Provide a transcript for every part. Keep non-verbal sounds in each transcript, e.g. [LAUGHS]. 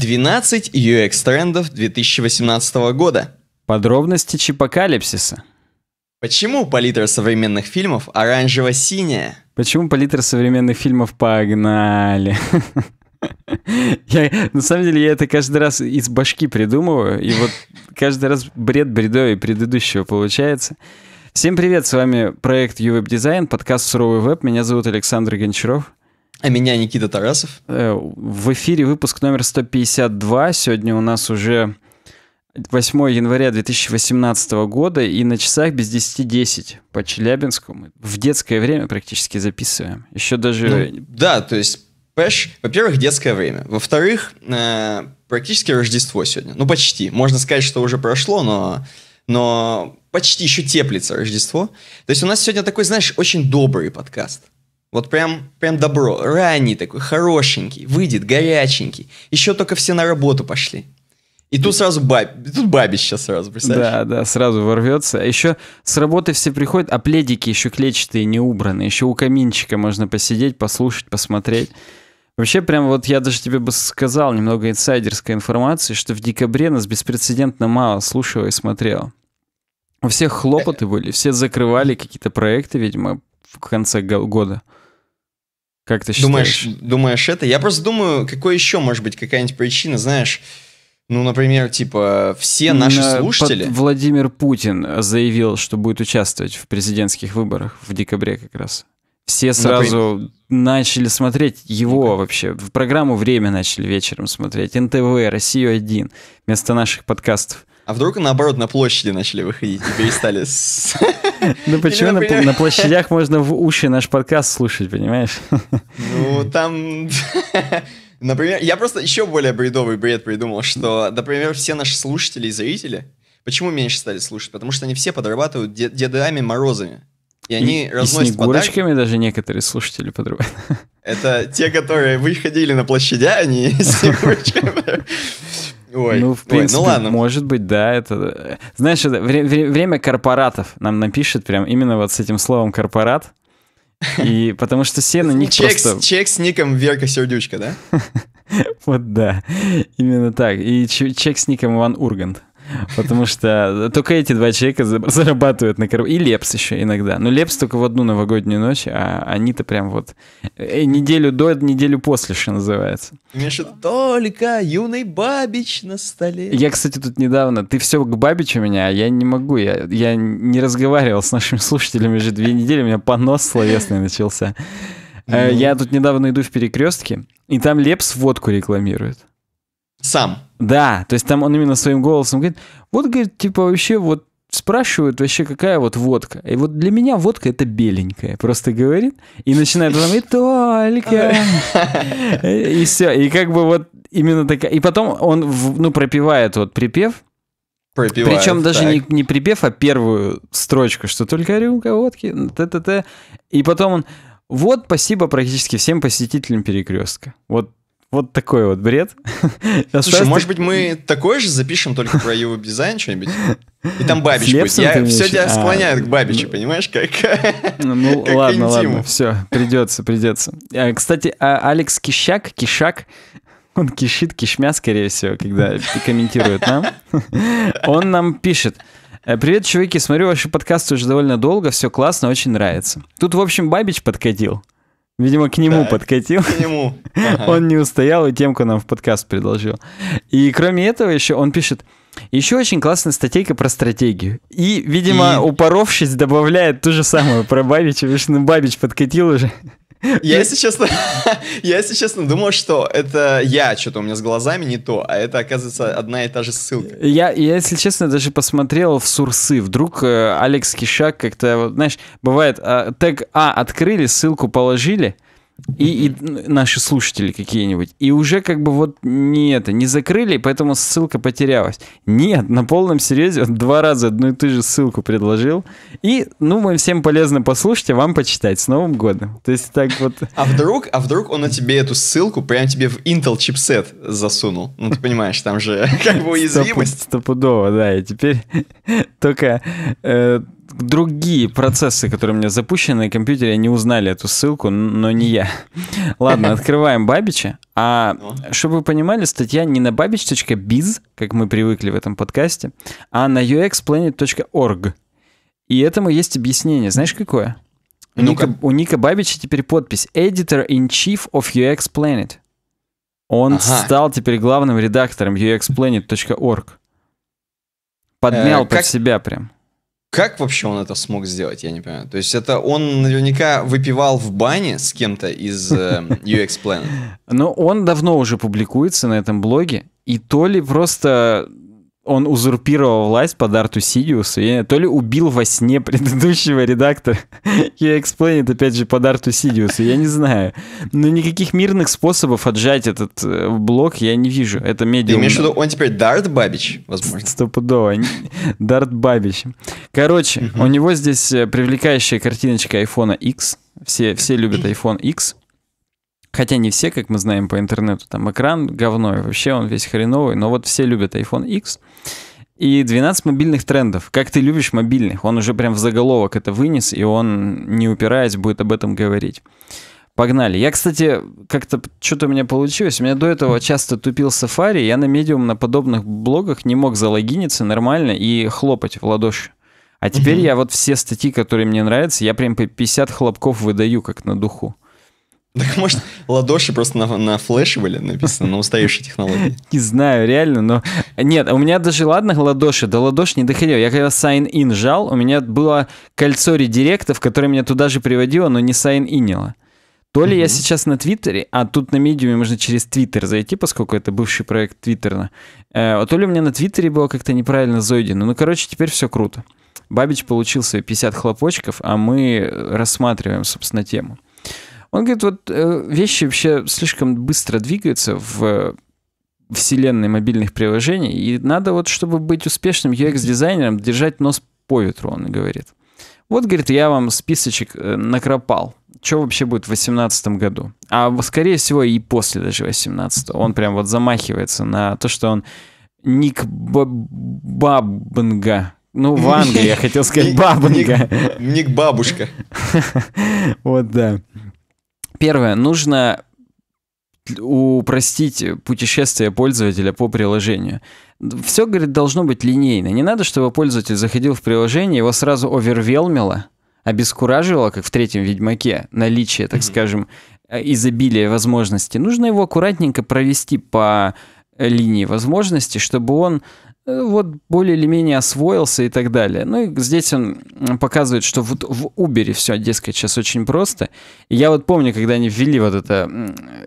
12 UX-трендов 2018 года. Подробности чипокалипсиса. Почему палитра современных фильмов оранжево-синяя? Почему палитра современных фильмов погнали? [LAUGHS] Я, на самом деле, я это каждый раз из башки придумываю, и вот каждый раз бред бредовый предыдущего получается. Всем привет, с вами проект UWeb Design, подкаст «Суровый веб». Меня зовут Александр Гончаров. А меня Никита Тарасов. Э, в эфире выпуск номер 152. Сегодня у нас уже 8 января 2018 года и на часах без 10.10 по Челябинску. Мы в детское время практически записываем. Еще даже... Ну, да, то есть, понимаешь, во-первых, детское время. Во-вторых, э, практически Рождество сегодня. Ну, почти. Можно сказать, что уже прошло, но но почти еще теплится Рождество. То есть у нас сегодня такой, знаешь, очень добрый подкаст. Вот прям, прям добро. Ранний такой, хорошенький, выйдет, горяченький. Еще только все на работу пошли. И тут сразу баб... тут сейчас сразу, представляешь? Да, да, сразу ворвется. А еще с работы все приходят, а пледики еще клетчатые, не убраны. Еще у каминчика можно посидеть, послушать, посмотреть. Вообще, прям вот я даже тебе бы сказал немного инсайдерской информации, что в декабре нас беспрецедентно мало слушало и смотрело. У всех хлопоты были, все закрывали какие-то проекты, видимо, в конце года. Как ты считаешь? Думаешь, думаешь это? Я просто думаю, какой еще может быть какая-нибудь причина, знаешь... Ну, например, типа, все наши На, э, слушатели... Под Владимир Путин заявил, что будет участвовать в президентских выборах в декабре как раз. Все сразу например... начали смотреть его м-м. вообще. В программу «Время» начали вечером смотреть. НТВ, «Россию-1», вместо наших подкастов. А вдруг, наоборот, на площади начали выходить и перестали Ну почему ну, на, площадях можно в уши наш подкаст слушать, понимаешь? Ну, там... [LAUGHS] Например, я просто еще более бредовый бред придумал, что, например, все наши слушатели и зрители, почему меньше стали слушать? Потому что они все подрабатывают дедами Морозами. И они и, разносят и с Снегурочками подарки. даже некоторые слушатели подрывают. Это те, которые выходили на площади, они а [LAUGHS] с Снегурочками. Ой, ну, в ну принципе, ой, ну ладно. может быть, да, это... Э, знаешь, это вре- вре- время корпоратов нам напишет прям именно вот с этим словом «корпорат». [LAUGHS] И потому что все на них чек, просто... Чек с ником Верка Сердючка, да? [LAUGHS] вот да, именно так. И чек с ником Иван Ургант. Потому что только эти два человека зарабатывают на корову. И Лепс еще иногда. Но Лепс только в одну новогоднюю ночь, а они-то прям вот э, неделю до, неделю после, что называется. Миша, только юный бабич на столе. Я, кстати, тут недавно, ты все к бабичу меня, а я не могу, я, я не разговаривал с нашими слушателями уже две недели, у меня понос словесный начался. Э, ну. Я тут недавно иду в перекрестке, и там Лепс водку рекламирует. Сам. Да, то есть там он именно своим голосом говорит, вот, говорит, типа вообще вот спрашивают вообще, какая вот водка. И вот для меня водка это беленькая. Просто говорит и начинает там, [LAUGHS] и только. И все. И как бы вот именно такая... И потом он, ну, пропивает вот припев, Пропивает, Причем даже не, не припев, а первую строчку, что только рюмка водки, т-т-т. И потом он, вот спасибо практически всем посетителям перекрестка. Вот вот такой вот бред. [LAUGHS] Слушай, может быть, мы такой же запишем только про его дизайн что-нибудь? И там Бабич будет. Я все тебя склоняет к Бабичу, ну, понимаешь? Как, [LAUGHS] ну, ну ладно, ладно, все, придется, придется. А, кстати, а Алекс Кишак, Кишак, он кишит, кишмя, скорее всего, когда комментирует нам. [LAUGHS] Он нам пишет. «Э, привет, чуваки, смотрю ваши подкасты уже довольно долго, все классно, очень нравится. Тут, в общем, Бабич подкатил. Видимо, к нему да, подкатил. К нему. [LAUGHS] Ага. Он не устоял и темку нам в подкаст предложил. И кроме этого еще он пишет, еще очень классная статейка про стратегию. И, видимо, и... упоровшись, добавляет ту же самую про Бабича, видишь, что ну, Бабич подкатил уже. Я, если честно, [LAUGHS] я, если честно, думал, что это я, что-то у меня с глазами не то, а это, оказывается, одна и та же ссылка. Я, я если честно, даже посмотрел в сурсы. Вдруг э, Алекс Кишак как-то, вот, знаешь, бывает, э, тег А открыли, ссылку положили, и, и наши слушатели какие-нибудь. И уже как бы вот не это, не закрыли, поэтому ссылка потерялась. Нет, на полном серьезе он два раза одну и ту же ссылку предложил. И, ну, мы всем полезно послушать, а вам почитать. С Новым годом. То есть так вот... А вдруг, а вдруг он на тебе эту ссылку прям тебе в Intel чипсет засунул? Ну, ты понимаешь, там же [LAUGHS] как бы уязвимость. Стопудово, да. И теперь [LAUGHS] только э, другие процессы, которые у меня запущены на компьютере, не узнали эту ссылку, но не я. Ладно, [LAUGHS] открываем Бабича. А ну. чтобы вы понимали, статья не на babich.biz, как мы привыкли в этом подкасте, а на uxplanet.org. И этому есть объяснение. Знаешь, какое? У, ну Ника, у Ника Бабича теперь подпись «Editor-in-Chief of UX Planet». Он ага. стал теперь главным редактором uxplanet.org. Подмял э, под как... себя прям. Как вообще он это смог сделать, я не понимаю. То есть это он наверняка выпивал в бане с кем-то из э, UX [LAUGHS] Planet. Но ну, он давно уже публикуется на этом блоге, и то ли просто он узурпировал власть под Арту Сидиусу. И то ли убил во сне предыдущего редактора. [LAUGHS] Я эксплейнит опять же под Арту Сидиусу. Я не знаю. Но никаких мирных способов отжать этот э, блок я не вижу. Это медиум. Ты имеешь в виду, он теперь Дарт Бабич, возможно? Стопудово. [LAUGHS] Дарт Бабич. Короче, у него здесь э, привлекающая картиночка iPhone X. Все, все любят [CLEARS THROAT] iPhone X. Хотя не все, как мы знаем по интернету, там экран говной, вообще он весь хреновый, но вот все любят iPhone X. И 12 мобильных трендов. Как ты любишь мобильных? Он уже прям в заголовок это вынес, и он, не упираясь, будет об этом говорить. Погнали. Я, кстати, как-то что-то у меня получилось. У меня до этого часто тупил Safari, я на медиум на подобных блогах не мог залогиниться нормально и хлопать в ладоши. А теперь я вот все статьи, которые мне нравятся, я прям по 50 хлопков выдаю, как на духу. Так может, ладоши просто на, на флеше были написано на устаревшей технологии. [LAUGHS] Не знаю, реально, но... Нет, у меня даже, ладно, ладоши, до ладош не доходило. Я когда sign-in жал, у меня было кольцо редиректов, которое меня туда же приводило, но не sign inило. То ли угу. я сейчас на Твиттере, а тут на Медиуме можно через Твиттер зайти, поскольку это бывший проект Твиттерна. Э, то ли у меня на Твиттере было как-то неправильно зайдено. Ну, короче, теперь все круто. Бабич получил свои 50 хлопочков, а мы э, рассматриваем, собственно, тему. Он говорит, вот э, вещи вообще слишком быстро двигаются в э, вселенной мобильных приложений, и надо вот, чтобы быть успешным UX-дизайнером, держать нос по ветру, он говорит. Вот, говорит, я вам списочек э, накропал, что вообще будет в 2018 году. А скорее всего и после даже 18 Он прям вот замахивается на то, что он Ник Бабнга, ну, Ванга, я хотел сказать Бабнга, ник бабушка. [LAUGHS] Вот, да. Первое, нужно упростить путешествие пользователя по приложению. Все, говорит, должно быть линейно. Не надо, чтобы пользователь заходил в приложение, его сразу овервелмило, обескураживало, как в третьем Ведьмаке, наличие, так mm-hmm. скажем, э, изобилия возможностей. Нужно его аккуратненько провести по э, линии возможностей, чтобы он Э, вот более или менее освоился и так далее. Ну и здесь он показывает, что вот в Uber все, дескать, сейчас очень просто. И я вот помню, когда они ввели вот это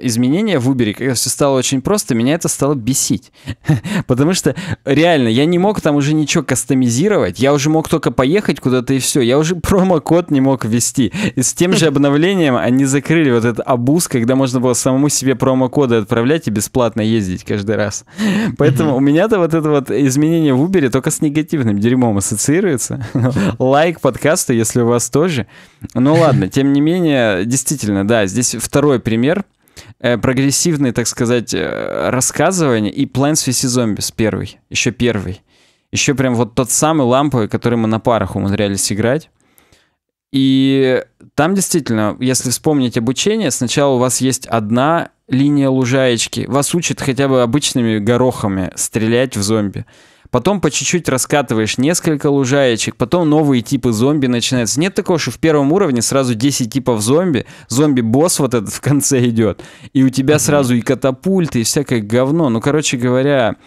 изменение в Uber, когда все стало очень просто, меня это стало бесить. [LAUGHS] Потому что реально, я не мог там уже ничего кастомизировать, я уже мог только поехать куда-то и все. Я уже [LAUGHS] промокод не мог ввести. И с тем же обновлением они закрыли вот этот абуз, когда можно было самому себе промокоды отправлять и бесплатно ездить каждый раз. [LAUGHS] Поэтому у меня-то вот это вот изменения в Uber только с негативным дерьмом ассоциируются. [LAUGHS] Лайк подкасту, если у вас тоже. Ну ладно, тем не менее, действительно, да, здесь второй пример э, прогрессивные, так сказать, э, рассказывание и Plants vs. Zombies первый, еще первый. Еще прям вот тот самый ламповый, который мы на парах умудрялись играть. И там действительно, если вспомнить обучение, сначала у вас есть одна линия лужаечки. Вас учат хотя бы обычными горохами стрелять в зомби. Потом по чуть-чуть раскатываешь несколько лужаечек, потом новые типы зомби начинаются. Нет такого, что в первом уровне сразу 10 типов зомби, зомби-босс вот этот в конце идет, и у тебя сразу и катапульты, и всякое говно. Ну, короче говоря,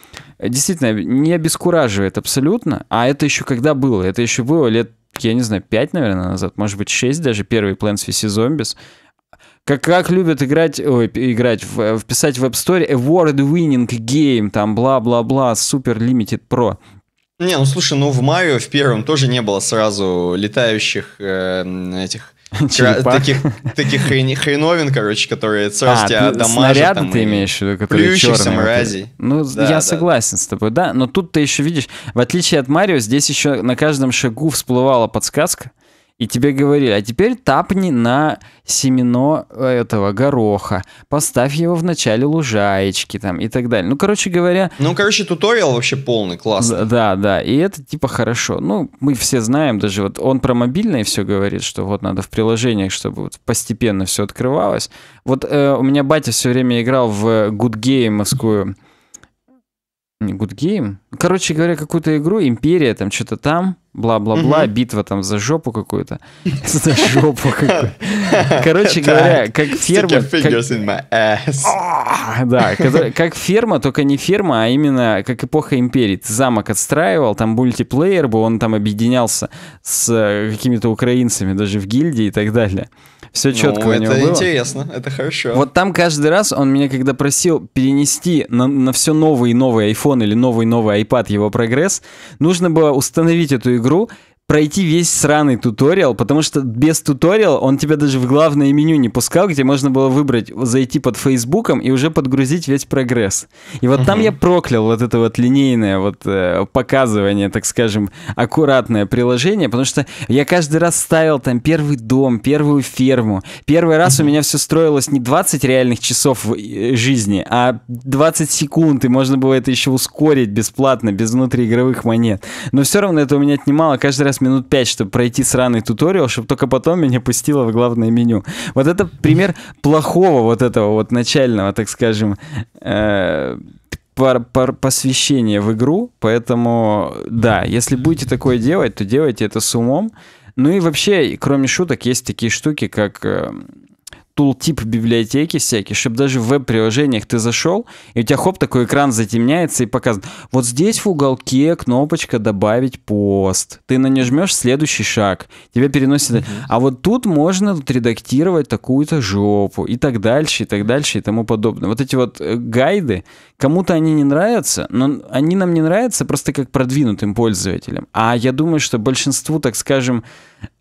действительно, не обескураживает абсолютно. А это еще когда было? Это еще было лет я не знаю, 5, наверное, назад, может быть, 6 даже, первый Plants vs. Zombies. Как, как любят играть, ой, играть, в, вписать в App Store award-winning game, там бла-бла-бла, Super Limited Pro. Не, ну слушай, ну в Марио в первом тоже не было сразу летающих э, этих Черепах. Таких, таких хрен, хреновин, короче, которые сразу а, тебя дамажат. снаряды там, ты имеешь в виду, которые черные. мразей. Ну, да, я да. согласен с тобой, да, но тут ты еще видишь, в отличие от Марио, здесь еще на каждом шагу всплывала подсказка, и тебе говорили, а теперь тапни на семено э, этого гороха, поставь его в начале лужаечки там и так далее. Ну, короче говоря... Ну, короче, туториал вообще полный, классный. Да, да, и это типа хорошо. Ну, мы все знаем, даже вот он про мобильное все говорит, что вот надо в приложениях, чтобы вот постепенно все открывалось. Вот э, у меня батя все время играл в Good Game гудгеймовскую... Не, Good Game? Короче говоря, какую-то игру, Империя, там что-то там бла-бла-бла, угу. битва там за жопу какую-то. [LAUGHS] За жопу какую-то. Короче говоря, как ферма... [LAUGHS] Да, как ферма, только не ферма, а именно как эпоха империи. Ты замок отстраивал, там мультиплеер бы, он там объединялся с э, какими-то украинцами, даже в гильдии и так далее. Все ну, четко у него это было. интересно, это хорошо. Вот там каждый раз он меня когда просил перенести на, на все новый и новый iPhone или новый новый iPad его прогресс, нужно было установить эту игру Gracias. пройти весь сраный туториал, потому что без туториала он тебя даже в главное меню не пускал, где можно было выбрать, зайти под Фейсбуком и уже подгрузить весь прогресс. И вот там я проклял вот это вот линейное вот э, показывание, так скажем, аккуратное приложение, потому что я каждый раз ставил там первый дом, первую ферму. Первый раз у меня все строилось не 20 реальных часов э, жизни, а 20 секунд, и можно было это еще ускорить бесплатно, без внутриигровых монет. Но все равно это у меня отнимало каждый раз потратилось минут 5, чтобы пройти сраный туториал, чтобы только потом меня пустило в главное меню. Вот это пример плохого вот этого вот начального, так скажем, э, посвящения в игру, поэтому да, если будете такое делать, то делайте это с умом. Ну и вообще, кроме шуток, есть такие штуки, как э, тул-тип библиотеки всякие, чтобы даже в веб-приложениях ты зашел, и у тебя хоп, такой экран затемняется и показывает. Вот здесь в уголке кнопочка «Добавить пост». Ты на нее жмешь, следующий шаг. Тебя переносит... mm А вот тут можно тут редактировать такую-то жопу и так дальше, и так дальше, и тому подобное. Вот эти вот э, гайды, кому-то они не нравятся, но они нам не нравятся просто как продвинутым пользователям. А я думаю, что большинству, так скажем,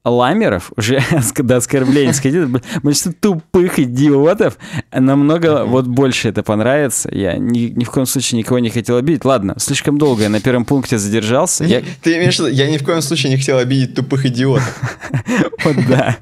ламеров, уже [LAUGHS] до оскорбления сходили, большинство тупых идиотов, намного вот больше это понравится. Я ни, ни в коем случае никого не хотел обидеть. Ладно, слишком долго я на первом пункте задержался. Я... Ты имеешь в виду, я ни в коем случае не хотел обидеть тупых идиотов. [LAUGHS] Вот да.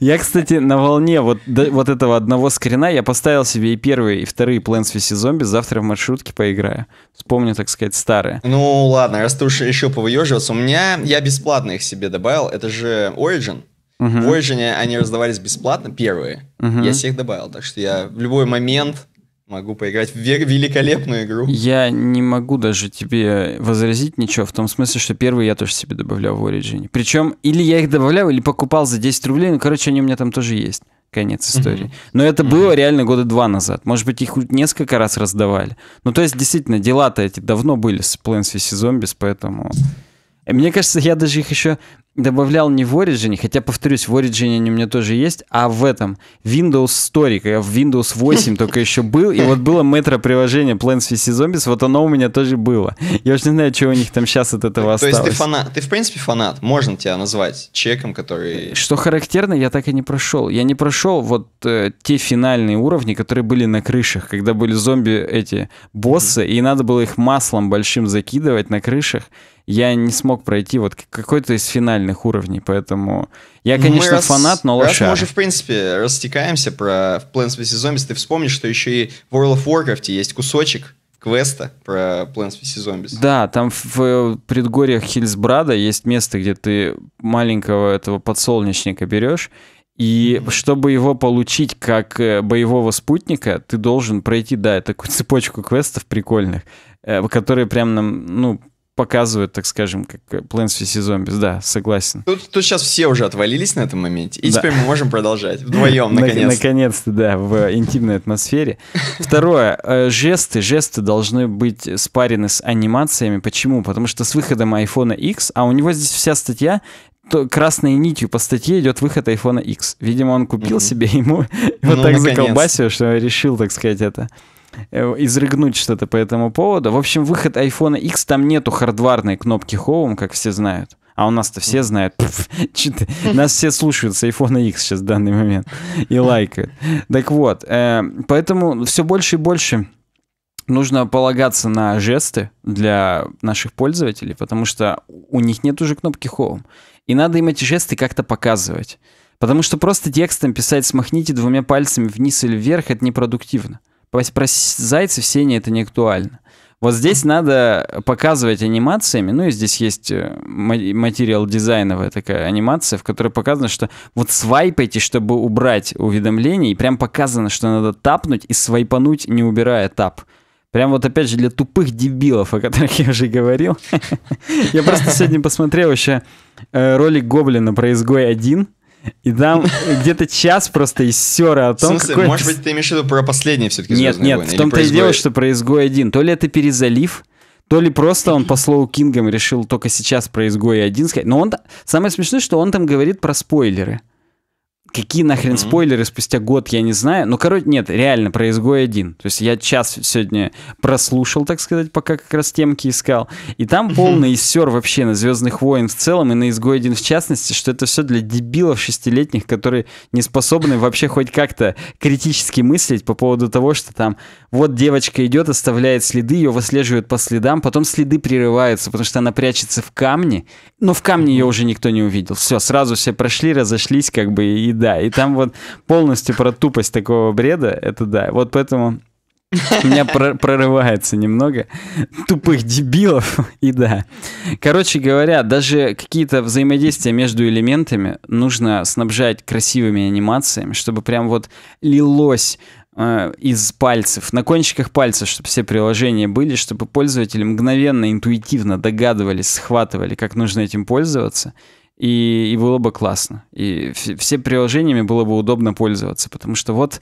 Я, кстати, на волне вот, до, вот этого одного скрина я поставил себе и первые, и вторые Plants vs. Zombies. Завтра в маршрутке поиграю. Вспомню, так сказать, старые. Ну ладно, раз ты уж решил повыеживаться. У меня, я бесплатно их себе добавил. Это же Origin. Угу. В Origin они раздавались бесплатно, первые. Угу. Я себе их добавил. Так что я в любой момент могу поиграть в великолепную игру. Я не могу даже тебе возразить ничего, в том смысле, что первый я тоже себе добавлял в Origin. Причем или я их добавлял, или покупал за 10 рублей, ну, короче, они у меня там тоже есть. Конец истории. Mm-hmm. Но это mm-hmm. было реально года два назад. Может быть, их несколько раз раздавали. Ну, то есть, действительно, дела-то эти давно были с Plants vs. Zombies, поэтому... Э, мне кажется, я даже их еще добавлял не в Origin, хотя, повторюсь, в Origin они у меня тоже есть, а в этом Windows Story, я в Windows 8 только еще был, и вот было метро-приложение Plants vs. Zombies, вот оно у меня тоже было. Я уж не знаю, что у них там сейчас от этого осталось. То есть ты фанат, ты в принципе фанат, можно тебя назвать человеком, который... Что характерно, я так и не прошел. Я не прошел вот э, те финальные уровни, которые были на крышах, когда были зомби эти боссы, mm-hmm. и надо было их маслом большим закидывать на крышах. Я не смог пройти вот какой-то из финальных минимальных уровней, поэтому я, конечно, раз, фанат, но лошадь. Мы уже, в принципе, растекаемся про Plants vs. Zombies. Ты вспомнишь, что еще и в World of Warcraft есть кусочек, квеста про Plants vs. Zombies. Да, там в предгорьях Хильсбрада есть место, где ты маленького этого подсолнечника берешь, и чтобы его получить как э, боевого спутника, ты должен пройти, да, такую [LAUGHS] цепочку квестов прикольных, э, которые прям нам, ну, показывают, так скажем, как Plants vs. Zombies. Да, согласен. Тут, тут сейчас все уже отвалились на этом моменте, и да. теперь мы можем продолжать [LAUGHS] вдвоем, наконец-то. Наконец-то, да, в интимной атмосфере. [LAUGHS] Второе. Э, жесты. Жесты должны быть спарены с анимациями. Почему? Потому что с выходом iPhone X, а у него здесь вся статья, то красной нитью по статье идет выход iPhone X. Видимо, он купил mm-hmm. себе ему [LAUGHS] вот ну, так наконец. заколбасил, что решил, так сказать, это Э, изрыгнуть что-то по этому поводу. В общем, выход iPhone X, там нету хардварной кнопки Home, как все знают. А у нас-то все знают. Пфф, [LAUGHS] нас все слушают с iPhone X сейчас в данный момент и лайкают. Так вот, э, поэтому все больше и больше нужно полагаться на жесты для наших пользователей, потому что у них нет уже кнопки Home. И надо им эти жесты как-то показывать. Потому что просто текстом писать «смахните двумя пальцами вниз или вверх» — это непродуктивно про зайцев, сене это не актуально. Вот здесь надо показывать анимациями, ну и здесь есть э, материал дизайновая такая анимация, в которой показано, что вот свайпайте, чтобы убрать уведомление, и прям показано, что надо тапнуть и свайпануть, не убирая тап. Прям вот опять же для тупых дебилов, о которых [LAUGHS] я уже говорил. [LAUGHS] Я просто сегодня посмотрел еще э, ролик Гоблина про изгой 1, и там где-то час просто из о том, В смысле, какой... может быть, ты имеешь в виду про последний все-таки Нет, нет, войны, в том-то и дело, что про изгой один. То ли это перезалив, то ли просто он по слову Кингам решил только сейчас про изгой один сказать. Но он... Самое смешное, что он там говорит про спойлеры. Какие нахрен mm-hmm. спойлеры спустя год, я не знаю. Ну, короче, нет, реально, про изгой один. То есть я час сегодня прослушал, так сказать, пока как раз темки искал. И там полный иссер вообще на Звездных войн в целом и на изгой один в частности, что это все для дебилов шестилетних, которые не способны вообще хоть как-то критически мыслить по поводу того, что там вот девочка идет, оставляет следы, ее выслеживают по следам, потом следы прерываются, потому что она прячется в камне, но в камне ее уже никто не увидел. Все, сразу все прошли, разошлись, как бы, и да. И там вот полностью про тупость такого бреда, это да. Вот поэтому меня про- прорывается немного тупых дебилов, и да. Короче говоря, даже какие-то взаимодействия между элементами нужно снабжать красивыми анимациями, чтобы прям вот лилось а, из пальцев, на кончиках пальцев, чтобы все приложения были, чтобы пользователи мгновенно, интуитивно догадывались, схватывали, как нужно этим пользоваться, и, и было бы классно. И все приложениями было бы удобно пользоваться, потому что вот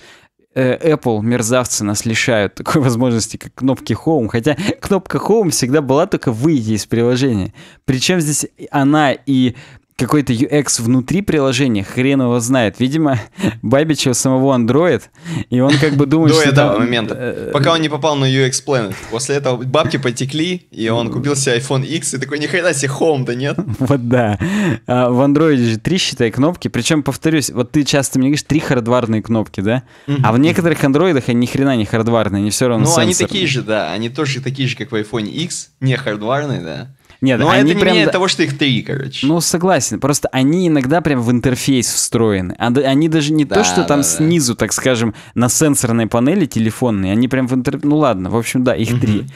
э, Apple, мерзавцы, нас лишают такой [LAUGHS] возможности, как кнопки Home. Хотя [LAUGHS] кнопка Home всегда была только выйти из приложения. Причем здесь она и какой-то UX внутри приложения, хрен его знает. Видимо, [LAUGHS] Бабичев самого Android, и он как бы думает, До что... этого момента. Э, э, Пока он не попал на UX Planet. После этого бабки потекли, и он купил себе iPhone X, и такой, ни хрена себе, Home-то нет. [LAUGHS] Вот да. А в Android же три, считай, кнопки. Причем, повторюсь, вот ты часто мне говоришь, три хардварные кнопки, да? А в некоторых андроидах они ни хрена не хардварные, они все равно Ну, они такие же, да. Они тоже такие же, как в iPhone X, не хардварные, да. Нет, Но они это не прям... меняет того, что их три, короче. Ну, согласен. Просто они иногда прям в интерфейс встроены. А они даже не да, то, что там да, снизу, так скажем, на сенсорной панели телефонные. они прям в интерфейс... Ну ладно, в общем, да, их три.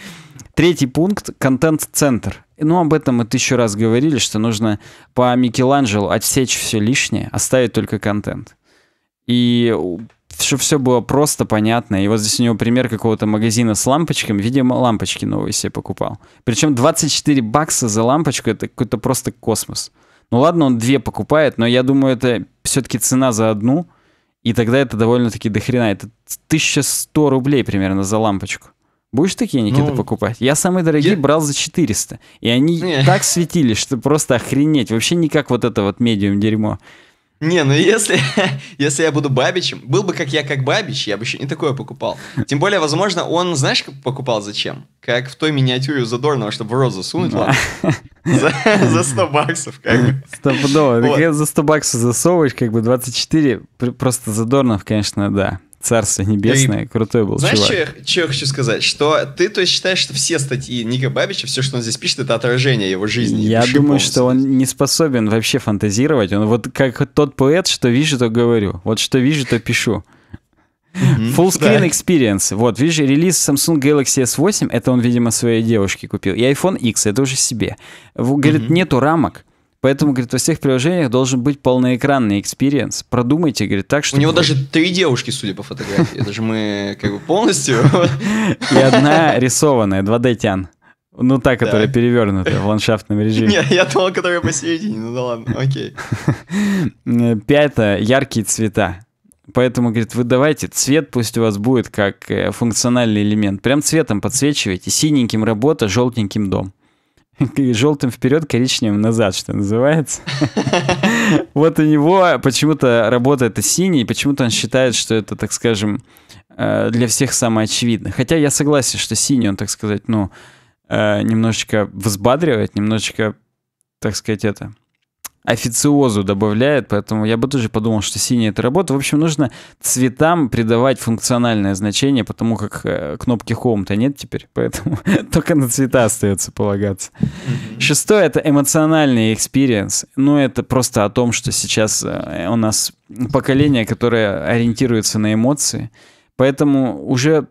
Третий пункт — контент-центр. Ну, об этом мы тысячу раз говорили, что нужно по Микеланджело отсечь все лишнее, оставить только контент. И чтобы все было просто, понятно. И вот здесь у него пример какого-то магазина с лампочками. Видимо, лампочки новые себе покупал. Причем 24 бакса за лампочку — это какой-то просто космос. Ну ладно, он две покупает, но я думаю, это все-таки цена за одну. И тогда это довольно-таки дохрена. Это 1100 рублей примерно за лампочку. Будешь такие, Никита, ну, покупать? Я самые дорогие я... брал за 400. И они не. так светились, что просто охренеть. Вообще никак вот это вот медиум дерьмо. Не, ну если, [LAUGHS] если я буду Бабичем, был бы как я, как Бабич, я бы еще не такое покупал. Тем более, возможно, он, знаешь, покупал зачем? Как в той миниатюре у Задорнова, чтобы в рот засунуть, да. За, [LAUGHS] за 100 баксов, как бы. [LAUGHS] Стопудово, ну, вот. так за 100 баксов засовываешь, как бы 24, просто Задорнов, конечно, да. Царство небесное, и... крутой был Знаешь, чувак. Знаешь, что, я хочу сказать? Что ты то есть считаешь, что все статьи Ника Бабича, все, что он здесь пишет, это отражение его жизни? Я думаю, что он не способен вообще фантазировать. Он вот как тот поэт, что вижу, то говорю. Вот что вижу, то пишу. mm Full Screen да. Experience. Вот, видишь, релиз Samsung Galaxy S8, это он, видимо, своей девушке купил. И iPhone X, это уже себе. Говорит, нету рамок. Поэтому, говорит, во всех приложениях должен быть полноэкранный экспириенс. Продумайте, говорит, так, что... У него даже три девушки, судя по фотографии. Это же мы как бы полностью... И одна рисованная, 2D-тян. Ну, та, которая перевернута в ландшафтном режиме. Нет, я думал, которая посередине, ну да ладно, окей. [LAUGHS] Пятое, яркие цвета. Поэтому, говорит, вы давайте цвет, пусть у вас будет как э, функциональный элемент. Прям цветом подсвечивайте. Синеньким работа, желтеньким дом. [LAUGHS] желтым вперед, коричневым назад, что называется. [LAUGHS] Вот у него почему-то работа это синий, почему-то он считает, что это, так скажем, э, для всех самое очевидное. Хотя я согласен, что синий, он, так сказать, ну, э, немножечко взбадривает, немножечко, так сказать, это, официозу добавляет, поэтому я бы тоже подумал, что синяя это работа. В общем, нужно цветам придавать функциональное значение, потому как э, кнопки Home-то нет теперь, поэтому [LAUGHS] только на цвета остается полагаться. Шестое — это эмоциональный экспириенс. Ну, это просто о том, что сейчас э, у нас поколение, которое ориентируется на эмоции, поэтому уже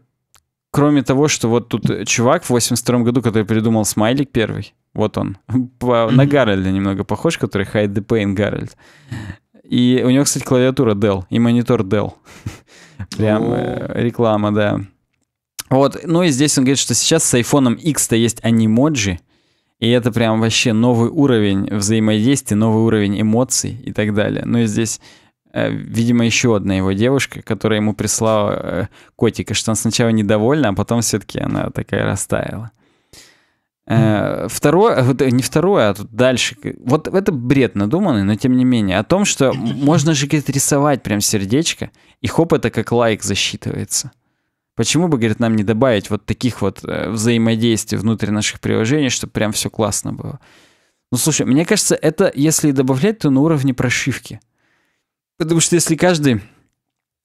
кроме того, что вот тут э, чувак в 82 году, который придумал смайлик первый, вот он, [LAUGHS] по, на Гарольда немного похож, который Hide the Pain Гарольд. И у него, кстати, клавиатура Dell и монитор Dell. [LAUGHS] Прям э, реклама, да. Вот, ну и здесь он говорит, что сейчас с iPhone X-то есть анимоджи, и это прям вообще новый уровень взаимодействия, новый уровень эмоций и так далее. Ну и здесь Э, видимо, еще одна его девушка, которая ему прислала э, котика, что он сначала недовольна, а потом все-таки она такая растаяла. Э, второе, а не второе, а тут дальше. Вот это бред надуманный, но тем не менее. О том, что можно же, говорит, рисовать прям сердечко, и хоп, это как лайк засчитывается. Почему бы, говорит, нам не добавить вот таких вот взаимодействий внутри наших приложений, чтобы прям все классно было? Ну, слушай, мне кажется, это, если добавлять, то на уровне прошивки. Потому что если каждый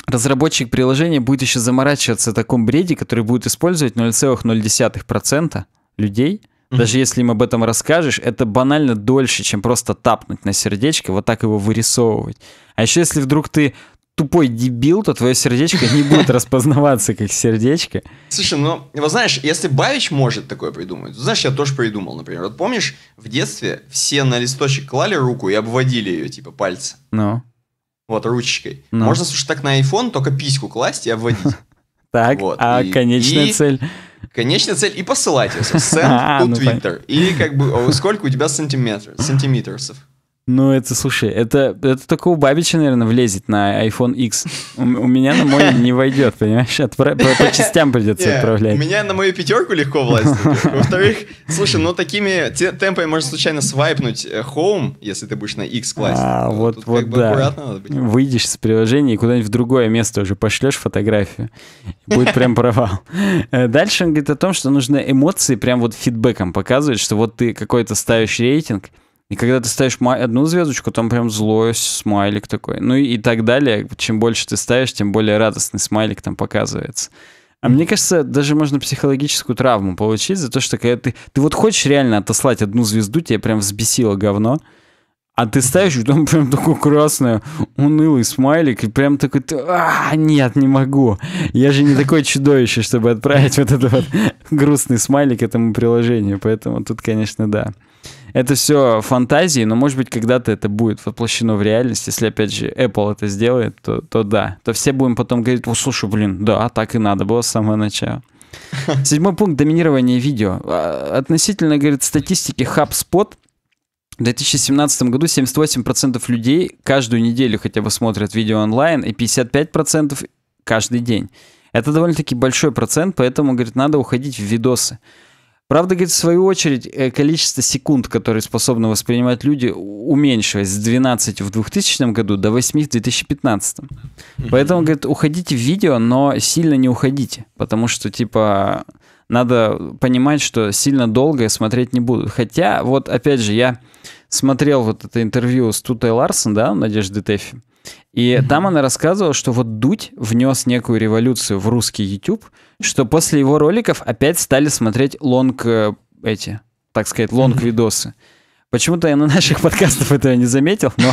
разработчик приложения будет еще заморачиваться о таком бреде, который будет использовать 0,0% людей, mm-hmm. даже если им об этом расскажешь, это банально дольше, чем просто тапнуть на сердечко, вот так его вырисовывать. А еще если вдруг ты тупой дебил, то твое сердечко не будет распознаваться как сердечко. Слушай, ну, вот знаешь, если Бавич может такое придумать, знаешь, я тоже придумал, например. Вот помнишь, в детстве все на листочек клали руку и обводили ее, типа, пальцы? Ну. Вот, ручкой. Ну. Можно, слушай, так на iPhone только письку класть и обводить. [LAUGHS] Так, а конечная цель? Конечная цель и посылать ее. Send to Twitter. Ну, и как бы сколько у тебя сантиметров? сантиметров? Ну, это, слушай, это, это только у Бабича, наверное, влезет на iPhone X. У, у меня на мой не войдет, понимаешь? Отпра- по, по частям придется yeah. отправлять. У меня на мою пятерку легко влазит. [LAUGHS] Во-вторых, слушай, ну такими темпами можно случайно свайпнуть э, Home, если ты будешь на X а, класть. А, вот, Тут вот, да. Выйдешь с приложения и куда-нибудь в другое место уже пошлешь фотографию. Будет прям провал. Э, дальше он говорит о том, что нужно эмоции прям вот фидбэком показывать, что вот ты какой-то ставишь рейтинг, и когда ты ставишь одну звездочку, там прям злой смайлик такой. Ну и, и так далее. Чем больше ты ставишь, тем более радостный смайлик там показывается. А мне кажется, даже можно психологическую травму получить за то, что когда ты... Ты вот хочешь реально отослать одну звезду, тебе прям взбесило говно, а ты ставишь, и там прям такой красный, унылый смайлик, и прям такой, а, нет, не могу. Я же не такое чудовище, чтобы отправить вот этот вот грустный смайлик этому приложению. Поэтому тут, конечно, да это все фантазии, но, может быть, когда-то это будет воплощено в реальность. Если, опять же, Apple это сделает, то, то да. То все будем потом говорить, о, слушай, блин, да, так и надо было с самого начала. [LAUGHS] Седьмой пункт – доминирование видео. А, относительно, говорит, статистики HubSpot – в 2017 году 78% людей каждую неделю хотя бы смотрят видео онлайн, и 55% каждый день. Это довольно-таки большой процент, поэтому, говорит, надо уходить в видосы. Правда, говорит, в свою очередь, э, количество секунд, которые способны воспринимать люди, уменьшилось с 12 в 2000 году до 8 в 2015. Поэтому, говорит, уходите в видео, но сильно не уходите, потому что, типа, надо понимать, что сильно долго смотреть не будут. Хотя, вот, опять же, я смотрел вот это интервью с Тутой Ларсон, да, Надежды Тэффи, и mm-hmm. там она рассказывала, что вот Дудь внес некую революцию в русский YouTube, что после его роликов опять стали смотреть лонг э, эти, так сказать, лонг-видосы. Почему-то я на наших подкастах этого не заметил, но,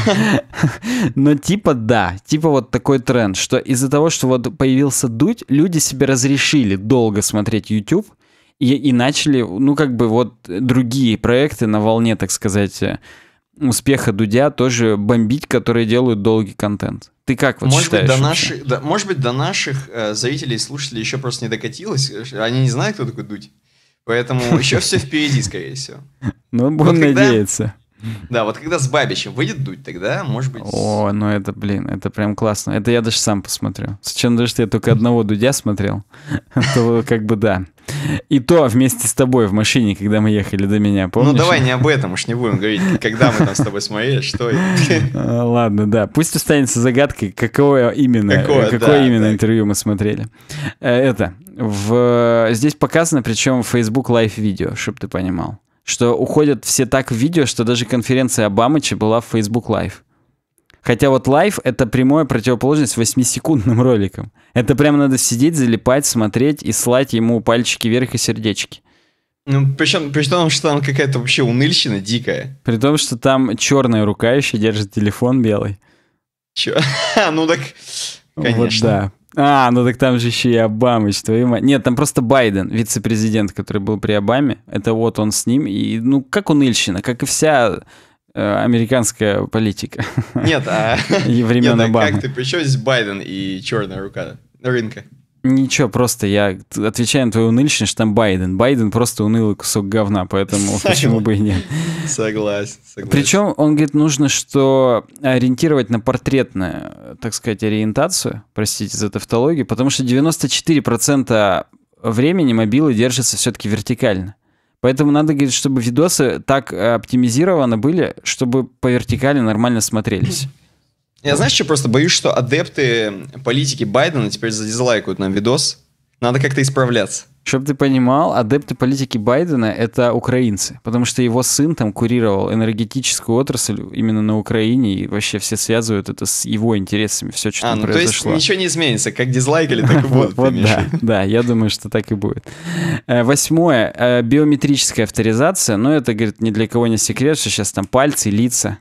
[LAUGHS] но типа да, типа вот такой тренд, что из-за того, что вот появился Дудь, люди себе разрешили долго смотреть YouTube и, и начали, ну как бы вот другие проекты на волне, так сказать, э, успеха Дудя тоже бомбить, которые делают долгий контент. Ты как вот может считаешь? Быть, до наших, да, может быть, до наших э, зрителей и слушателей еще просто не докатилось. Э, они не знают, кто такой Дудь. Поэтому [LAUGHS] еще все впереди, скорее всего. Ну, он надеется. [LAUGHS] Да, вот когда с бабищем выйдет дуть, тогда, может быть... О, ну это, блин, это прям классно. Это я даже сам посмотрю. Сначала даже, что я только одного Дудя смотрел, [LAUGHS] то как бы да. И то вместе с тобой в машине, когда мы ехали до меня, ну, помнишь? Ну давай не об этом, уж не будем говорить, когда мы там с тобой смотрели, что... [LAUGHS] А, ладно, да, пусть останется загадкой, какое именно, какое, э, какое да, именно да. интервью мы смотрели. Э, это, в... здесь показано, причем Facebook Live видео, чтобы ты понимал что уходят все так в видео, что даже конференция Обамыча была в Facebook Live. Хотя вот лайв — это прямая противоположность 8-секундным роликам. Это прямо надо сидеть, залипать, смотреть и слать ему пальчики вверх и сердечки. Ну, причем, при том, что там какая-то вообще уныльщина дикая. При том, что там черная рука еще держит телефон белый. Че? [LAUGHS] ну так, конечно. Вот да. А, ну так там же еще и Обамыч, твою мать. Нет, там просто Байден, вице-президент, который был при Обаме. Это вот он с ним. И, ну, как он Ильщина, как и вся э, американская политика. Нет, а... [LAUGHS] И времен [LAUGHS] а Обамы. как ты, причем здесь Байден и черная рука рынка? Ничего, просто я отвечаю на твою уныльщину, что там Байден. Байден просто унылый кусок говна, поэтому [LAUGHS] почему бы и нет. Согласен, согласен. Причем он говорит, нужно, что ориентировать на портретную, так сказать, ориентацию, простите за тавтологию, потому что 94% времени мобилы держатся все-таки вертикально. Поэтому надо, говорит, чтобы видосы так э, оптимизированы были, чтобы по вертикали нормально смотрелись. Я знаешь, что просто боюсь, что адепты политики Байдена теперь задизлайкают нам видос. Надо как-то исправляться. Чтобы ты понимал, адепты политики Байдена — это украинцы, потому что его сын там курировал энергетическую отрасль именно на Украине, и вообще все связывают это с его интересами, все, что а, там ну, произошло. то есть ничего не изменится, как дизлайкали, так и [LAUGHS] будут. Вот да, да, я думаю, что так и будет. Э, восьмое э, — биометрическая авторизация, но это, говорит, ни для кого не секрет, что сейчас там пальцы, лица,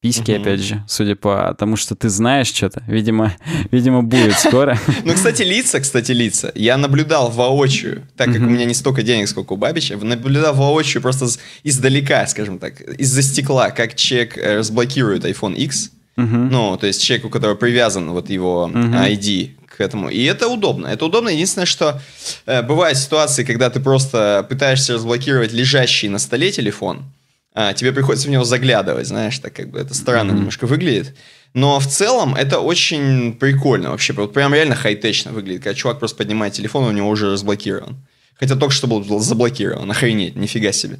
письки, угу. опять же, судя по тому, что ты знаешь что-то, видимо, [LAUGHS] видимо, будет скоро. [LAUGHS] Ну, кстати, лица, кстати, лица. Я наблюдал воочию, так как у меня не столько денег, сколько у Бабича, наблюдал воочию просто издалека, скажем так, из-за стекла, как человек э, разблокирует iPhone X. Ну, то есть человек, у которого привязан вот его э, ID к этому. И это удобно. Это удобно. Единственное, что э, бывают ситуации, когда ты просто пытаешься разблокировать лежащий на столе телефон, а, тебе приходится в него заглядывать, знаешь, так как бы это странно mm-hmm. немножко выглядит. Но в целом это очень прикольно вообще, вот прям реально хай-течно выглядит, когда чувак просто поднимает телефон, у него уже разблокирован. Хотя только что был заблокирован, охренеть, нифига себе.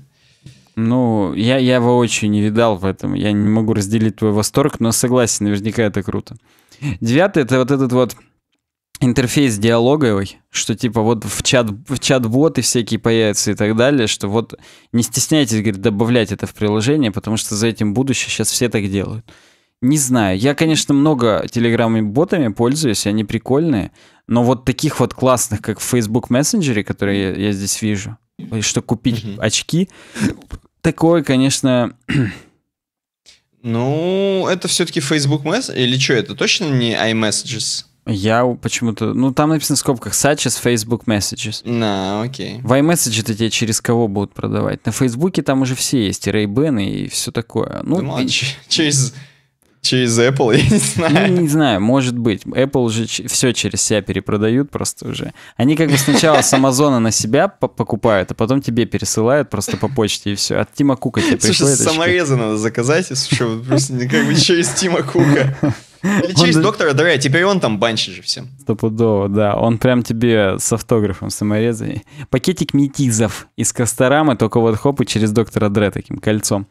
Ну, я, я воочию не видал в этом. Я не могу разделить твой восторг, но согласен, наверняка это круто. Девятый — это вот этот вот интерфейс диалоговый, что типа вот в чат в чат-боты всякие появятся и так далее, что вот не стесняйтесь, говорит, добавлять это в приложение, потому что за этим будущее сейчас все так делают. Не знаю, я, конечно, много телеграм-ботами пользуюсь, они прикольные, но вот таких вот классных, как в Facebook Messenger, которые я, я здесь вижу, что купить mm очки, такое, конечно, ну, это все-таки Facebook Messenger, или что, это точно не iMessages? Я почему-то... Ну, там написано в скобках such as Facebook messages. На, no, окей. В iMessage это тебе через кого будут продавать? На Фейсбуке там уже все есть, и Ray-Ban, и все такое. Ну, Думал, и... через... Через Apple, [LAUGHS] я не ну, знаю. Ну, не знаю, может быть. Apple уже все через себя перепродают просто уже. Они как бы сначала с Амазона на себя покупают, а потом тебе пересылают просто по почте и все. От Тима Кука тебе пришло Слушай, саморезы надо заказать, и, слушай, просто как бы через Тима Кука. [LAUGHS] Или доктора Дре, теперь он там банщи же всем. Стопудово, да. Он прям тебе с автографом саморезами. Пакетик метизов из Касторамы, только вот хоп и через доктора Дре таким кольцом.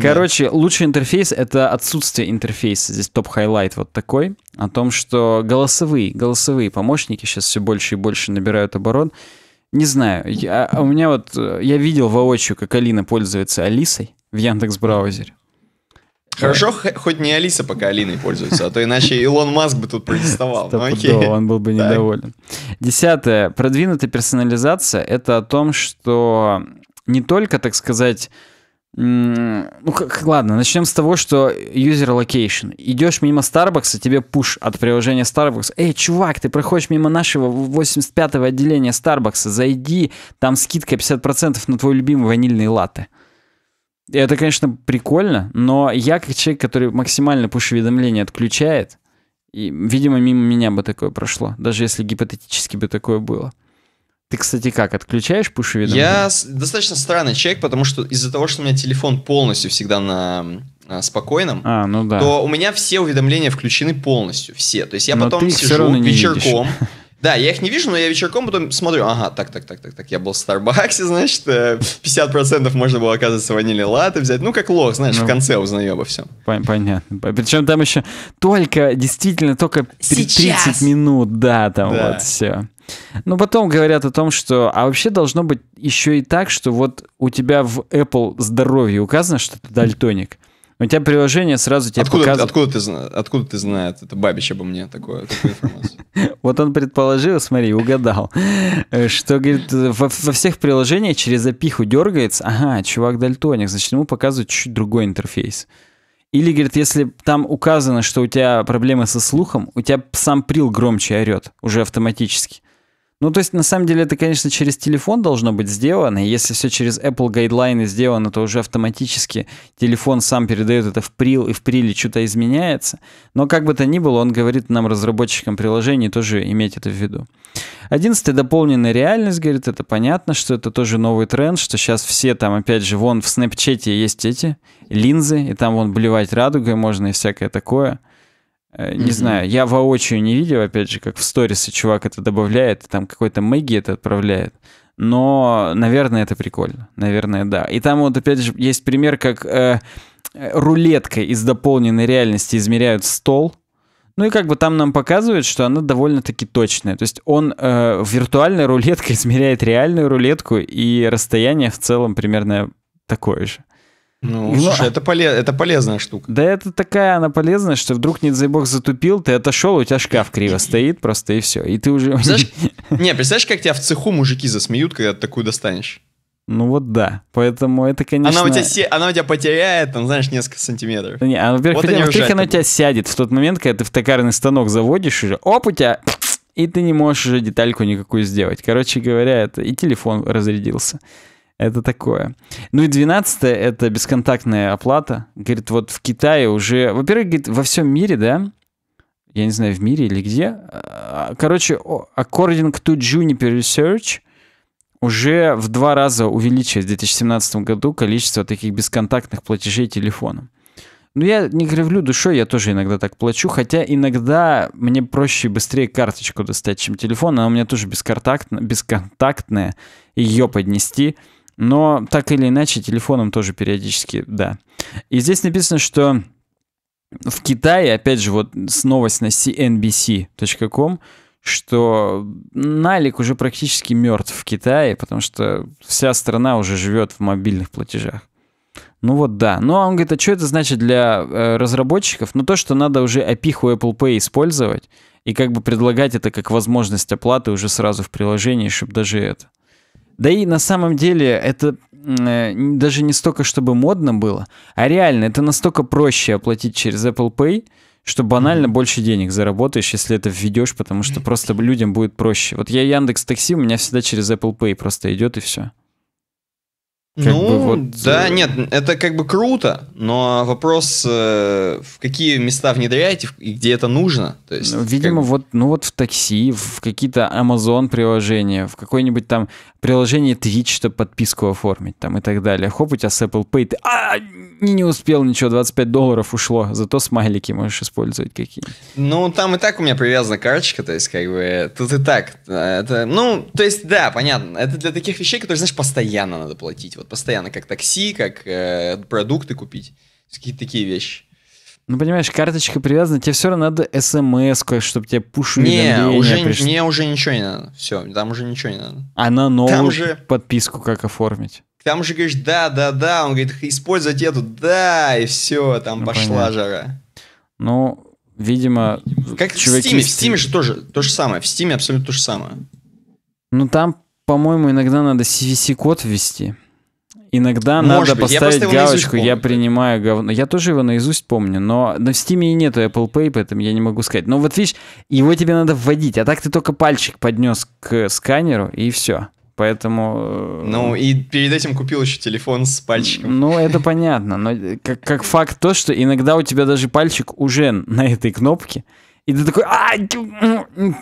Короче, лучший интерфейс — это отсутствие интерфейса. Здесь топ-хайлайт вот такой. О том, что голосовые, голосовые помощники сейчас все больше и больше набирают оборот. Не знаю, я, а у меня вот, э, я видел воочию, как Алина пользуется Алисой в Яндекс браузере. Хорошо, хоть не Алиса пока Алиной пользуется, а то иначе Илон Маск бы тут протестовал. Ну, окей. Он был бы недоволен. Десятое. Продвинутая персонализация — это о том, что не только, так сказать, ну, как, ладно, начнем с того, что user location. Идешь мимо Starbucks, тебе пуш от приложения Starbucks. Эй, чувак, ты проходишь мимо нашего 85-го отделения Starbucks, зайди, там скидка 50% на твой любимый ванильный латте это, конечно, прикольно, но я как человек, который максимально пуш-уведомления отключает, и, видимо, мимо меня бы такое прошло, даже если гипотетически бы такое было. Ты, кстати, как, отключаешь пуш-уведомления? Я достаточно странный человек, потому что из-за того, что у меня телефон полностью всегда на а, спокойном, а, ну да. то у меня все уведомления включены полностью, все. То есть я Но потом сижу вечерком, [LAUGHS] Да, я их не вижу, но я вечерком потом смотрю, ага, так, так, так, так, так, я был в Старбаксе, [LAUGHS] значит, 50% э, можно было, оказывается, ванили латы взять. Ну, как лох, знаешь, ну, в конце узнаю обо всем. Понятно. Причем там еще только, действительно, только Сейчас. 30 минут, да, там да. вот все. Ну потом говорят о том, что... А вообще должно быть еще и так, что вот у тебя в Apple здоровье указано, что ты дальтоник. У тебя приложение сразу тебе откуда, показывает... Откуда ты, откуда ты знаешь? Это Бабич обо мне такое, [LAUGHS] Вот он предположил, смотри, угадал, э, что, говорит, во, всех приложениях через запиху дергается, ага, чувак дальтоник, значит, ему показывают чуть-чуть другой интерфейс. Или, говорит, если там указано, что у тебя проблемы со слухом, у тебя сам прил громче орет уже автоматически. Ну, то есть, на самом деле, это, конечно, через телефон должно быть сделано. И если все через Apple гайдлайны сделано, то уже автоматически телефон сам передает это в прил, и в приле что-то изменяется. Но как бы то ни было, он говорит нам, разработчикам приложений, тоже иметь это в виду. Одиннадцатый дополненная реальность, говорит, это понятно, что это тоже новый тренд, что сейчас все там, опять же, вон в Снэпчете есть эти линзы, и там вон блевать радугой можно и всякое такое. Э, не mm-hmm. знаю, я воочию не видел, опять же, как в сторисы чувак это добавляет, там какой-то Мэгги это отправляет. Но, наверное, это прикольно. Наверное, да. И там вот, опять же, есть пример, как э, э рулеткой из дополненной реальности измеряют стол. Ну и как бы там нам показывают, что она довольно-таки точная. То есть он э, виртуальной рулеткой [LAUGHS] измеряет реальную рулетку, и расстояние в целом примерно такое же. Ну, Но... Ну, слушай, а это, поле... это полезная штука. Да это такая она полезная, что вдруг, не дай бог, затупил, ты отошел, у тебя шкаф криво стоит просто, и все. И ты уже... Представляешь... [LAUGHS] Не, представляешь, как тебя в цеху мужики засмеют, когда ты такую достанешь? Ну вот да, поэтому это, конечно... Она у тебя, се... она у тебя потеряет, там, знаешь, несколько сантиметров. Не, а, во-первых, вот хотя, во-первых она у тебя сядет в тот момент, когда ты в токарный станок заводишь уже, оп, у тебя... [SNIFFS] И ты не можешь уже детальку никакую сделать. Короче говоря, это и телефон разрядился. Это такое. Ну и двенадцатое это бесконтактная оплата. Говорит, вот в Китае уже... Во-первых, говорит, во всем мире, да, я не знаю, в мире или где. А, короче, according to Juniper Research, уже в два раза увеличилось в 2017 году количество таких бесконтактных платежей телефоном. Ну я не кривлю душой, я тоже иногда так плачу, хотя иногда мне проще и быстрее карточку достать, чем телефон, она у меня тоже бесконтактная, бесконтактная ее поднести – но так или иначе телефоном тоже периодически, да. И здесь написано, что в Китае, опять же, вот с новость на cnbc.com, что налик уже практически мертв в Китае, потому что вся страна уже живет в мобильных платежах. Ну вот да. Ну а он говорит, а что это значит для э, разработчиков? Ну то, что надо уже опиху Apple Pay использовать и как бы предлагать это как возможность оплаты уже сразу в приложении, чтобы даже это да и на самом деле это э, даже не столько, чтобы модно было, а реально это настолько проще оплатить через Apple Pay, что банально mm-hmm. больше денег заработаешь, если это введешь, потому что mm-hmm. просто людям будет проще. Вот я Яндекс Такси, у меня всегда через Apple Pay просто идет и все. Как ну, бы вот... да, э, нет, это как бы круто, но вопрос, э, в какие места внедряете и где это нужно. То есть, ну, видимо, как... вот, ну вот в такси, в какие-то Amazon приложения, в какое-нибудь там приложение Twitch, чтобы подписку оформить там и так далее. Хоп, у тебя с Apple Pay, ты... А, не не успел ничего, 25 долларов ушло, зато смайлики можешь использовать какие. Ну, там и так у меня привязана карточка, то есть, как бы, тут и так. Э, это, ну, то есть, да, понятно, это для таких вещей, которые, знаешь, постоянно надо платить, вот постоянно, как такси, как э, продукты купить, какие-то такие вещи. Ну, понимаешь, карточка привязана, тебе все равно надо смс чтобы тебе пушу не, уже пришло. Мне уже ничего не надо. Все, там уже ничего не надо. А на новую там же... подписку как оформить? К тому же говоришь, да, да, да, он говорит, использовать эту, да, и все, там ну, пошла понятно. жара. Ну, видимо... Как чуваки в Steam, в Steam же тоже то же самое, в Steam абсолютно то же самое. Ну, там, по-моему, иногда надо CVC-код ввести. Иногда Может надо быть. поставить я галочку, я принимаю говно. Я тоже его наизусть помню, но в Steam и нету Apple Pay, поэтому я не могу сказать. Но вот видишь, его тебе надо вводить, а так ты только пальчик поднес к сканеру, и все. Поэтому... Э, ну, и перед этим купил еще телефон с пальчиком. Ну, это понятно. Но как, как факт то, что иногда у тебя даже пальчик уже на этой кнопке, и ты такой, а,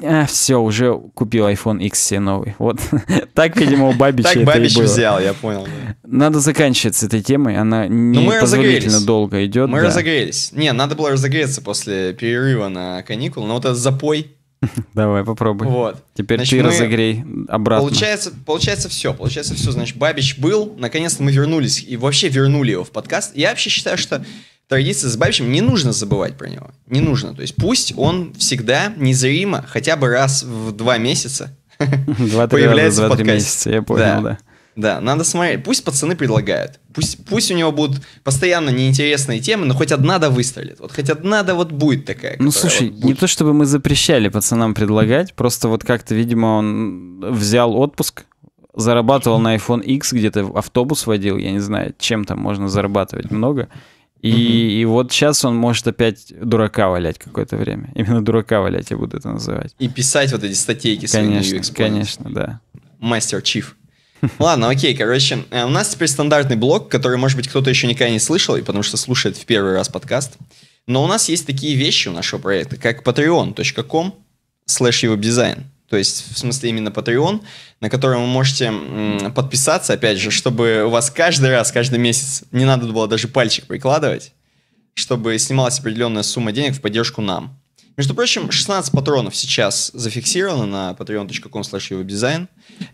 а все, уже купил iPhone X все новый. Вот [LAUGHS] так, видимо, у Бабича Так Бабич взял, я понял. Надо заканчивать с этой темой, она не ну, непозволительно долго идет. Мы разогрелись. Не, надо было разогреться после перерыва на каникулы, но вот этот запой [LAUGHS] Давай, попробуй. Вот. Теперь значит, ты разогрей обратно. Получается, получается все. Получается все. Значит, Бабич был, наконец-то мы вернулись. И вообще вернули его в подкаст. Я вообще считаю, что традиция с Бабичем, не нужно забывать про него. Не нужно. То есть пусть он всегда незримо, хотя бы раз в два месяца, [LAUGHS] два в подкасте. два-три месяца, я понял, да. да. Да, надо смотреть. Пусть пацаны предлагают. Пусть, пусть у него будут постоянно неинтересные темы, но хоть одна да выстрелит. Вот хоть одна да вот будет такая. Ну слушай, вот будет. не то чтобы мы запрещали пацанам предлагать, просто вот как-то, видимо, он взял отпуск, зарабатывал на iPhone X, где-то автобус водил, я не знаю, чем там можно зарабатывать много. И, mm-hmm. и вот сейчас он может опять дурака валять какое-то время. [LAUGHS] Именно дурака валять я буду это называть. И писать вот эти статейки. Конечно, конечно, да. Мастер Чиф. Ладно, окей, короче, э, у нас теперь стандартный блок, который, может быть, кто-то еще никогда не слышал, и потому что слушает в первый раз подкаст. Но у нас есть такие вещи у нашего проекта, как patreon.com slash дизайн. То есть, в смысле, именно Patreon, на котором вы можете м, подписаться, опять же, чтобы у вас каждый раз, каждый месяц не надо было даже пальчик прикладывать, чтобы снималась определенная сумма денег в поддержку нам. Между прочим, 16 патронов сейчас зафиксировано на patreon.com slash webdesign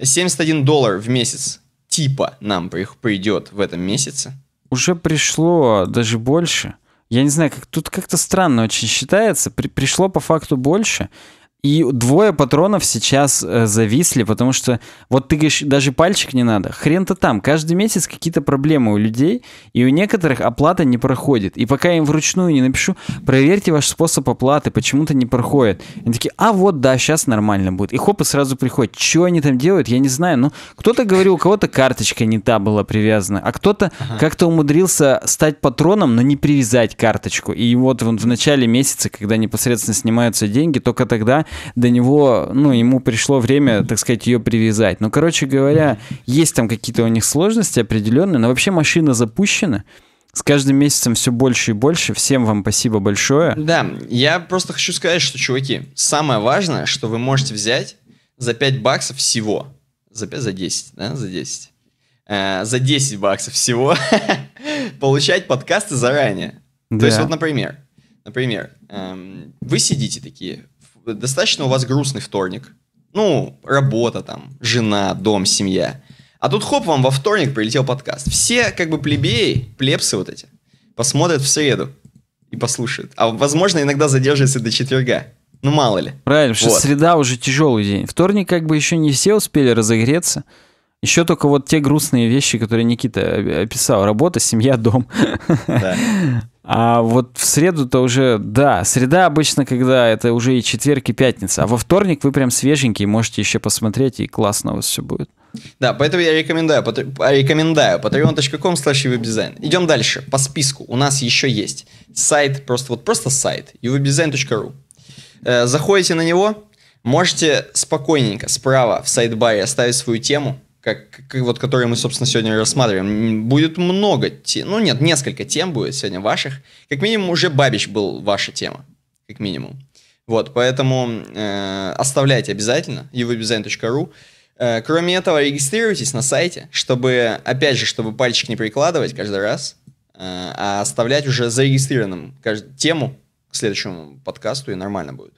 71 доллар в месяц типа нам придет в этом месяце. Уже пришло а даже больше. Я не знаю, как тут как-то странно очень считается. При, пришло по факту больше. И двое патронов сейчас э, зависли, потому что вот ты говоришь, даже пальчик не надо. Хрен-то там. Каждый месяц какие-то проблемы у людей, и у некоторых оплата не проходит. И пока я им вручную не напишу, проверьте ваш способ оплаты, почему-то не проходит. Они такие, а вот да, сейчас нормально будет. И хоп, и сразу приходит. Что они там делают, я не знаю. Ну, кто-то говорил, у кого-то карточка не та была привязана, а кто-то ага. как-то умудрился стать патроном, но не привязать карточку. И вот, вот в начале месяца, когда непосредственно снимаются деньги, только тогда до него, ну, ему пришло время, так сказать, ее привязать. Ну, короче говоря, есть там какие-то у них сложности определенные, но вообще машина запущена. С каждым месяцем все больше и больше. Всем вам спасибо большое. Да, я просто хочу сказать, что, чуваки, самое важное, что вы можете взять за 5 баксов всего. За 5, за 10, да, за 10. Э, за 10 баксов всего [LAUGHS] получать подкасты заранее. Да. То есть вот, например, например, эм, вы сидите такие, достаточно у вас грустный вторник. Ну, работа там, жена, дом, семья. А тут хоп, вам во вторник прилетел подкаст. Все как бы плебеи, плепсы вот эти, посмотрят в среду и послушают. А возможно, иногда задержится до четверга. Ну, мало ли. Правильно, вот. что среда уже тяжелый день. Вторник как бы еще не все успели разогреться. Еще только вот те грустные вещи, которые Никита описал. Работа, семья, дом. Да. [LAUGHS] А вот в среду-то уже, да, среда обычно, когда это уже и четверг, и пятница. А во вторник вы прям свеженький, можете еще посмотреть, и классно у вас все будет. Да, поэтому я рекомендую, рекомендую patreon.com slash webdesign. Идем дальше, по списку. У нас еще есть сайт, просто вот просто сайт, uwebdesign.ru. Э, заходите на него, можете спокойненько справа в сайт-баре оставить свою тему, как, как вот которые мы, собственно, сегодня рассматриваем, будет много тем, ну нет, несколько тем будет сегодня ваших. Как минимум уже Бабич был ваша тема, как минимум. Вот, поэтому э, оставляйте обязательно uvdesign.ru. Э, кроме этого, регистрируйтесь на сайте, чтобы, опять же, чтобы пальчик не прикладывать каждый раз, э, а оставлять уже зарегистрированным кажд... тему к следующему подкасту, и нормально будет.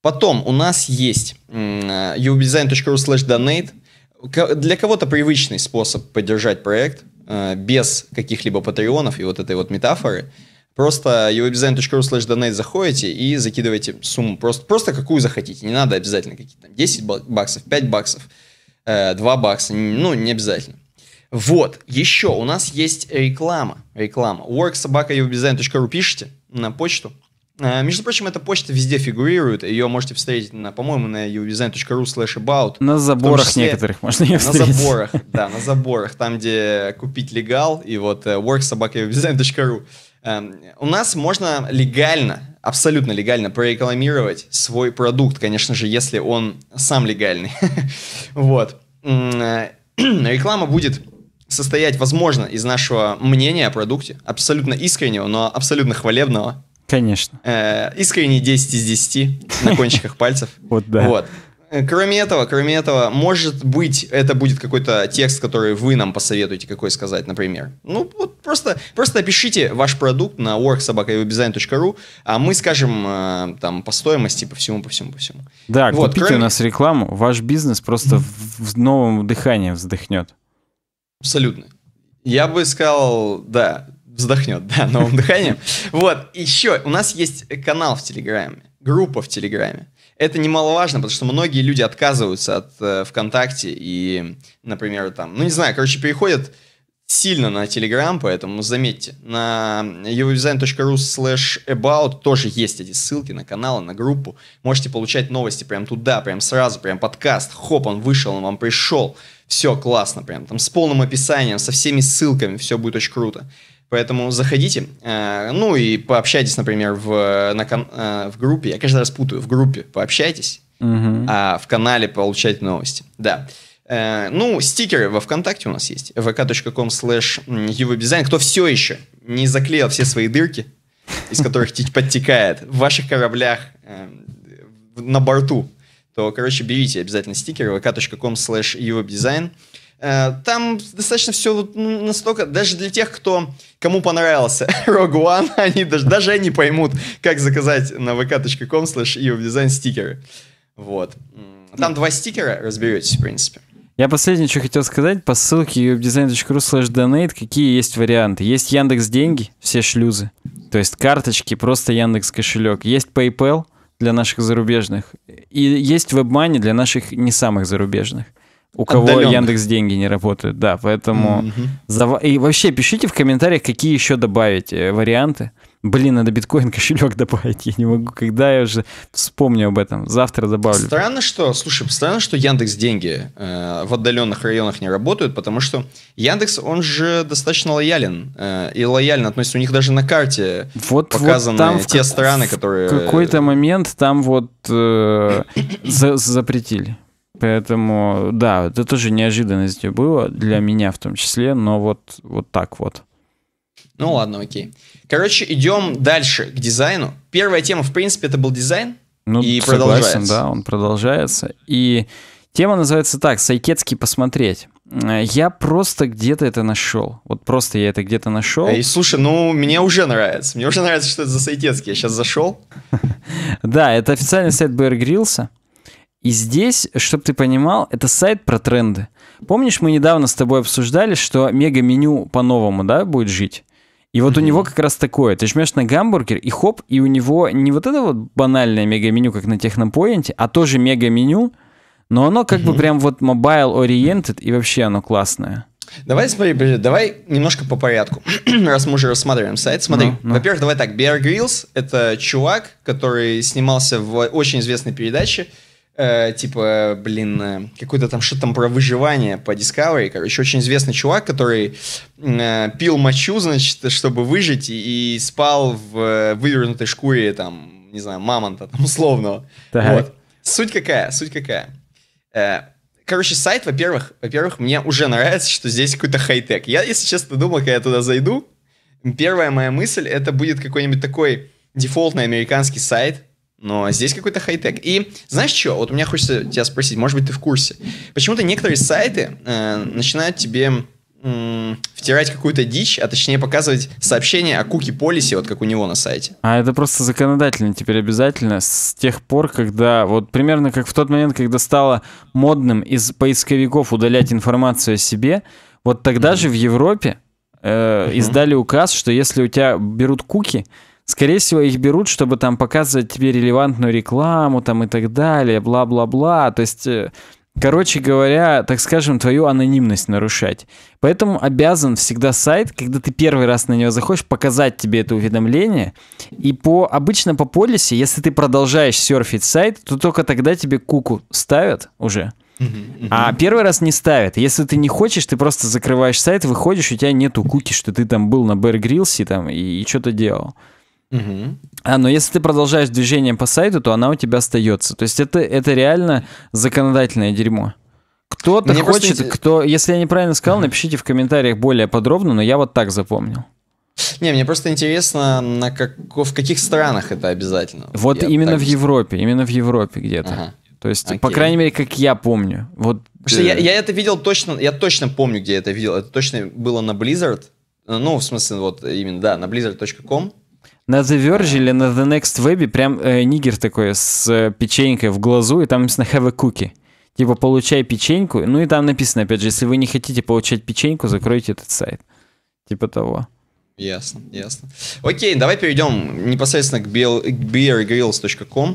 Потом у нас есть э, uvdesign.ru slash donate, для кого-то привычный способ поддержать проект э, без каких-либо патреонов и вот этой вот метафоры. Просто uwebdesign.ru slash donate заходите и закидываете сумму, просто, просто какую захотите. Не надо обязательно какие-то 10 баксов, 5 баксов, э, 2 бакса, ну, не обязательно. Вот, еще у нас есть реклама. Реклама. worksobaka.uwebdesign.ru пишите на почту. Э, между прочим, эта почта везде фигурирует. Ее можете встретить, на, по-моему, на udesign.ru slash about. На заборах числе, некоторых можно ее встретить. На заборах, да, на заборах. Там, где купить легал и вот э, worksobaka.udesign.ru. Эм, у нас можно легально, абсолютно легально прорекламировать свой продукт, конечно же, если он сам легальный. [LAUGHS] Вот. Э, [CLEARS THROAT] реклама будет состоять, возможно, из нашего мнения о продукте, абсолютно искреннего, но абсолютно хвалебного, Конечно. Э, искренне 10 из 10 на кончиках [LAUGHS] пальцев. Вот, да. Вот. Э, кроме этого, кроме этого, может быть, это будет какой-то текст, который вы нам посоветуете, какой сказать, например. Ну, вот просто, просто опишите ваш продукт на worksobakawebdesign.ru, а мы скажем э, там по стоимости, по всему, по всему, по всему. Да, вот, купите кроме... у нас рекламу, ваш бизнес просто в, в новом дыхании вздохнет. Абсолютно. Я бы сказал, да, Задохнет, да, новым дыханием. Вот, еще, у нас есть канал в Телеграме, группа в Телеграме. Это немаловажно, потому что многие люди отказываются от э, ВКонтакте и, например, там, ну не знаю, короче, переходят сильно на Телеграм, поэтому заметьте, на eurodesign.ru slash about тоже есть эти ссылки на каналы, на группу. Можете получать новости прям туда, прям сразу, прям подкаст. Хоп, он вышел, он вам пришел. Все классно прям, там с полным описанием, со всеми ссылками, все будет очень круто. Поэтому заходите, э, ну и пообщайтесь, например, в, на э, в группе. Я каждый раз путаю, в группе пообщайтесь, угу. а в канале получать новости. Да. Э, ну, стикеры во ВКонтакте у нас есть. vk.com slash dизайн Кто все еще не заклеил все свои дырки, из которых подтекает, в ваших кораблях, на борту, то, короче, берите обязательно стикеры vk.com slash dизайн Э, там достаточно все ну, настолько, даже для тех, кто, кому понравился [LAUGHS] Rogue One, они даже, даже они поймут, как заказать на vk.com slash dизайн стикеры. Вот. Там два стикера, разберетесь, в принципе. Я последнее, что хотел сказать, по ссылке webdesign.ru slash donate, какие есть варианты. Есть Яндекс Деньги, все шлюзы, то есть карточки, просто Яндекс Кошелек. Есть PayPal для наших зарубежных, и есть WebMoney для наших не самых зарубежных у Отдаленных. кого Яндекс деньги не работают, да, поэтому mm-hmm. зав... и вообще пишите в комментариях, какие еще добавить э, варианты. Блин, надо биткоин [LAUGHS] кошелек добавить, я не могу, когда я уже вспомню об этом, завтра добавлю. Странно, что, слушай, странно, что Яндекс деньги э, в отдаленных районах не работают, потому что Яндекс, он же достаточно лоялен э, и лояльно относится, у них даже на карте вот, показаны вот там те в, страны, которые... В какой-то момент там вот э, [COUGHS] за, запретили. Поэтому, да, это тоже неожиданностью было для меня в том числе, но вот, вот так вот. Ну ладно, окей. Короче, идем дальше к дизайну. Первая тема, в принципе, это был дизайн. Ну, и согласен, продолжается. да, он продолжается. И тема называется так, «Сайкетский посмотреть». Э, я просто где-то это нашел. Вот просто я это где-то нашел. И слушай, ну мне уже нравится. Мне уже нравится, что это за сайтецкий. Я сейчас зашел. [LAUGHS] Да, это официальный сайт Bear Grylls. И здесь, чтобы ты понимал, это сайт про тренды. Помнишь, мы недавно с тобой обсуждали, что мега-меню по-новому, да, будет жить? И вот mm-hmm. у него как раз такое. Ты жмешь на гамбургер, и хоп, и у него не вот это вот банальное мега-меню, как на технопоинте, а тоже мега-меню, но оно как mm-hmm. бы прям вот mobile-oriented, и вообще оно классное. Давай, смотри, давай немножко по порядку. [CLEARS THROAT] Раз мы уже рассматриваем сайт, смотри. No, ну, no. Ну. Во-первых, давай так, Bear Grylls — это чувак, который снимался в очень известной передаче — э, типа, блин, э, какой-то там что-то там про выживание по Discovery, короче, очень известный чувак, который э, пил мочу, значит, чтобы выжить, и, и спал в э, вывернутой шкуре, там, не знаю, мамонта, там, [LAUGHS] условного. Так. Вот. Суть какая, суть какая. Э, короче, сайт, во-первых, во-первых, мне уже нравится, что здесь какой-то хай-тек. Я, если честно, думал, когда я туда зайду, первая моя мысль, это будет какой-нибудь такой дефолтный американский сайт, но здесь какой-то хай-тек. И знаешь что? Вот у меня хочется тебя спросить, может быть, ты в курсе. Почему-то некоторые сайты э, начинают тебе втирать какую-то дичь, а точнее показывать сообщение о куки полисе, вот как у него на сайте. А это просто законодательно теперь обязательно с тех пор, когда вот примерно как в тот момент, когда стало модным из поисковиков удалять информацию о себе, вот тогда mm-hmm. же в Европе э, mm-hmm. издали указ, что если у тебя берут куки, Скорее всего, их берут, чтобы там показывать тебе релевантную рекламу там и так далее, бла-бла-бла. То есть, э, короче говоря, так скажем, твою анонимность нарушать. Поэтому обязан всегда сайт, когда ты первый раз на него заходишь, показать тебе это уведомление. И по обычно по полисе, если ты продолжаешь серфить сайт, то только тогда тебе куку ставят уже. А первый раз не ставят. Если ты не хочешь, ты просто закрываешь сайт, выходишь, у тебя нету куки, что ты там был на Bear Grylls там, и, и что-то делал. Угу. А, но если ты продолжаешь движение по сайту, то она у тебя остается. То есть это, это реально законодательное дерьмо. Кто-то Мне хочет, просто... кто, если я неправильно сказал, напишите в комментариях более подробно, но я вот так запомнил. Не, мне просто интересно, на как... в каких странах это обязательно. Вот я именно в Европе, именно в Европе где-то. Ага. То есть, Окей. по крайней мере, как я помню. Вот. что э, я, я это видел точно, я точно помню, где я это видел. Это точно было на Blizzard. Э, ну, в смысле, вот именно, да, на blizzard.com на The Verge или на The Next Web прям э, нигер такой с э, печенькой в глазу, и там написано Have a cookie. Типа, получай печеньку. Ну и там написано, опять же, если вы не хотите получать печеньку, закройте этот сайт. Типа того. Ясно, ясно. Окей, давай перейдем непосредственно к beergrills.com.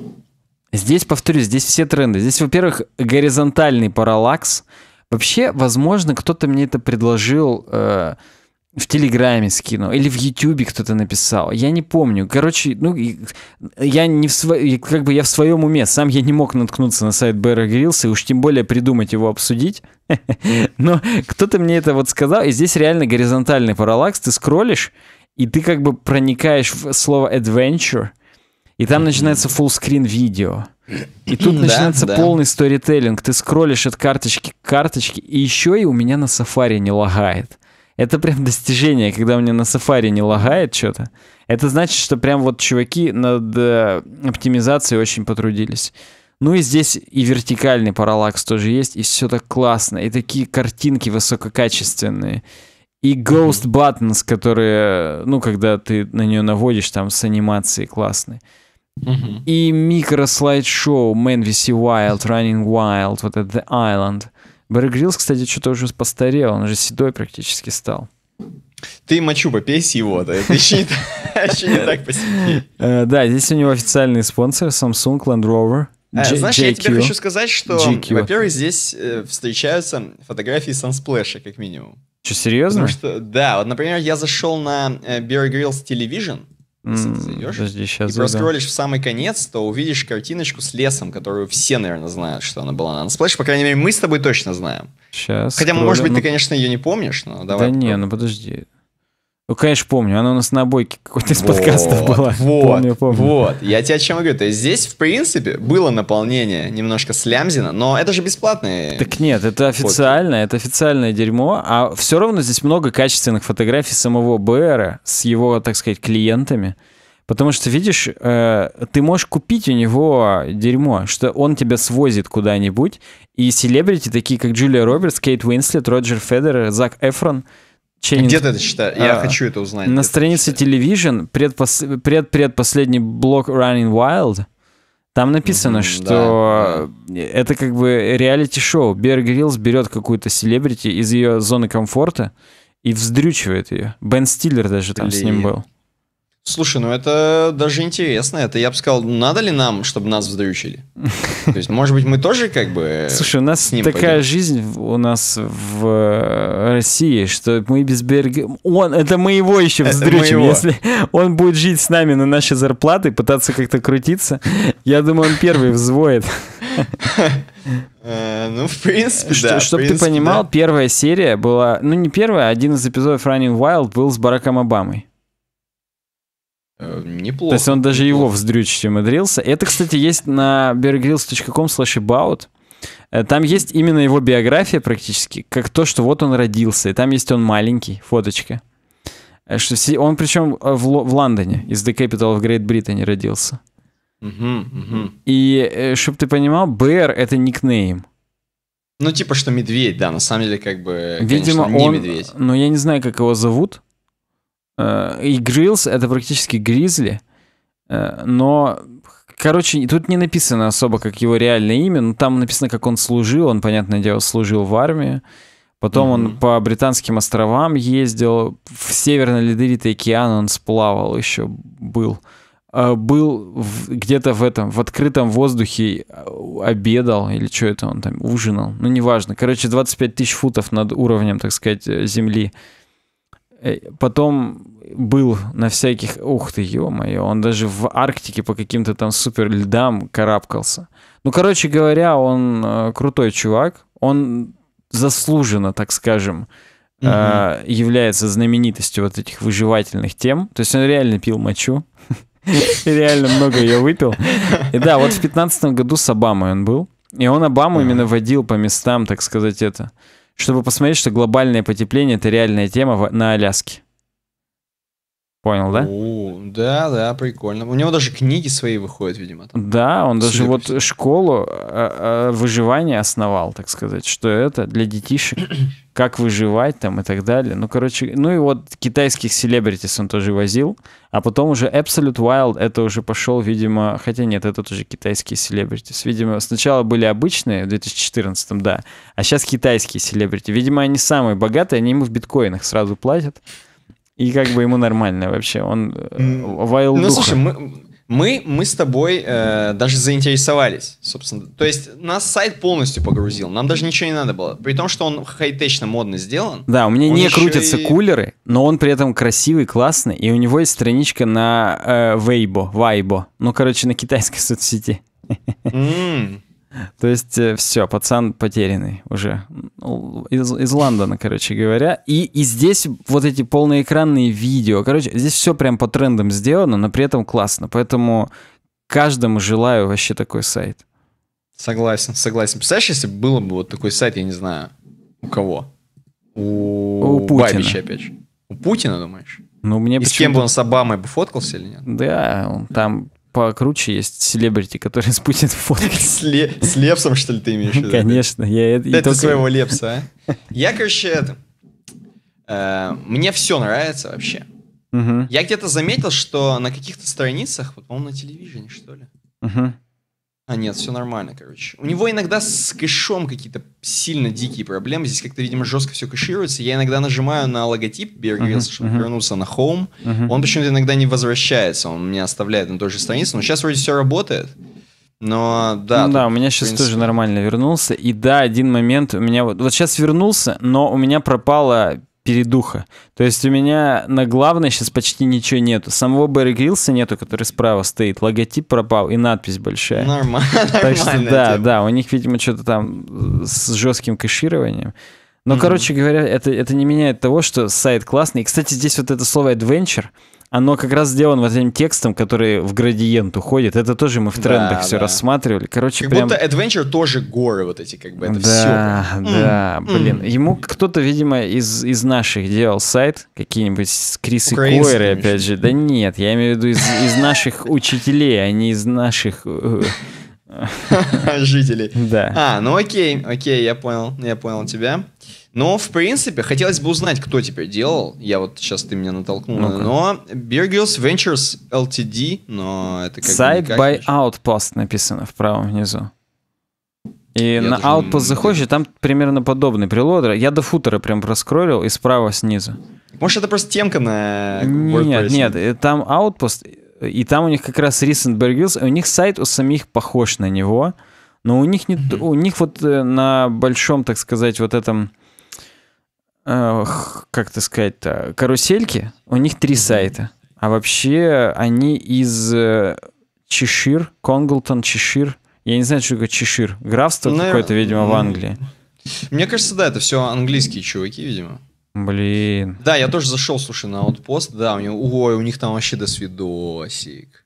Здесь, повторюсь, здесь все тренды. Здесь, во-первых, горизонтальный параллакс. Вообще, возможно, кто-то мне это предложил... Э, в Телеграме скинул, или в Ютубе кто-то написал, я не помню. Короче, ну, я не в сво... как бы я в своем уме, сам я не мог наткнуться на сайт Бэра Гриллса, и уж тем более придумать его обсудить. [LAUGHS] Но кто-то мне это вот сказал, и здесь реально горизонтальный параллакс, ты скроллишь, и ты как бы проникаешь в слово adventure, и там начинается фуллскрин видео. И тут начинается полный сторителлинг. Ты скроллишь от карточки к карточке, и еще и у меня на сафари не лагает. Это прям достижение, когда мне на сафари не лагает что-то. Это значит, что прям вот чуваки над э, оптимизацией очень потрудились. Ну и здесь и вертикальный параллакс тоже есть, и все так классно, и такие картинки высококачественные. И Ghost Buttons, которые, ну, когда ты на нее наводишь, там с анимацией классные. Uh-huh. И микро слайд-шоу Man VC Wild, Running Wild, вот это The Island. Uh, Барри Гриллс, кстати, что-то уже постарел, он уже седой практически стал. Ты мочу попейся его, да, это еще [LAUGHS] не так посередине. Э, да, здесь у него официальный спонсор Samsung Land Rover. Э, знаешь, я тебе хочу сказать, что, во-первых, здесь э, встречаются фотографии Sunsplash, как минимум. Что, серьезно? Потому что, да, вот, например, я зашел на Barry Гриллс Television, если ты зайдешь и проскролишь в самый конец, то увидишь картиночку с лесом, которую все, наверное, знают, что она была на Unsplash. По крайней мере, мы с тобой точно знаем. Сейчас. Хотя, может быть, ты, ну конечно, ее не помнишь, но давай. Да не, ну подожди. Ну, конечно, помню. Она у нас на обойке какой-то из вот, подкастов была. [LAUGHS] Вот, помню, помню. вот. Я тебе о чем говорю. То есть здесь, в принципе, было наполнение немножко слямзина, но это же бесплатные. Так нет, это официально, фотки. это официальное дерьмо. А все равно здесь много качественных фотографий самого Бэра с его, так сказать, клиентами. Потому что, видишь, э, ты можешь купить у него дерьмо, что он тебя свозит куда-нибудь, и селебрити, такие как Джулия Робертс, Кейт Уинслет, Роджер Федерер, Зак Эфрон, Ченнинг. Где ты это считаешь? Я а, хочу это узнать. На странице Television предпос... пред... предпоследний блок Running Wild. Там написано, mm-hmm, что да, это как бы реалити-шоу. Бер Гриллс берет какую-то селебрити из ее зоны комфорта и вздрючивает ее. Бен Стиллер даже Блин. там с ним был. Слушай, ну это даже интересно. Это я бы сказал, надо ли нам, чтобы нас вздрючили? [LAUGHS] То есть, может быть, мы тоже как бы... Слушай, у нас такая пойдем? жизнь у нас в э, России, что мы без Берг... Он, это мы его еще вздрючим. Его. Если он будет жить с нами на наши зарплаты, пытаться как-то крутиться, я думаю, он первый взвоет. [LAUGHS] Э, ну, в принципе, да. Чтобы ты понимал, первая серия была... Ну, не первая, а один из эпизодов Running Wild был с Бараком Обамой. Э, неплохо. То есть он даже неплохо. его вздрючить умудрился. Это, кстати, есть на beargrylls.com slash about. Э, там есть именно его биография практически, как то, что вот он родился. И там есть он маленький, фоточка. Э, что все, он причем в, Л... в Лондоне, из The Capital of Great Britain родился. Угу, угу. И, чтобы ты понимал, Бэр — это никнейм. Ну, типа, что медведь, да, на самом деле, как бы, Видимо, конечно, он не он, медведь. Но ну, я не знаю, как его зовут. Э, и Гриллс это практически Гризли, э, но Короче, тут не написано особо, как его реальное имя, но там написано, как он служил. Он, понятное дело, служил в армии. Потом mm-hmm. он по британским островам ездил. В северно ледовитый океан он сплавал еще, был. Э, был где-то в этом, в открытом воздухе, обедал или что это он там, ужинал. Ну, неважно. Короче, 25 тысяч футов над уровнем, так сказать, земли. Э, потом был на всяких... Ух ты, ё-моё, он даже в Арктике по каким-то там супер льдам карабкался. Ну, короче говоря, он э, крутой чувак. Он заслуженно, так скажем, угу. является знаменитостью вот этих выживательных тем. То есть он реально пил мочу. [LAUGHS] Реально много ее выпил. И да, вот в 15 году с Обамой он был. И он Обаму именно водил по местам, так сказать, это чтобы посмотреть, что глобальное потепление — это реальная тема на Аляске. Понял, да? О, да, да, прикольно. У него даже книги свои выходят, видимо. Там. Да, он даже вот все. школу э, э, выживания основал, так сказать, что это для детишек, [CLEARS THROAT] как выживать там и так далее. Ну, короче, ну и вот китайских селебритис он тоже возил, а потом уже Absolute Wild это уже пошел, видимо, хотя нет, это тоже китайские селебритис. Видимо, сначала были обычные в 2014, да, а сейчас китайские селебрити. Видимо, они самые богатые, они ему в биткоинах сразу платят. И как бы ему нормально вообще. Он э, вайл Ну, слушай, мы, мы, мы с тобой э, даже заинтересовались, собственно. То есть нас сайт полностью погрузил, нам даже ничего не надо было. При том, что он хай-течно модно сделан. Да, у меня не крутятся и... кулеры, но он при этом красивый, классный, и у него есть страничка на э, Weibo, Weibo, ну, короче, на китайской [LAUGHS] соцсети. Mm. [LAUGHS] То есть э, все, пацан потерянный уже. Из, из Лондона, короче говоря. И, и здесь вот эти полноэкранные видео. Короче, здесь все прям по трендам сделано, но при этом классно. Поэтому каждому желаю вообще такой сайт. Согласен, согласен. Представляешь, если было бы вот такой сайт, я не знаю, у кого? У, у Путина. Бабича, опять же. У Путина, думаешь? Ну, мне и с кем бы он с Обамой бы фоткался или нет? Да, он там покруче есть селебрити, которые с Путин фоткать. С, Лепсом, что ли, ты имеешь в виду? Конечно. это своего Лепса, а? Я, короче, это... Э, мне все нравится вообще. Я где-то заметил, что на каких-то страницах, вот, по-моему, на телевидении, что ли, а нет, все нормально, короче. У него иногда с кэшом какие-то сильно дикие проблемы. Здесь как-то, видимо, жестко все кэшируется. Я иногда нажимаю на логотип Бергерс, uh-huh, чтобы uh-huh. вернуться на Home. Uh-huh. Он почему-то иногда не возвращается. Он меня оставляет на той же странице. Но ну, сейчас вроде все работает. Но да. Ну, да, у меня сейчас принципе... тоже нормально вернулся. И да, один момент у меня вот вот сейчас вернулся, но у меня пропала передуха. То есть у меня на главной сейчас почти ничего нету. Самого Барри Грилса нету, который справа стоит. Логотип пропал и надпись большая. Нормально. [LAUGHS] Так что да, тема. да, у них, видимо, что-то там э, с жестким кэшированием. Но, mm-hmm. короче говоря, это, это не меняет того, что сайт классный. И, кстати, здесь вот это слово adventure — оно как раз сделано вот этим текстом, который в градиент уходит. Это тоже мы в трендах да, все да. рассматривали. Короче, как прям... будто Adventure тоже горы вот эти, как бы, это да, все. Да, mm. блин. Ему кто-то, видимо, из, из наших делал сайт, какие-нибудь Крис и Койры, опять же. Да нет, я имею в виду из, из наших учителей, а не из наших... Э, э. [LAUGHS] Жителей. Да. А, ну окей, окей, я понял, я понял тебя. Но, в принципе, хотелось бы узнать, кто теперь делал. Я вот сейчас ты меня натолкнул. ну Но Birgios Ventures LTD, но это как Side бы by Outpost написано в правом внизу. И Я на даже... Outpost заходишь, и там примерно подобный прилодер. Я до футера прям проскролил и справа снизу. Может, это просто темка на WordPress? Нет, нет, э, там Outpost, и там у них как раз Recent и у них сайт у самих похож на него, но у них, нет, mm -hmm. у них вот э, на большом, так сказать, вот этом Э, как то сказать-то, карусельки, у них три сайта. А вообще они из э, Чешир, Конглтон, Чешир. Я не знаю, что такое Чешир. Графство ну, какое-то, видимо, в Англии. Мне кажется, да, это все английские чуваки, видимо. Блин. Да, я тоже зашел, слушай, на Outpost, да, у них, ой, у них там вообще до свидосик.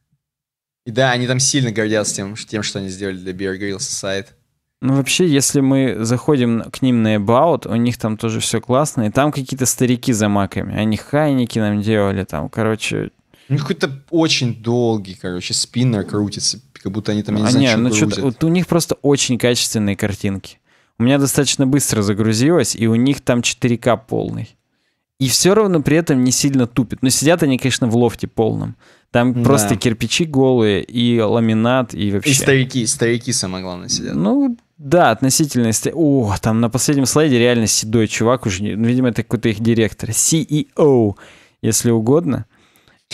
И да, они там сильно гордятся тем, тем что они сделали для Bear Grylls сайт. Ну, вообще, если мы заходим к ним на About, у них там тоже все классно, и там какие-то старики за маками, они хайники нам делали, там, короче... У них какой-то очень долгий, короче, спиннер крутится, как будто они там, я не а знаю, не, что ну, что-то, вот, у них просто очень качественные картинки. У меня достаточно быстро загрузилось, и у них там 4К полный. И все равно при этом не сильно тупит. Но ну, сидят они, конечно, в лофте полном. Там да. просто кирпичи голые, и ламинат, и вообще. И старики, старики, самое главное, сидят. Ну, да, относительно. О, там на последнем слайде реально седой чувак уже. Ну, видимо, это какой-то их директор. CEO, если угодно.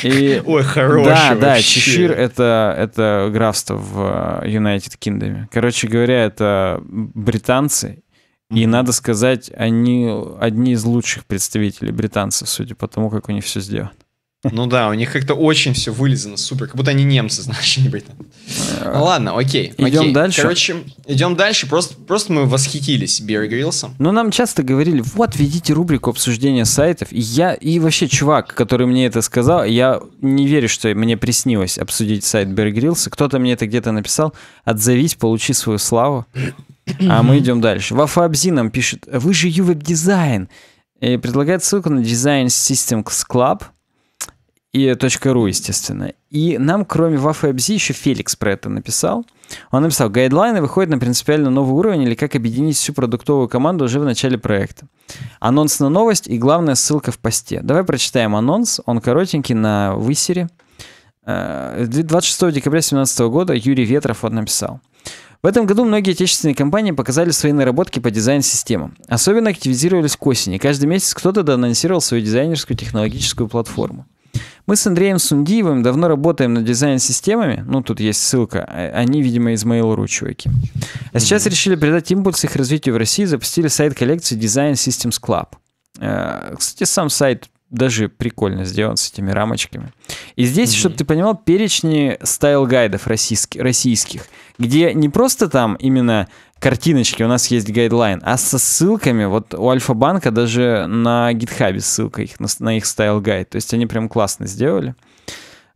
И... [LAUGHS] Ой, хороший Да, вообще. да, Чешир — это, это графство в э, United Kingdom. Короче говоря, это британцы, mm-hmm. и, надо сказать, они одни из лучших представителей британцев, судя по тому, как у них все сделано. Ну да, у них как-то очень все вылезано, супер, как будто они немцы, [LAUGHS] знаешь, не быть. Ну ладно, окей. Идем дальше. Короче, идем дальше, просто, просто мы восхитились Берри Гриллсом. Ну нам часто говорили, вот, ведите рубрику обсуждения сайтов, и я, и вообще чувак, который мне это сказал, я не верю, что мне приснилось обсудить сайт Берри Гриллса, кто-то мне это где-то написал, отзовись, получи свою славу. А мы идем дальше. Вафабзи нам пишет, вы же ювеб-дизайн. И предлагает ссылку на Design Systems Club – и .ru, э, естественно. И нам, кроме Вафы Абзи, еще Феликс про это написал. Он написал, гайдлайны выходят на принципиально новый уровень или как объединить всю продуктовую команду уже в начале проекта. Анонс на новость и главная ссылка в посте. Давай прочитаем анонс, он коротенький на высере. 26 э, декабря 2017 года Юрий Ветров вот написал. В этом году многие отечественные компании показали свои наработки по дизайн-системам. Особенно активизировались к осени. Каждый месяц кто-то доанонсировал свою дизайнерскую технологическую платформу. Мы с Андреем Сундиевым давно работаем над дизайн-системами. Ну, тут есть ссылка. А, они, видимо, из Mail.ru, чуваки. А сейчас mm-hmm. решили придать импульс их развитию в России. Запустили сайт коллекции Design Systems Club. Э, кстати, сам сайт даже прикольно сделан с этими рамочками. И здесь, mm-hmm. чтобы ты понимал, перечни стайл-гайдов российских, российских, где не просто там именно картиночки, у нас есть гайдлайн. А со ссылками, вот у Альфа-банка даже на гитхабе ссылка их, на, на их стайл-гайд. То есть они прям классно сделали.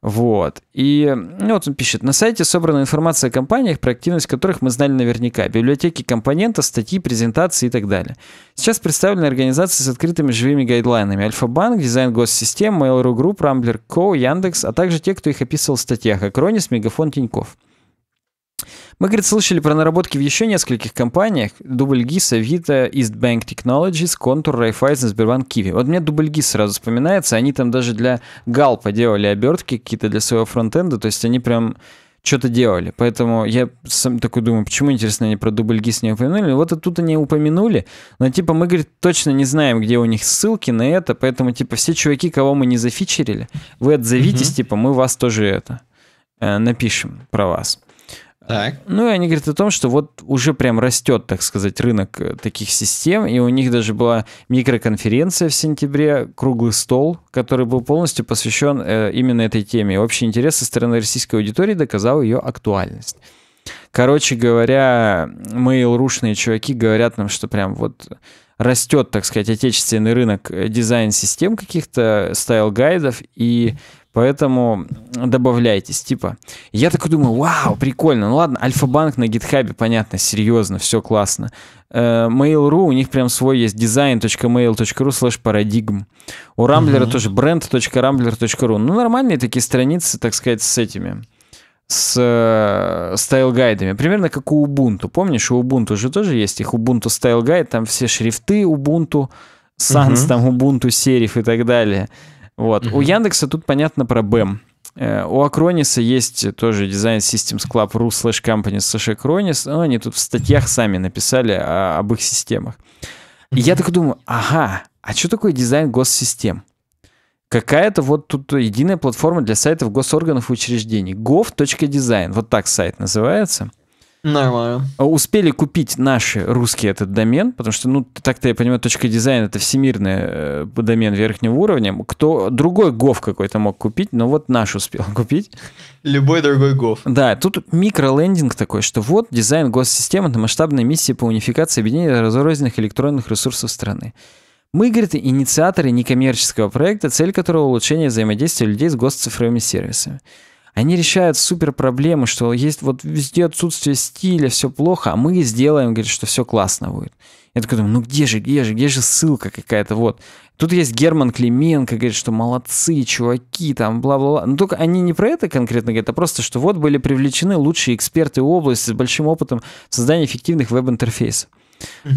Вот. И ну, вот он пишет. На сайте собрана информация о компаниях, про активность которых мы знали наверняка. Библиотеки компонента, статьи, презентации и так далее. Сейчас представлены организации с открытыми живыми гайдлайнами. Альфа-банк, дизайн госсистем, Mail.ru Group, Rambler Co, Яндекс, а также те, кто их описывал в статьях. Акронис, Мегафон, Тиньков. Мы, говорит, слышали про наработки в еще нескольких компаниях. Дубльгис, East Bank Technologies, Контур, Райфайзен, Сбербанк, Киви. Вот мне Дубльгис сразу вспоминается. Они там даже для Галпа делали обертки какие-то для своего фронтенда. То есть они прям что-то делали. Поэтому я сам такой думаю, почему, интересно, они про дубльгис не упомянули. Вот и тут они упомянули. Но, типа, мы, говорит, точно не знаем, где у них ссылки на это. Поэтому, типа, все чуваки, кого мы не зафичерили, вы отзовитесь, mm-hmm. типа, мы вас тоже это э, напишем про вас. Так. Ну, и они говорят о том, что вот уже прям растет, так сказать, рынок э, таких систем, и у них даже была микроконференция в сентябре, круглый стол, который был полностью посвящен э, именно этой теме. общий интерес со стороны российской аудитории доказал ее актуальность. Короче говоря, mail-рушные чуваки говорят нам, что прям вот растет, так сказать, отечественный рынок э, дизайн-систем каких-то, э, стайл-гайдов, и mm Поэтому добавляйтесь, типа. Я такой думаю, вау, прикольно. Ну ладно, Альфа-банк на гитхабе, понятно, серьезно, все классно. Э, Mail.ru, у них прям свой есть design.mail.ru slash paradigm. У Рамблера угу. тоже brand.rambler.ru. Ну, нормальные такие страницы, так сказать, с этими с э, стайл-гайдами. Примерно как у Ubuntu. Помнишь, у Ubuntu же тоже есть их Ubuntu стайл гайд там все шрифты Ubuntu, Sans, угу. там Ubuntu Serif и так далее. Вот. Mm-hmm. У Яндекса тут понятно про BEM. Э, у Акрониса есть тоже Design Systems Club ru slash company с Acronis. Ну, они тут в статьях сами написали о, об их системах. И я так думаю, ага, а что такое дизайн госсистем? Какая-то вот тут единая платформа для сайтов госорганов и учреждений. gov.design. Вот так сайт называется. Нормально. А успели купить наши русские этот домен, потому что, ну, так-то я понимаю, точка дизайн это всемирный э, домен верхнего уровня. Кто другой гов какой-то мог купить, но вот наш успел [LAUGHS] купить. Любой другой гов. Да, тут микролендинг такой, что вот дизайн госсистемы на масштабной миссии по унификации объединения разрозненных электронных ресурсов страны. Мы, говорит, инициаторы некоммерческого проекта, цель которого улучшение взаимодействия людей с госцифровыми сервисами. Они решают супер проблемы, что есть вот везде отсутствие стиля, все плохо, а мы сделаем, говорит, что все классно будет. Я такой думаю, ну где же, где же, где же ссылка какая-то, вот. Тут есть Герман Клименко, говорит, что молодцы, чуваки, там, бла-бла-бла. Но только они не про это конкретно говорят, а просто, что вот были привлечены лучшие эксперты области с большим опытом создания эффективных веб-интерфейсов.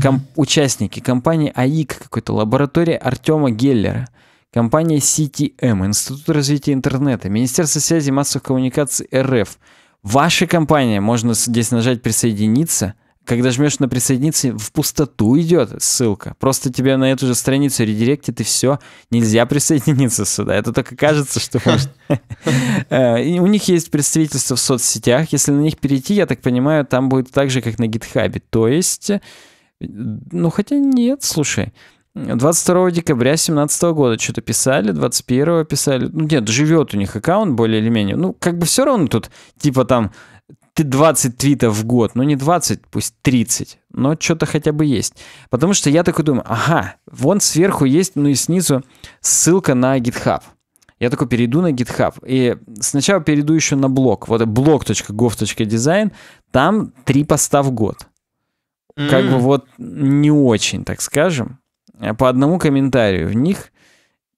Ком- участники компании АИК какой-то, лаборатории Артема Геллера – компания CTM, Институт развития интернета, Министерство связи и массовых коммуникаций РФ. Ваша компания, можно здесь нажать «Присоединиться», когда жмешь на присоединиться, в пустоту идет ссылка. Просто тебе на эту же страницу редиректит, и все. Нельзя присоединиться сюда. Это только кажется, что [LAUGHS] э, У них есть представительство в соцсетях. Если на них перейти, я так понимаю, там будет так же, как на гитхабе. То есть... Э, ну, хотя нет, слушай. 22 декабря 2017 года что-то писали, 21 писали. Ну нет, живет у них аккаунт более или менее. Ну как бы все равно тут типа там ты 20 твитов в год, ну не 20, пусть 30, но что-то хотя бы есть. Потому что я такой думаю, ага, вон сверху есть, ну и снизу ссылка на GitHub. Я такой перейду на GitHub. И сначала перейду еще на блог. Вот blog.gov.design. Там три поста в год. mm Как бы вот не очень, так скажем. Э, по одному комментарию в них.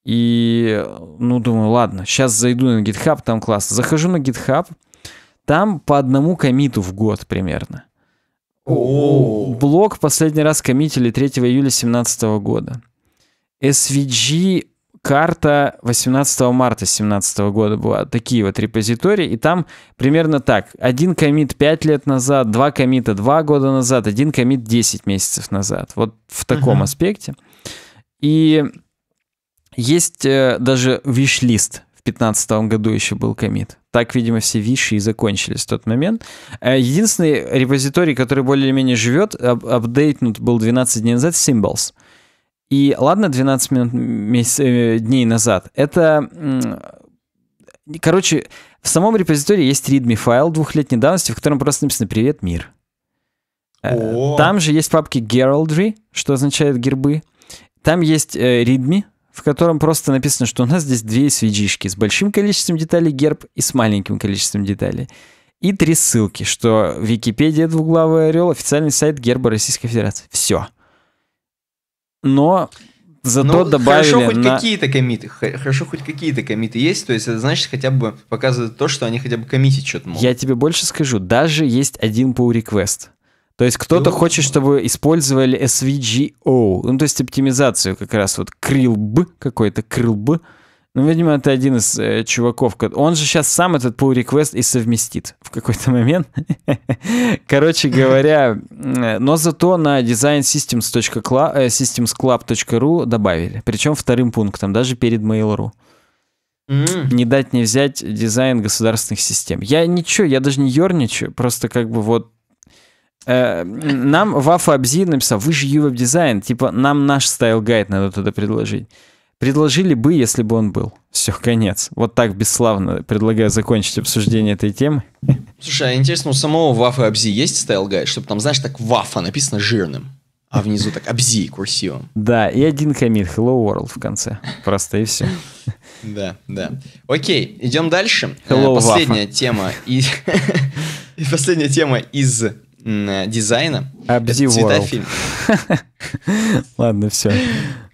И, ну, думаю, ладно, сейчас зайду на GitHub, там классно. Захожу на GitHub, там по одному комиту в год примерно. Oh. Блок последний раз коммитили 3 июля 2017 года. SVG карта 18 марта 2017 года была. Такие вот репозитории. И там примерно так. Один комит 5 лет назад, два комита 2 года назад, один комит 10 месяцев назад. Вот в таком uh-huh. аспекте. И есть э, даже виш-лист. В 2015 году еще был комит. Так, видимо, все виши и закончились в тот момент. Э, единственный репозиторий, который более-менее живет, ап апдейтнут был 12 дней назад, Symbols. И ладно, 12 минут, месяц, э, дней назад. Это... Короче, в самом репозитории есть readme файл двухлетней давности, в котором просто написано «Привет, мир». Э, О. Там же есть папки Heraldry, что означает гербы. Там есть э, readme, в котором просто написано, что у нас здесь две svg с большим количеством деталей герб и с маленьким количеством деталей. И три ссылки, что Википедия «Двуглавый орел», официальный сайт герба Российской Федерации. Все. Но зато ну, добавили хорошо хоть на... какие-то комиты, хорошо хоть какие-то комиты есть, то есть это значит хотя бы показывает то, что они хотя бы коммитить что-то могут. Я тебе больше скажу, даже есть один pull request, то есть кто-то ну, хочет, чтобы использовали SVGO, ну то есть оптимизацию как раз вот крилб какой-то крилб. Ну, видимо, это один из э, чуваков. Он же сейчас сам этот pull request и совместит в какой-то момент. [LAUGHS] Короче говоря, но зато на designsystems.club.ru э, добавили. Причем вторым пунктом, даже перед Mail.ru. Не дать не взять дизайн государственных систем. Я ничего, я даже не ерничаю, просто как бы вот Э, нам Вафа Абзи написал, вы же веб-дизайн, типа нам наш стайл-гайд надо туда предложить. Предложили бы, если бы он был. Все, конец. Вот так бесславно предлагаю закончить обсуждение этой темы. Слушай, а интересно, у самого Вафы Абзи есть стайл-гайд, чтобы там, знаешь, так Вафа написано жирным, а внизу так Абзи курсивом. Да, и один комит Hello World в конце. Просто и все. [LAUGHS] Да, да. Окей, идем дальше. Э, последняя тема. И... [LAUGHS] и последняя тема из Э, дизайна. Обди цвета фильм [LAUGHS] Ладно, все.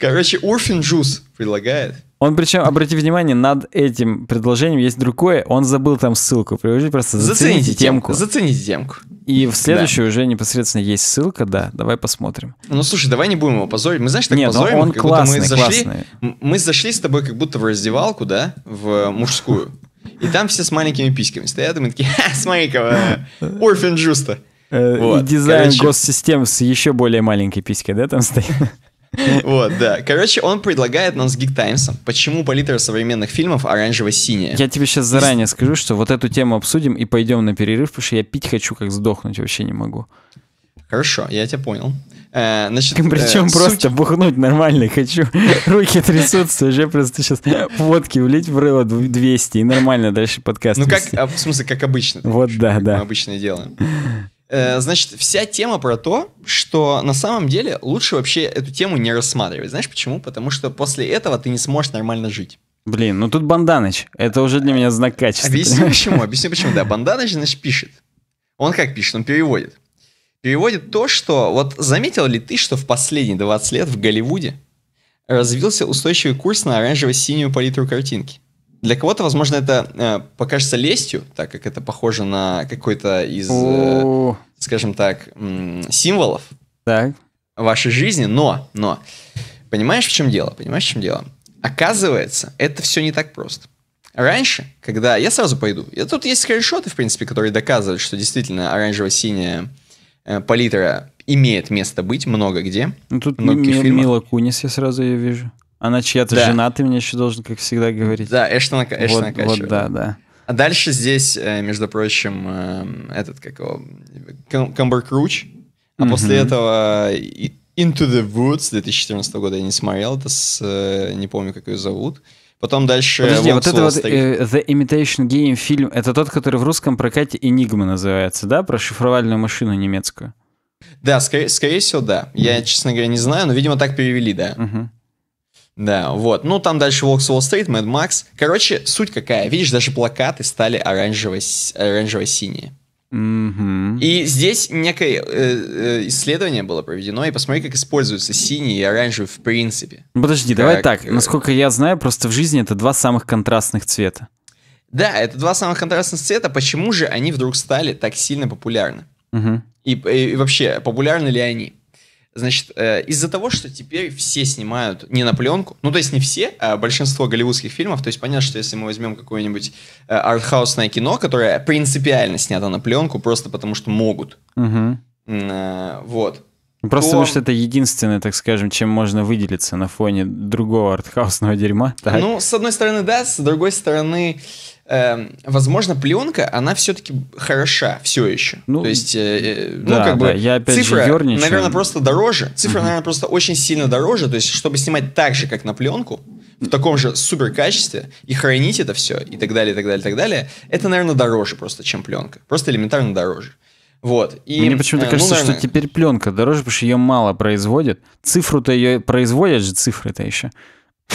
Короче, Урфин Джус предлагает. Он причем, обрати внимание, над этим предложением есть другое, он забыл там ссылку приложить, просто зацените, зацените темку. Зацените темку. И в следующую да. уже непосредственно есть ссылка, да, давай посмотрим. Ну слушай, давай не будем его позорить, мы знаешь, так Нет, ну, позорим, он как классный, будто мы зашли, классный. мы зашли с тобой как будто в раздевалку, да, в мужскую. И там все с маленькими письками стоят, и мы такие, ха, смотри-ка, Орфин [LAUGHS] Джуста. Э, вот, и дизайн короче... госсистем с еще более маленькой писькой, да, там стоит? [LAUGHS] Вот, да. Короче, он предлагает нам с Geek Times, почему палитра современных фильмов оранжево-синяя. Я тебе сейчас заранее скажу, что вот эту тему обсудим и пойдем на перерыв, потому что я пить хочу, как сдохнуть, вообще не могу. Хорошо, я тебя понял. Э, значит, [LAUGHS] Причем э, просто суть... бухнуть нормально хочу. [LAUGHS] Руки трясутся, уже просто сейчас водки влить в рыло 200 и нормально дальше подкаст Ну как, а, в смысле, как обычно. Вот да, да. Мы обычно делаем. Э, значит, вся тема про то, что на самом деле лучше вообще эту тему не рассматривать. Знаешь почему? Потому что после этого ты не сможешь нормально жить. Блин, ну тут Банданыч. Это уже для меня знак качества. Объясню [LAUGHS] почему. Объясню почему. Да, Банданыч, значит, пишет. Он как пишет? Он переводит. Переводит то, что... Вот заметил ли ты, что в последние 20 лет в Голливуде развился устойчивый курс на оранжево-синюю палитру картинки? Для кого-то, возможно, это э, покажется лестью, так как это похоже на какой-то из, э, скажем так, м, символов так. вашей жизни, но, но, понимаешь, в чем дело? Понимаешь, в чем дело? Оказывается, это все не так просто. Раньше, когда я сразу пойду, я, тут есть скриншоты, в принципе, которые доказывают, что действительно оранжево-синяя э, палитра имеет место быть много где. Ну, тут много Мила Кунис, я сразу ее вижу. Она чья-то да. жена, ты мне еще должен, как всегда, говорить. Да, Эштона, Эштона вот, Вот, да, да. А дальше здесь, э, между прочим, э, этот, как его, Камбер Круч. А mm-hmm. после этого э, Into the Woods 2014 года я не смотрел, это с, не помню, как ее зовут. Потом дальше... Подожди, вот это вот э, The Imitation Game фильм, это тот, который в русском прокате Enigma называется, да? Про шифровальную машину немецкую. Да, скорее, скорее всего, да. Я, честно говоря, не знаю, но, видимо, так перевели, да. Угу. Да, вот. Ну, там дальше Волкс Уолл Стрит, Мэд Макс. Короче, суть какая. Видишь, даже плакаты стали оранжево-синие. Mm-hmm. И здесь некое э, э, исследование было проведено, и посмотри, как используются синий и оранжевый в принципе. Подожди, как... давай так. Э, Насколько я знаю, просто в жизни это два самых контрастных цвета. Да, это два самых контрастных цвета. Почему же они вдруг стали так сильно популярны? Угу. Mm-hmm. И, и, э, и вообще, популярны ли они? Значит, э, из-за того, что теперь все снимают не на пленку, ну, то есть не все, а большинство голливудских фильмов, то есть понятно, что если мы возьмем какое-нибудь э, артхаусное кино, которое принципиально снято на пленку, просто потому что могут. Угу. Э, вот. Просто то... потому что это единственное, так скажем, чем можно выделиться на фоне другого артхаусного дерьма. Так. Ну, с одной стороны, да, с другой стороны, Эм, возможно, пленка, она все-таки хороша все еще. Ну, То есть, э, э, ну, да, как бы, я опять цифра, же наверное, просто дороже. Цифра, uh-huh. наверное, просто очень сильно дороже. То есть, чтобы снимать так же, как на пленку, в таком же супер качестве, и хранить это все, и так далее, и так далее, и так далее, это, наверное, дороже просто, чем пленка. Просто элементарно дороже. Вот. И, Мне почему-то э, ну, кажется, ну, наверное... что теперь пленка дороже, потому что ее мало производят. Цифру-то ее производят же цифры-то еще.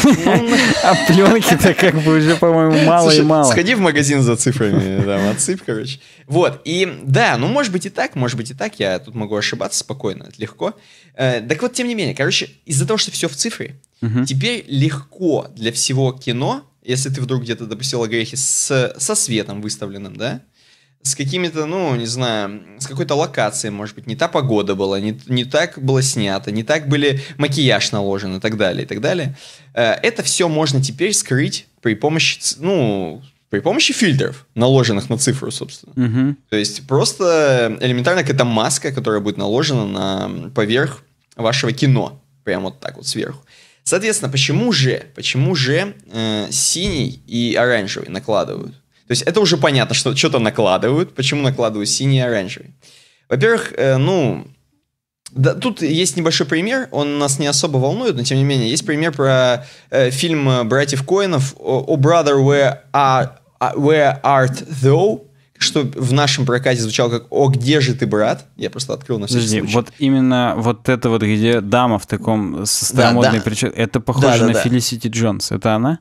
А пленки-то как бы уже, по-моему, мало и мало. Сходи в магазин за цифрами, там, отсыпь, короче. Вот, и да, ну, может быть и так, может быть и так, я тут могу ошибаться спокойно, легко. Э, так вот, тем не менее, короче, из-за того, что все в цифре, теперь легко для всего кино, если ты вдруг где-то допустил огрехи с, со светом выставленным, да, с какими-то, ну, не знаю, с какой-то локацией, может быть, не та погода была, не, не так было снято, не так были макияж наложен и так далее, и так далее. Э, это все можно теперь скрыть при помощи, ну, при помощи фильтров, наложенных на цифру, собственно. Угу. То есть просто элементарно какая-то маска, которая будет наложена на поверх вашего кино, прямо вот так вот сверху. Соответственно, почему же, почему же э, синий и оранжевый накладывают? То есть это уже понятно, что что-то накладывают. Почему накладывают синий и оранжевый? Во-первых, э, ну, да, тут есть небольшой пример, он нас не особо волнует, но тем не менее, есть пример про э, фильм э, «Братьев Коинов» «O «Oh brother, where, are, а, where art thou?» что в нашем прокате звучало как «О, где же ты, брат?» Я просто открыл на всякий Подожди, случай. вот именно вот это вот, где дама в таком со старомодной да, да. прическе, это похоже да, да, на да. Фелисити Джонс, это она?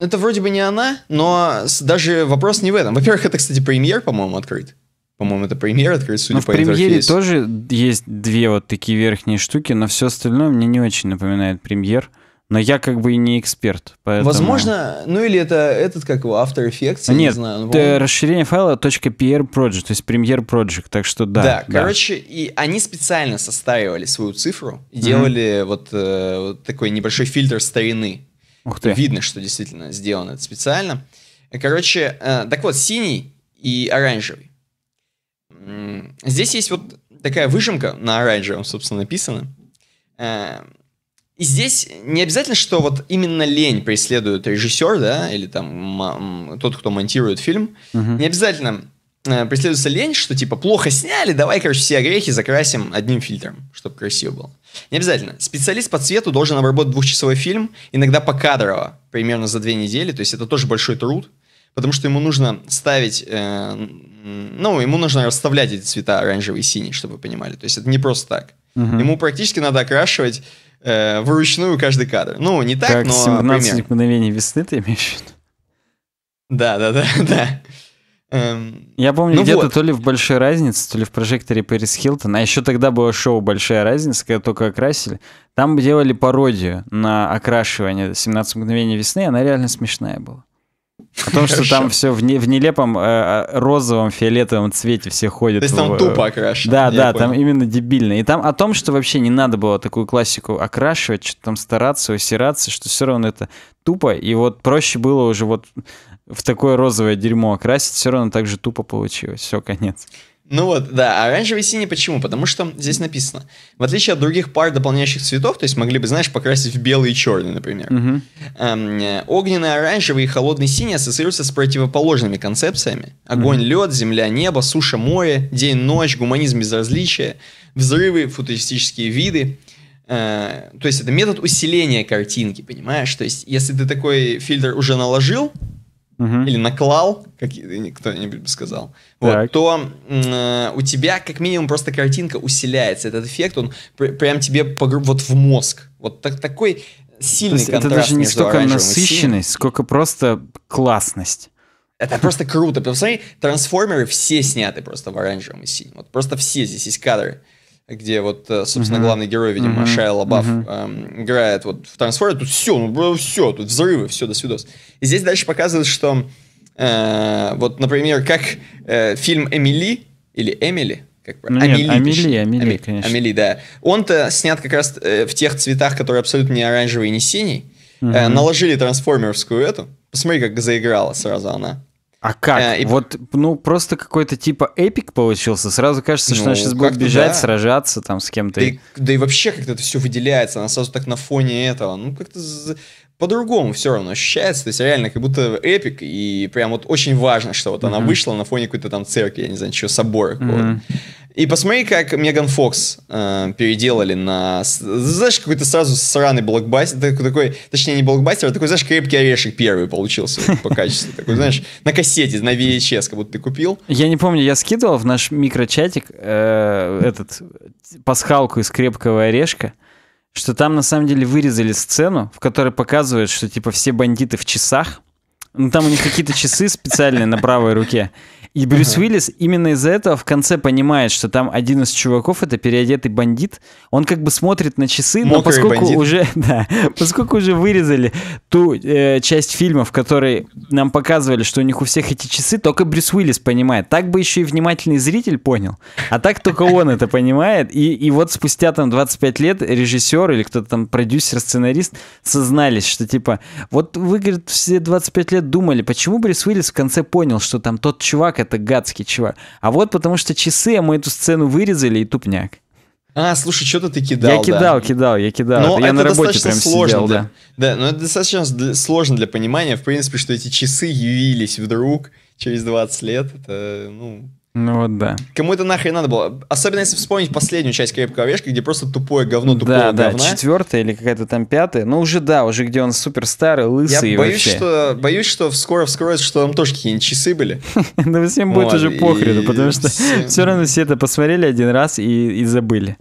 Это вроде бы не она, но даже вопрос не в этом. Во-первых, это, кстати, премьер, по-моему, открыт. По-моему, это премьер открыт, судя но по в премьере интерфейсу. тоже есть две вот такие верхние штуки, но все остальное мне не очень напоминает премьер. Но я как бы и не эксперт, поэтому... Возможно, ну или это этот, как его, After Effects, я Нет, не знаю. Ну, это расширение файла .pr project, то есть Premiere Project, так что да. Да, да. короче, и они специально состаивали свою цифру и mm-hmm. делали вот, э, вот такой небольшой фильтр старины Ух ты. Видно, что действительно сделано это специально. Короче, э, так вот, синий и оранжевый. Здесь есть вот такая выжимка на оранжевом, собственно, написана. Э, и здесь не обязательно, что вот именно лень преследует режиссер, да, или там тот, кто монтирует фильм. Угу. Не обязательно э, преследуется лень, что типа плохо сняли, давай, короче, все огрехи закрасим одним фильтром, чтобы красиво было. Не обязательно. Специалист по цвету должен обработать двухчасовой фильм, иногда покадрово, примерно за две недели. То есть это тоже большой труд, потому что ему нужно ставить, э, ну, ему нужно расставлять эти цвета оранжевый и синий, чтобы вы понимали. То есть это не просто так. Угу. Ему практически надо окрашивать э, вручную каждый кадр. Ну, не так, как но... 17 пример. мгновений весны ты имеешь в виду? Да, да, да, [LAUGHS] да. Эм, я помню, ну где-то вот. то ли в «Большой разнице», то ли в «Прожекторе Пэрис Хилтон», а еще тогда было шоу «Большая разница», когда только окрасили, там делали пародию на окрашивание «17 мгновений весны», она реально смешная была. О том, что там все в, не, в нелепом э, э, розовом, фиолетовом цвете все ходят. То есть в, э, тупо окрашено. Да, да, понял. там именно дебильно. И там о том, что вообще не надо было такую классику окрашивать, что-то там стараться, усираться, что все равно это тупо. И вот проще было уже вот в такое розовое дерьмо окрасить, все равно так же тупо получилось. Все, конец. Ну вот, да, оранжевый а и синий почему? Потому что здесь написано. В отличие от других пар дополняющих цветов, то есть могли бы, знаешь, покрасить в белый и черный, например. Угу. Mm Эм, огненный оранжевый и холодный синий ассоциируются с противоположными концепциями. Огонь, угу. лед, земля, небо, суша, море, день, ночь, гуманизм, безразличие, взрывы, футуристические виды. Э, то есть это метод усиления картинки, понимаешь? То есть если ты такой фильтр уже наложил, угу. или наклал, как кто-нибудь бы сказал, вот, то э, у тебя как минимум просто картинка усиляется. Этот эффект, он пр прям тебе вот в мозг. Вот так, такой сильный то контраст. Это даже не столько насыщенность, сколько просто классность. Это просто круто. Посмотри, трансформеры все сняты просто в оранжевом и синем. Вот просто все здесь есть кадры где вот, э, собственно, uh-huh. главный герой, видимо, uh-huh. Шайя Лабаф uh-huh. эм, играет вот в Трансформере тут все, ну все, тут взрывы, все, до свидос. И здесь дальше показывают, что э, вот, например, как э, фильм «Эмили» или «Эмили», как ну, Амели, нет, Амели, Амели, Амели, конечно. Амели, да. Он-то снят как раз э, в тех цветах, которые абсолютно не оранжевый, не синий. uh Э, наложили трансформерскую эту. Посмотри, как заиграла сразу она. А как? Э, и... Вот, ну, просто какой-то типа эпик получился. Сразу кажется, ну, что она ну, сейчас будет бежать, да. сражаться там с кем-то. Да и, да и вообще как-то это все выделяется. Она сразу так на фоне этого. Ну, как-то по-другому все равно ощущается, то есть реально как будто эпик, и прям вот очень важно, что вот mm-hmm. она вышла на фоне какой-то там церкви, я не знаю, чего, собора mm-hmm. И посмотри, как Меган Фокс э, переделали на... Знаешь, какой-то сразу сраный блокбастер, такой, такой, точнее, не блокбастер, а такой, знаешь, крепкий орешек первый получился по качеству. [LAUGHS] Такой, знаешь, на кассете, на VHS, как будто ты купил. Я не помню, я скидывал в наш микрочатик э, этот пасхалку из крепкого орешка что там на самом деле вырезали сцену, в которой показывают, что типа все бандиты в часах, ну там у них какие-то часы специальные на правой руке. И Брюс ага. Уиллис именно из-за этого в конце понимает, что там один из чуваков это переодетый бандит. Он как бы смотрит на часы, Мокрый но поскольку бандит. уже, [LAUGHS] да, поскольку уже вырезали ту э, часть фильма, в которой нам показывали, что у них у всех эти часы, только Брюс Уиллис понимает. Так бы еще и внимательный зритель понял, а так только он это понимает. И и вот спустя там 25 лет режиссер или кто-то там продюсер, сценарист сознались, что типа вот вы говорит все 25 лет думали, почему Брюс Уиллис в конце понял, что там тот чувак это гадский чувак. А вот потому что часы, а мы эту сцену вырезали и тупняк. А, слушай, что-то ты кидал. Я кидал, да. кидал, я кидал. Но ну, я это на работе прям сложно сидел, для, да. Да, но ну, это достаточно для, сложно для понимания, в принципе, что эти часы явились вдруг через 20 лет. Это, ну, ну вот да. Кому это нахрен надо было? Особенно если вспомнить последнюю часть крепкого орешка, где просто тупое говно, тупое да, говна. Да, да, четвертая или какая-то там пятая. Ну уже да, уже где он супер старый, лысый. Я боюсь, вообще. что боюсь, что скоро вскроется, что там тоже какие-нибудь часы были. Да [LAUGHS] ну, всем будет уже похрену, потому что все равно все это посмотрели один раз и забыли.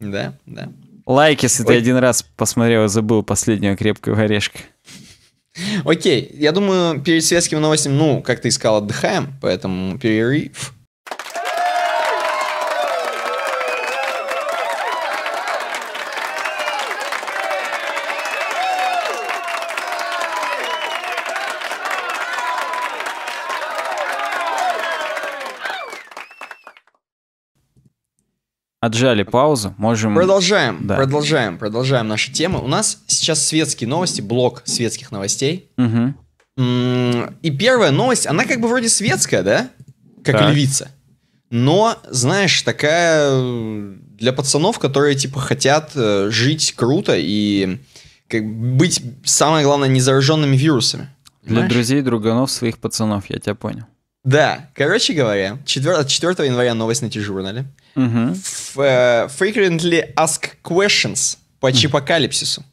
Да, да. Лайк, если ты один раз посмотрел и забыл последнего крепкого орешка. Окей, я думаю, перед светскими новостями, ну, как ты искал, отдыхаем, поэтому перерыв. Отжали паузу, можем... Продолжаем, да. продолжаем, продолжаем наши темы. У нас сейчас светские новости, блок светских новостей. Угу. И первая новость, она как бы вроде светская, да? Как так. львица. Но, знаешь, такая э, для пацанов, которые, типа, хотят э, жить круто и как, быть, самое главное, незараженными вирусами. Понимаешь? Для друзей, друганов, своих пацанов, я тебя понял. Да, короче говоря, 4, 4 января новость на T-журнале. Угу. Э, frequently Asked Questions по чипокалипсису.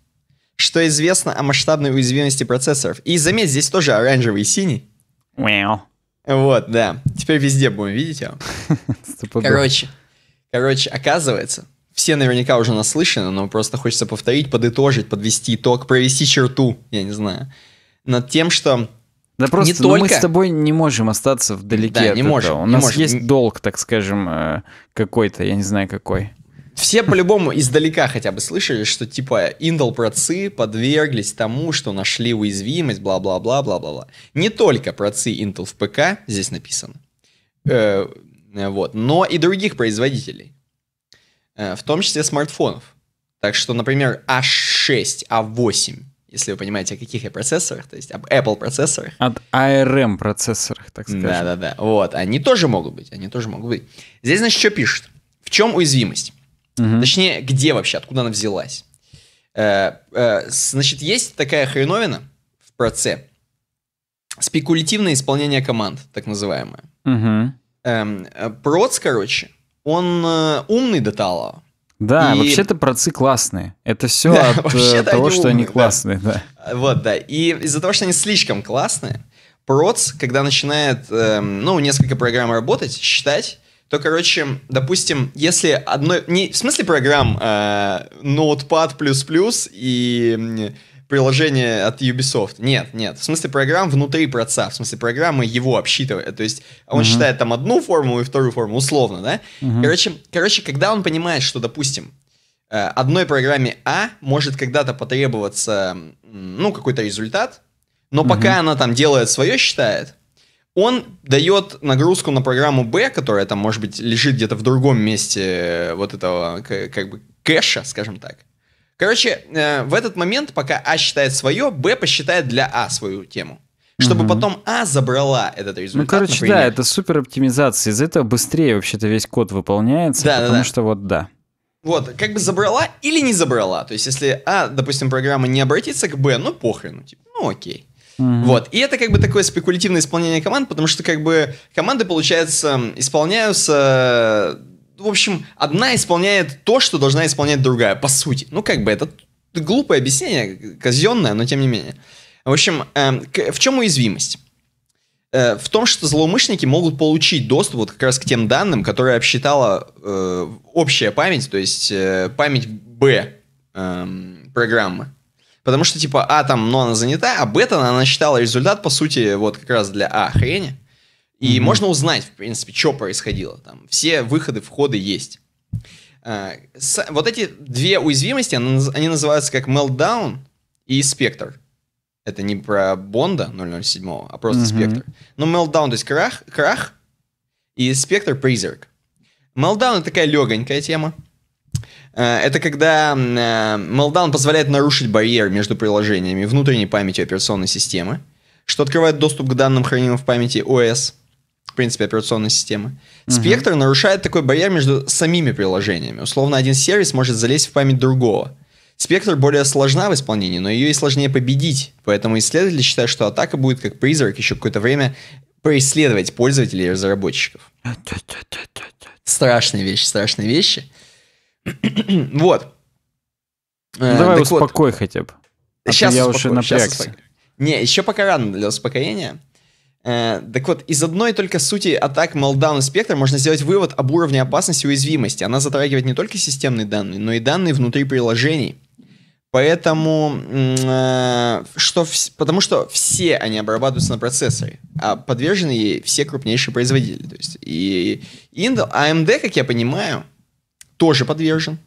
Что известно о масштабной уязвимости процессоров. И заметь, здесь тоже оранжевый и синий. Wow. Вот, да. Теперь везде будем видеть его. [LAUGHS] короче, короче, оказывается, все наверняка уже наслышаны, но просто хочется повторить, подытожить, подвести итог, провести черту, я не знаю, над тем, что да просто не ну, только... мы с тобой не можем остаться вдалеке да, от не этого. Можем, У не нас можем. есть долг, так скажем, э, какой-то, я не знаю какой. Все по-любому издалека хотя бы слышали, что типа Intel-процы подверглись тому, что нашли уязвимость, бла-бла-бла-бла-бла-бла. Не только процы Intel в ПК, здесь написано, э, э, вот, но и других производителей, э, в том числе смартфонов. Так что, например, A6, а A8, если вы понимаете, о каких я процессорах, то есть об Apple процессорах. От ARM процессорах, так сказать. Да-да-да, вот, они тоже могут быть, они тоже могут быть. Здесь, значит, что пишет? В чем уязвимость? Угу. Точнее, где вообще, откуда она взялась? Э, э, значит, есть такая хреновина в проце, спекулятивное исполнение команд, так называемое. Угу. Эм, э, проц, короче, он э, умный до талого, да, и... вообще-то процы классные. Это все да, от э, того, они что умные, они классные. Да. да. Вот, да. И из-за того, что они слишком классные, проц, когда начинает, эм, ну, несколько программ работать, считать, то, короче, допустим, если одной... Не, в смысле программ э, а, Notepad++ и приложение от Ubisoft. Нет, нет. В смысле программ внутри проца, в смысле программы его обсчитывает. То есть он угу. считает там одну формулу и вторую формулу, условно, да? Угу. Короче, короче, когда он понимает, что, допустим, э, одной программе А может когда-то потребоваться, ну, какой-то результат, но угу. пока она там делает свое, считает, он дает нагрузку на программу Б, которая там, может быть, лежит где-то в другом месте э, вот этого, как бы, кэша, скажем так. Короче, э, в этот момент, пока А считает свое, Б посчитает для А свою тему. Чтобы угу. потом А забрала этот результат. Ну, короче, например. да, это супер оптимизация. Из-за этого быстрее вообще-то весь код выполняется, да, потому да, да. что вот да. Вот, как бы забрала или не забрала. То есть, если А, допустим, программа не обратится к Б, ну похрену, типа, ну окей. mm Вот. И это как бы такое спекулятивное исполнение команд, потому что как бы команды, получается, исполняются в общем, одна исполняет то, что должна исполнять другая, по сути. Ну, как бы это глупое объяснение, казенное, но тем не менее. В общем, э, в чем уязвимость? Э, в том, что злоумышленники могут получить доступ вот как раз к тем данным, которые обсчитала э, общая память, то есть э, память Б э, программы. Потому что, типа, А там, но она занята, а бета она считала результат, по сути, вот как раз для А хрени. И mm-hmm. можно узнать, в принципе, что происходило. Там все выходы, входы есть. А, вот эти две уязвимости, они называются как Meltdown и Spectre. Это не про Бонда 007, а просто mm-hmm. Spectre. Но ну, Meltdown, то есть крах, крах и Spectre призрак. Meltdown — это такая легонькая тема. А, это когда а, Meltdown позволяет нарушить барьер между приложениями внутренней памяти операционной системы, что открывает доступ к данным, хранимым в памяти ОС — принципе, операционной системы. Угу. Спектр нарушает такой барьер между самими приложениями. Условно, один сервис может залезть в память другого. Спектр более сложна в исполнении, но ее и сложнее победить. Поэтому исследователи считают, что атака будет как призрак еще какое-то время преследовать пользователей и разработчиков. Страшные вещи, страшные вещи. [CLEARS THROAT] вот. Э, ну, давай так успокой вот. хотя бы. А сейчас я успокою, уже напрягся. Сейчас успокою. Не, еще пока рано для успокоения. Э, так вот, из одной только сути атак Meltdown и Spectre можно сделать вывод об уровне опасности и уязвимости. Она затрагивает не только системные данные, но и данные внутри приложений. Поэтому, э, что, потому что все они обрабатываются на процессоре, а подвержены ей все крупнейшие производители. То есть и, Intel, AMD, как я понимаю, тоже подвержен.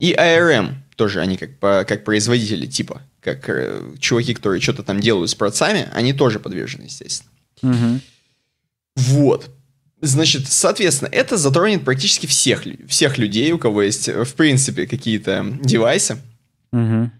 И ARM тоже они как, как производители типа как э, чуваки, которые что-то там делают с процами, они тоже подвержены, естественно. Угу. Вот. Значит, соответственно, это затронет практически всех, всех людей, у кого есть, э, в принципе, какие-то девайсы. Угу.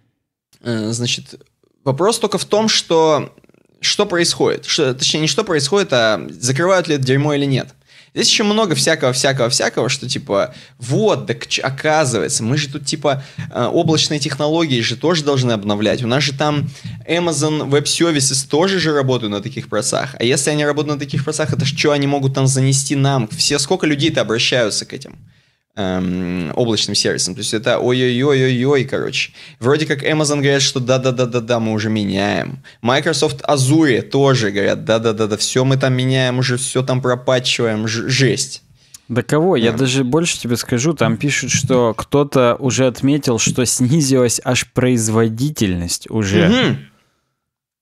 Значит, вопрос только в том, что что происходит. Что, точнее, не что происходит, а закрывают ли это дерьмо или нет. Здесь еще много всякого-всякого-всякого, что типа, вот, так оказывается, мы же тут типа э, облачные технологии же тоже должны обновлять. У нас же там Amazon Web Services тоже же работают на таких процах. А если они работают на таких процах, это что они могут там занести нам? Все, сколько людей-то обращаются к этим? эм, облачным сервисом. То есть это ой-ой-ой-ой-ой, короче. Вроде как Amazon говорят, что да-да-да-да-да, мы уже меняем. Microsoft Azure тоже говорят, да-да-да-да, все мы там меняем, уже все там пропачиваем, жесть. Да кого? Я yeah. даже больше тебе скажу, там пишут, что кто-то уже отметил, что снизилась аж производительность уже. Mm-hmm.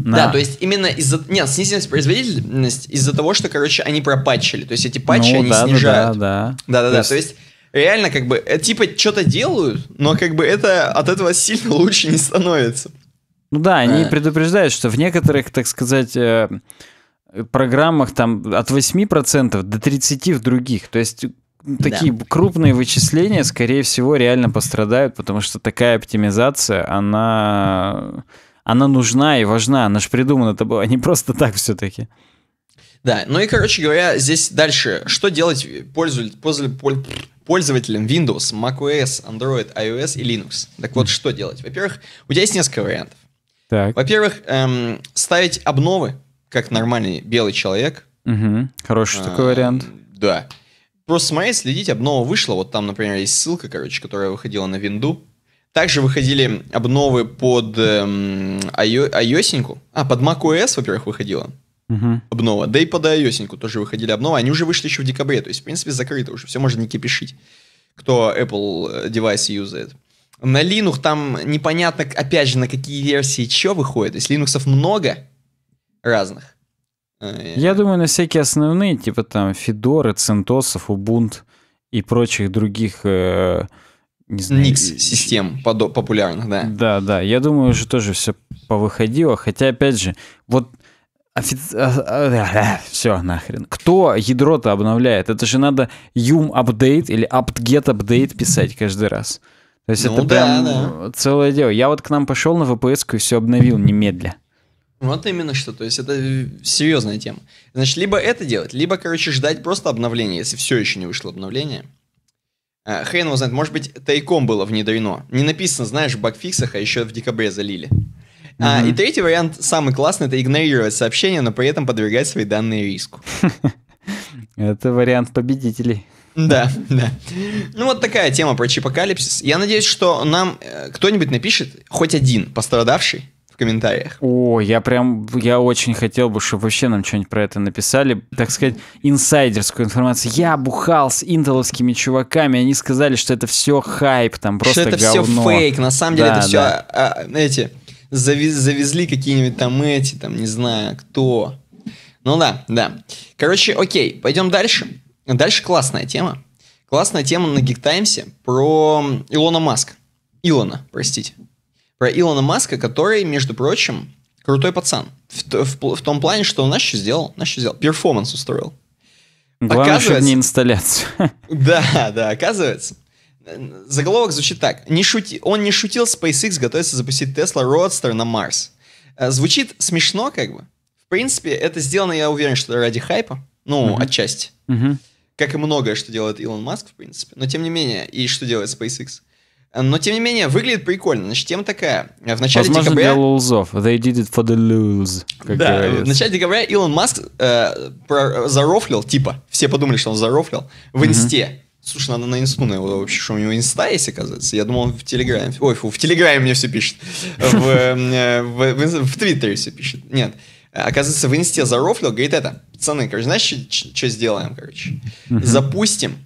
На. Да, то есть именно из-за... Нет, снизилась производительность из-за того, что, короче, они пропатчили. То есть эти патчи, ну, они да, снижают. Да, да, да. Да-да-да, то, есть... то есть реально как бы, э, типа, что-то делают, но как бы это от этого сильно [LAUGHS] лучше не становится. Ну да, они а. предупреждают, что в некоторых, так сказать, э, программах там от 8% до 30% в других. То есть такие да. крупные вычисления, скорее всего, реально пострадают, потому что такая оптимизация, она, она нужна и важна. Она же придумана, это было а не просто так все-таки. Да, ну и, короче говоря, здесь дальше, что делать пользователь, пользователь, пользователям Windows, macOS, Android, iOS и Linux. Так вот, что делать? Во-первых, у тебя есть несколько вариантов. Так. Во-первых, эм, ставить обновы, как нормальный белый человек. Угу. Хороший а, такой вариант. Да. Просто смотреть, следить, обнова вышла. Вот там, например, есть ссылка, короче, которая выходила на винду. Также выходили обновы под эм, iOS. А, под macOS, во-первых, выходила угу. обнова. Да и под iOS тоже выходили обновы. Они уже вышли еще в декабре. То есть, в принципе, закрыто уже. Все можно не кипишить, кто Apple э, девайсы юзает. На Linux там непонятно, опять же, на какие версии что выходит. То есть Linux много разных. Э, Я думаю, на всякие основные, типа там Fedora, CentOS, Ubuntu и прочих других... Э, не знаю, Никс-систем популярных, да. Да, да. Я думаю, уже тоже все повыходило. Хотя, опять же, вот Офици... Э, э, все, нахрен. Кто ядро-то обновляет? Это же надо юм апдейт или apt-get апдейт писать каждый раз. То есть ну, это да, прям да. целое дело. Я вот к нам пошел на VPS и все обновил немедля. Вот именно что, то есть это э, серьезная тема. Значит, либо это делать, либо, короче, ждать просто обновления, если все еще не вышло обновление. А, хрен его знает, может быть, тайком было внедрено. Не написано, знаешь, в багфиксах, а еще в декабре залили. А, и третий вариант, самый классный, это игнорировать сообщение, но при этом подвергать свои данные риску. [LAUGHS] Это вариант победителей. Да, [LAUGHS] да. Ну вот такая тема про чипокалипсис. Я надеюсь, что нам э, кто-нибудь напишет, хоть один пострадавший, в комментариях. О, я прям, я очень хотел бы, чтобы вообще нам что-нибудь про это написали, так сказать, инсайдерскую информацию. Я бухал с интеловскими чуваками, они сказали, что это все хайп, там просто говно. что это говно. все фейк, на самом деле да, это все да. а, а эти завез, завезли какие-нибудь там эти, там, не знаю, кто. Ну да, да. Короче, окей, пойдем дальше. Дальше классная тема. Классная тема на Geek Times про Илона Маска. Илона, простите. Про Илона Маска, который, между прочим, крутой пацан. В, в, в том плане, что он нас что сделал? Нас что сделал? Перформанс устроил. Главное, оказывается, чтобы не инсталляцию. [LAUGHS] Да, да, оказывается. Заголовок звучит так. Не шути... Он не шутил, SpaceX готовится запустить Tesla Roadster на Марс. Э, звучит смешно как бы. В принципе, это сделано, я уверен, что ради хайпа. Ну, mm-hmm. отчасти. Mm-hmm. Как и многое, что делает Илон Маск, в принципе. Но тем не менее, и что делает SpaceX. Э, но тем не менее, выглядит прикольно. Значит, тема такая. Э, в начале Возможно, декабря... для лузов. They did it for the lose, как Да, говорится. в начале декабря Илон Маск э, про... зарофлил, типа, все подумали, что он зарофлил, в mm-hmm. инсте Слушай, надо на инсту на его вообще, что у него инста есть, оказывается. Я думал, в Телеграме. Ой, фу, в Телеграме мне все пишет. В, э, в, в, в Твиттере все пишет. Нет. Оказывается, в инсте зарофлил, говорит это. Пацаны, короче, знаешь, что сделаем, короче? Запустим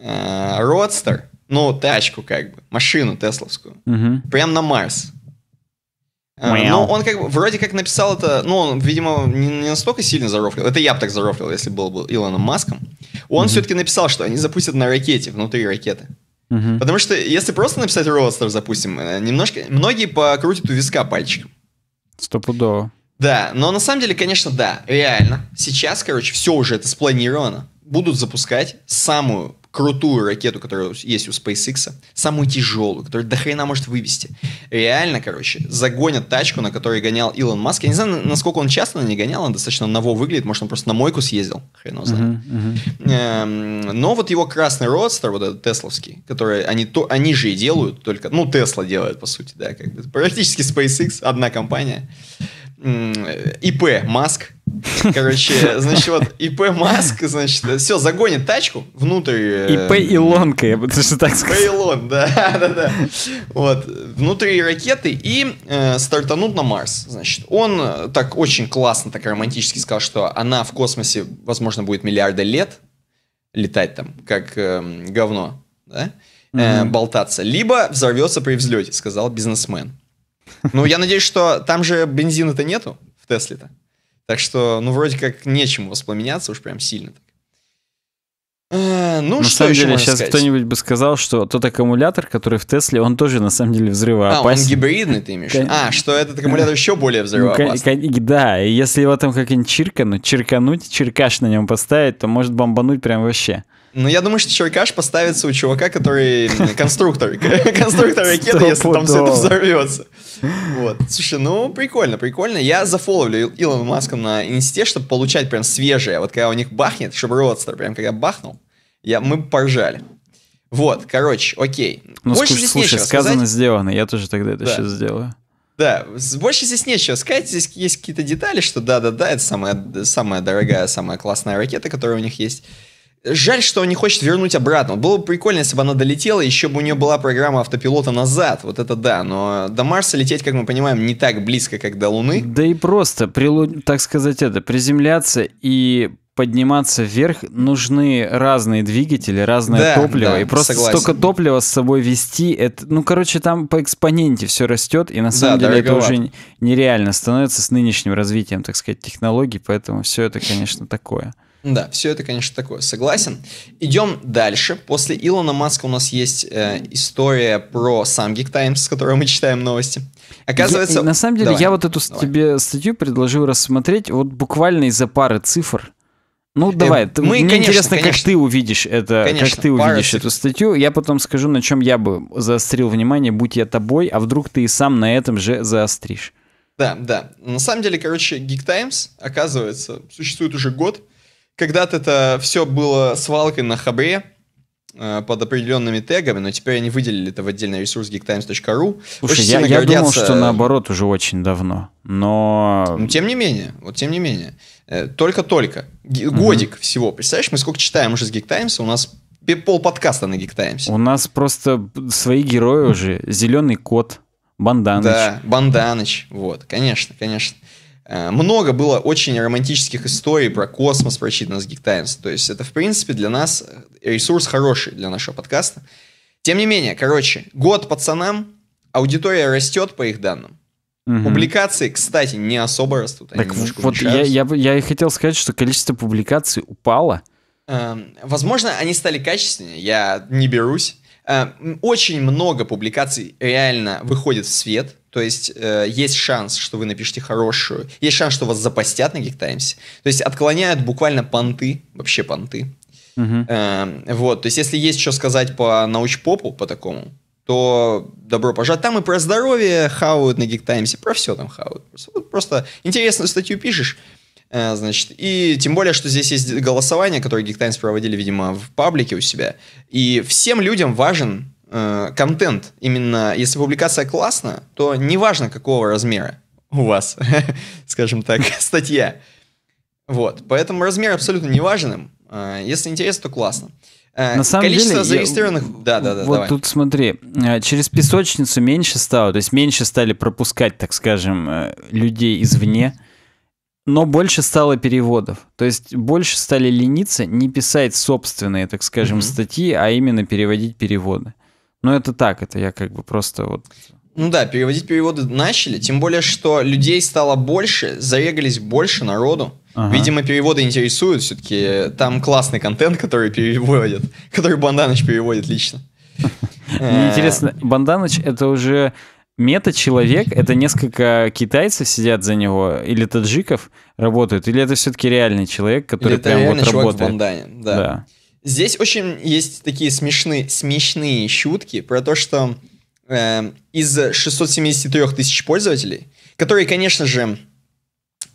родстер, э, ну, тачку как бы, машину тесловскую, прям на Марс. А, но ну, он как бы, вроде как написал это, ну, он, видимо, не, не настолько сильно зарофлил. Это я бы так зарофлил, если был бы Илоном Маском. Он mm-hmm. все-таки написал, что они запустят на ракете, внутри ракеты. Mm-hmm. Потому что если просто написать Roadster, запустим, э, немножко, многие покрутят у виска пальчиком. Стопудово. Да, но на самом деле, конечно, да, реально. Сейчас, короче, все уже это спланировано будут запускать самую крутую ракету, которая есть у SpaceX, самую тяжелую, которая дохрена может вывести. Реально, короче, загонят тачку, на которой гонял Илон Маск. Я не знаю, насколько он часто на ней гонял, он достаточно ново выглядит, может, он просто на мойку съездил, хрен его знает. Uh-huh, uh-huh. Но вот его красный родстер, вот этот тесловский, который они, то, они же и делают, только, ну, Тесла делает, по сути, да, как бы. Практически SpaceX, одна компания. Uh, ИП Маск. Короче, значит, вот ИП Маск, значит, все, загонит тачку внутрь... ИП э, Илонка, я бы точно так сказал. ИП Илон, да, [LAUGHS] да, да. Вот, внутри ракеты и э, стартанут на Марс, значит. Он э, так очень классно, так романтически сказал, что она в космосе, возможно, будет миллиарды лет летать там, как э, говно, да, э, mm-hmm. болтаться. Либо взорвется при взлете, сказал бизнесмен. Ну, я надеюсь, что там же бензина-то нету в Тесле-то. Так что, ну, вроде как, нечем воспламеняться уж прям сильно так. А, ну, на что самом деле, сейчас кто-нибудь бы сказал, что тот аккумулятор, который в Тесле, он тоже на самом деле взрывоопасен. А, он гибридный, ты имеешь? Кон... А, что этот аккумулятор еще более взрывоопасный. Ну, кон... Да, и если его там как-нибудь чиркануть, чиркануть, чиркаш на нем поставить, то может бомбануть прям вообще. Ну, я думаю, что черкаш поставится у чувака, который конструктор. [LAUGHS] Конструктор ракеты, если там все это взорвется. Вот. Слушай, ну, прикольно, прикольно. Я зафоловлю Илона Маска на инсте, чтобы получать прям свежее. Вот когда у них бахнет, чтобы родстер, прям когда бахнул, я, мы поржали. Вот, короче, окей. Ну, Больше здесь слушай, нечего сказано, сказать. сделано. Я тоже тогда это да. сейчас сделаю. Да, больше здесь нечего сказать. Здесь есть какие-то детали, что да-да-да, это самая, самая дорогая, самая классная ракета, которая у них есть. Жаль, что он не хочет вернуть обратно. Было бы прикольно, если бы она долетела, еще бы у нее была программа автопилота назад. Вот это да. Но до Марса лететь, как мы понимаем, не так близко, как до Луны. Да и просто, при, так сказать, это приземляться и подниматься вверх нужны разные двигатели, разное да, топливо. Да, и просто согласен. столько топлива с собой вести, это, ну, короче, там по экспоненте все растет, и на самом да, деле дороговато. это уже нереально становится с нынешним развитием, так сказать, технологий, поэтому все это, конечно, такое. Да, все это, конечно, такое. Согласен. Идем дальше. После Илона Маска у нас есть э, история про сам Geek Times, с которой мы читаем новости. Оказывается... Я, на самом деле, давай, я вот эту давай. тебе статью предложил рассмотреть вот буквально из-за пары цифр. Ну э, давай, э, мы, мне конечно, интересно, конечно. как ты увидишь это, конечно, как ты увидишь цифр. эту статью. Я потом скажу, на чем я бы заострил внимание, будь я тобой, а вдруг ты и сам на этом же заостришь. Да, да. На самом деле, короче, Geek Times, оказывается, существует уже год. Когда-то это все было свалкой на хабре, э, под определенными тегами, но теперь они выделили это в отдельный ресурс geektimes.ru. Слушай, очень я, я гордятся... думал, что наоборот уже очень давно, но... Ну, тем не менее, вот тем не менее. Э, только-только. Годик угу. всего. Представляешь, мы сколько читаем уже с Geektimes, у нас пол подкаста на Geektimes. У нас просто свои герои уже. Зеленый кот, Банданыч. Да, Банданыч, вот, конечно, конечно. Э, много было очень романтических историй про космос про с Geek То есть это, в принципе, для нас э, ресурс хороший для нашего подкаста. Тем не менее, короче, год пацанам, аудитория растет по их данным. Угу. Публикации, кстати, не особо растут. Так вот я, я, я и хотел сказать, что количество публикаций упало. Эм, возможно, они стали качественнее, я не берусь. Эм, очень много публикаций реально выходит в свет. То есть э, есть шанс, что вы напишите хорошую, есть шанс, что вас запостят на Гиктаймсе. То есть отклоняют буквально понты, вообще понты. Угу. Э, вот, то есть если есть что сказать по научпопу, по такому, то добро пожаловать. Там и про здоровье хавают на Гиктаймсе, про все там хавают. Просто, вот просто интересную статью пишешь, э, значит, и тем более, что здесь есть голосование, которое Гиктаймс проводили, видимо, в паблике у себя, и всем людям важен Э, контент. Именно если публикация классна, то неважно какого размера у вас, [LAUGHS] скажем так, [LAUGHS] статья. Вот, поэтому размер абсолютно не важен. Э, если интересно, то классно. Э, На самом Количество деле, зарегистрированных... Я... Да, да, да. Вот давай. тут смотри, через песочницу меньше стало, то есть меньше стали пропускать, так скажем, людей извне, но больше стало переводов. То есть больше стали лениться не писать собственные, так скажем, mm-hmm. статьи, а именно переводить переводы. Но ну, это так, это я как бы просто вот... Ну да, переводить переводы начали, тем более, что людей стало больше, зарегались больше народу. Ага. Видимо, переводы интересуют все-таки. Э, там классный контент, который переводят, [LAUGHS] который Банданыч переводит лично. [LAUGHS] Мне интересно, Банданыч это уже мета-человек, это несколько китайцев сидят за него, или таджиков работают, или это все-таки реальный человек, который или прям вот работает. В бандане, да. Здесь очень есть такие смешные, смешные щутки про то, что э, из 673 тысяч пользователей, которые, конечно же,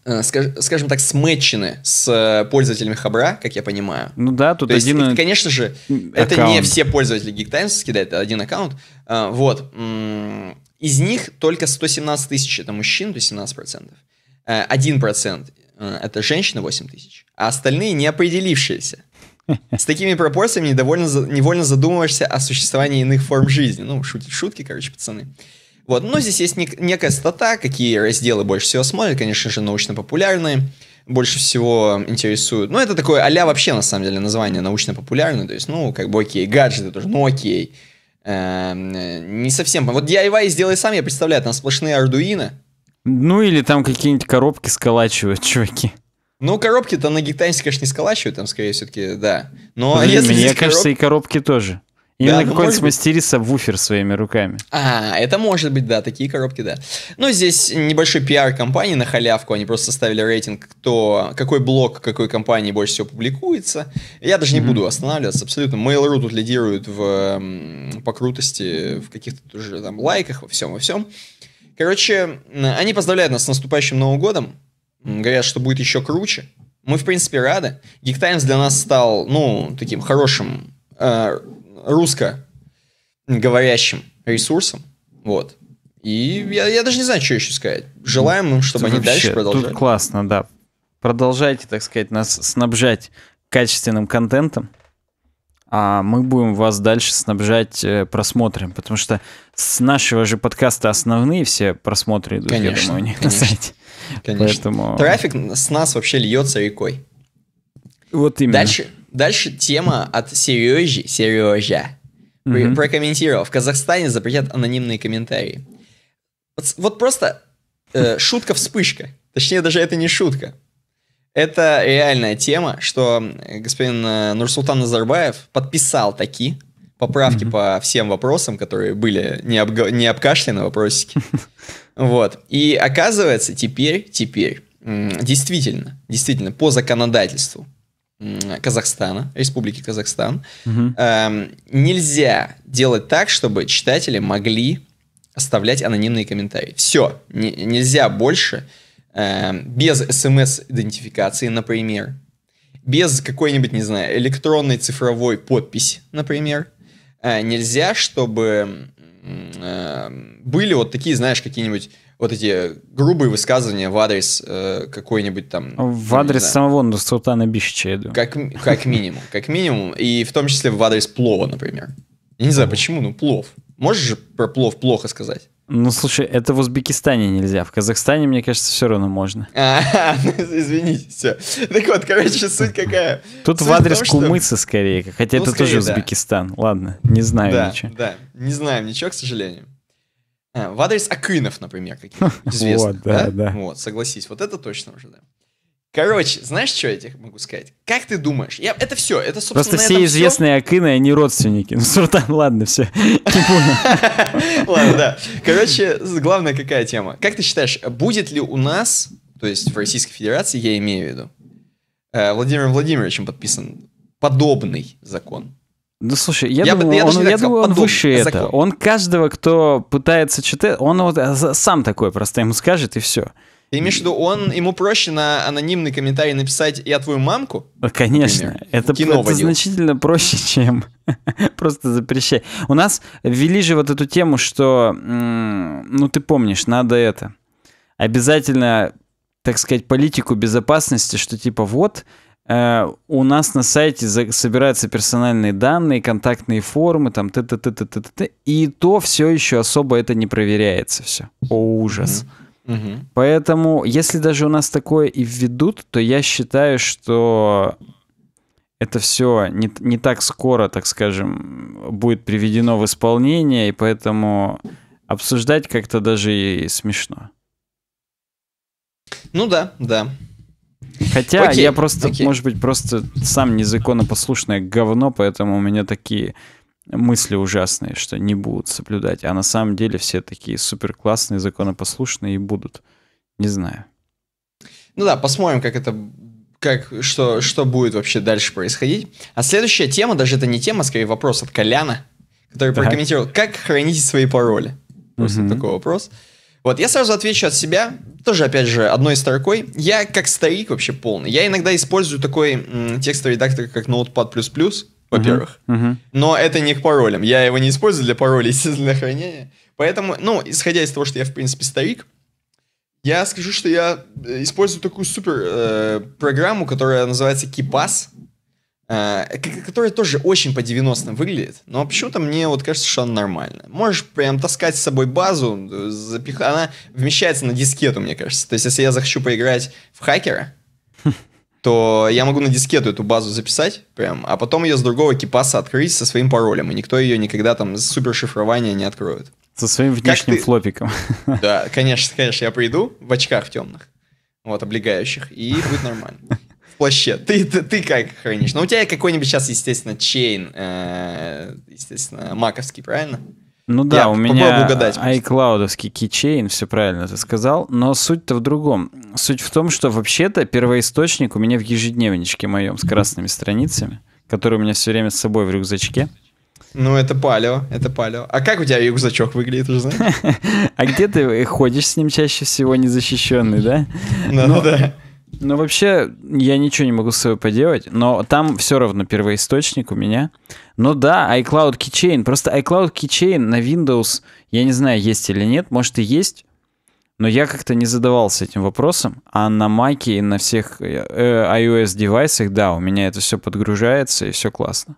э, скаж, скажем так, смечены с э, пользователями Хабра, как я понимаю. Ну да, тут то один... Есть, это, конечно же, аккаунт. это не все пользователи GeekTimes кидают, это а один аккаунт. Э, вот. Из них только 117 тысяч это мужчин, то есть 17%. 1% э, э, это женщина 8 тысяч, а остальные не определившиеся. С такими пропорциями недовольно, невольно задумываешься о существовании иных форм жизни. Ну, шутки, шутки, короче, пацаны. Вот, но здесь есть нек- некая стата, какие разделы больше всего смотрят, конечно же, научно-популярные больше всего интересуют. Ну, это такое а вообще, на самом деле, название научно-популярное, то есть, ну, как бы окей, гаджеты тоже, ну, окей. Эм, э, не совсем. Вот DIY сделай сам, я представляю, там сплошные ардуины. Ну, или там какие-нибудь коробки сколачивают, чуваки. Ну, коробки-то на гектансе, конечно, не сколачивают, там, скорее, все-таки, да. Но Блин, если мне кажется, короб... и коробки тоже. Именно да, ну, какой-нибудь мастери сабвуфер своими руками. А, это может быть, да, такие коробки, да. Но ну, здесь небольшой пиар компании на халявку, они просто ставили рейтинг, кто, какой блок какой компании больше всего публикуется. Я даже не mm-hmm. буду останавливаться абсолютно. Mail.ru тут лидирует в, по крутости, в каких-то уже там лайках, во всем, во всем. Короче, они поздравляют нас с наступающим Новым годом. Говорят, что будет еще круче. Мы, в принципе, рады. Geek Times для нас стал, ну, таким хорошим э, русско говорящим ресурсом. Вот. И я, я даже не знаю, что еще сказать. Желаем им, чтобы Вообще, они дальше продолжали. Тут классно, да. Продолжайте, так сказать, нас снабжать качественным контентом, а мы будем вас дальше снабжать э, просмотрами, потому что с нашего же подкаста основные все просмотры идут, конечно, я думаю, у них конечно. на сайте. Конечно. Поэтому... Трафик с нас вообще льется рекой. Вот именно. Дальше, дальше тема от Сережи. Сережа. Угу. Прокомментировал. В Казахстане запретят анонимные комментарии. Вот, вот просто э, шутка-вспышка. Точнее, даже это не шутка. Это реальная тема, что э, господин э, Нурсултан Назарбаев подписал такие поправки mm-hmm. по всем вопросам, которые были не, обга- не обкашлены а вопросики. [LAUGHS] Вот. И оказывается, теперь, теперь, действительно, действительно, по законодательству Казахстана, Республики Казахстан, эм, нельзя делать так, чтобы читатели могли оставлять анонимные комментарии. Все, нельзя больше эм, без смс-идентификации, например, без какой-нибудь, не знаю, электронной цифровой подписи, например, Э, нельзя, чтобы э, были вот такие, знаешь, какие-нибудь вот эти грубые высказывания в адрес э, какой-нибудь там... В адрес знаю, самого султана Бишича, я думаю. Как, как минимум, как минимум. И в том числе в адрес плова, например. Я не знаю, почему, ну, плов. Можешь же про плов плохо сказать? Ну, слушай, это в Узбекистане нельзя. В Казахстане, мне кажется, все равно можно. А, [LAUGHS] извините, все. Так вот, короче, суть какая. Тут в адрес кумыца скорее, хотя ну, это тоже Узбекистан. Ладно, не знаю ничего. Да, не знаем ничего, к сожалению. А, в адрес Акынов, например, каких-то [LAUGHS] известных. Вот, да, да. Вот, согласись, вот это точно уже, да. Короче, знаешь, что я тебе могу сказать? Как ты думаешь? Я, это все, это, собственно, Просто все известные все... Акины, они родственники. Ну, Суртан, ладно, все. [LAUGHS] Ладно, да. Короче, главная какая тема. Как ты считаешь, будет ли у нас, то есть в Российской Федерации, я имею в виду, э, Владимиром Владимировичем подписан подобный закон? Ну, слушай, я, я, думаю, я, он, я думаю, он выше это. Он каждого, кто пытается читать, он вот э, сам такой просто ему скажет, и все. Ты имеешь в виду, он, ему проще на анонимный комментарий написать «я твою мамку»? Э, конечно, например, это, кино это значительно проще, чем [LAUGHS] просто запрещать. У нас ввели же вот эту тему, что, ну ты помнишь, надо это, обязательно, так сказать, политику безопасности, что типа вот, э, у нас на сайте за- собираются персональные данные, контактные формы, там т т т т т т и то все еще особо это не проверяется все. О, ужас. Mm-hmm. Угу. Поэтому, если даже у нас такое и введут, то я считаю, что это все не, не так скоро, так скажем, будет приведено в исполнение, и поэтому обсуждать как-то даже и смешно. Ну да, да. Хотя окей, я просто, окей. может быть, просто сам незаконопослушное говно, поэтому у меня такие мысли ужасные, что не будут соблюдать, а на самом деле все такие супер классные, законопослушные и будут. Не знаю. Ну да, посмотрим, как это как, что, что будет вообще дальше происходить. А следующая тема, даже это не тема, а скорее вопрос от Коляна, который так. прокомментировал, как хранить свои пароли. Просто угу. такой вопрос. Вот, я сразу отвечу от себя, тоже, опять же, одной строкой. Я как старик вообще полный. Я иногда использую такой текстовый редактор, как Notepad++, во-первых. Uh-huh. Uh-huh. Но это не к паролям. Я его не использую для паролей, [LAUGHS] естественно, для хранения. Поэтому, ну, исходя из того, что я, в принципе, старик, я скажу, что я э, использую такую супер э, программу, которая называется Keepass, э, которая тоже очень по 90-м выглядит, но почему-то мне вот кажется, что она нормальная. Можешь прям таскать с собой базу, э, запих... она вмещается на дискету, мне кажется. То есть, если я захочу поиграть в хакера, [LAUGHS] то я могу на дискету эту базу записать прям, а потом ее с другого кипаса открыть со своим паролем, и никто ее никогда там с супер шифрования не откроет. Со своим внешним ты... флопиком. [LAUGHS] Да, конечно, конечно, я приду в очках темных, вот, облегающих, и будет нормально. В плаще. Ты, ты, ты как хранишь? Ну, у тебя какой-нибудь сейчас, естественно, чейн, э, естественно, маковский, правильно? Ну да, я у меня угадать, iCloud-овский кичейн, все правильно ты сказал, но суть-то в другом. Суть в том, что вообще-то первоисточник у меня в ежедневничке моем с красными страницами, который у меня все время с собой в рюкзачке. Ну, это палево, это палево. А как у тебя рюкзачок выглядит, уже знаешь? [LAUGHS] А где ты ходишь с ним чаще всего незащищенный, да? Ну, ну да. Ну, вообще, я ничего не могу с собой поделать, но там все равно первоисточник у меня. Ну да, iCloud Keychain. Просто iCloud Keychain на Windows, я не знаю, есть или нет, может и есть, но я как-то не задавался этим вопросом. А на Mac и на всех э, э, iOS-девайсах, да, у меня это все подгружается, и все классно.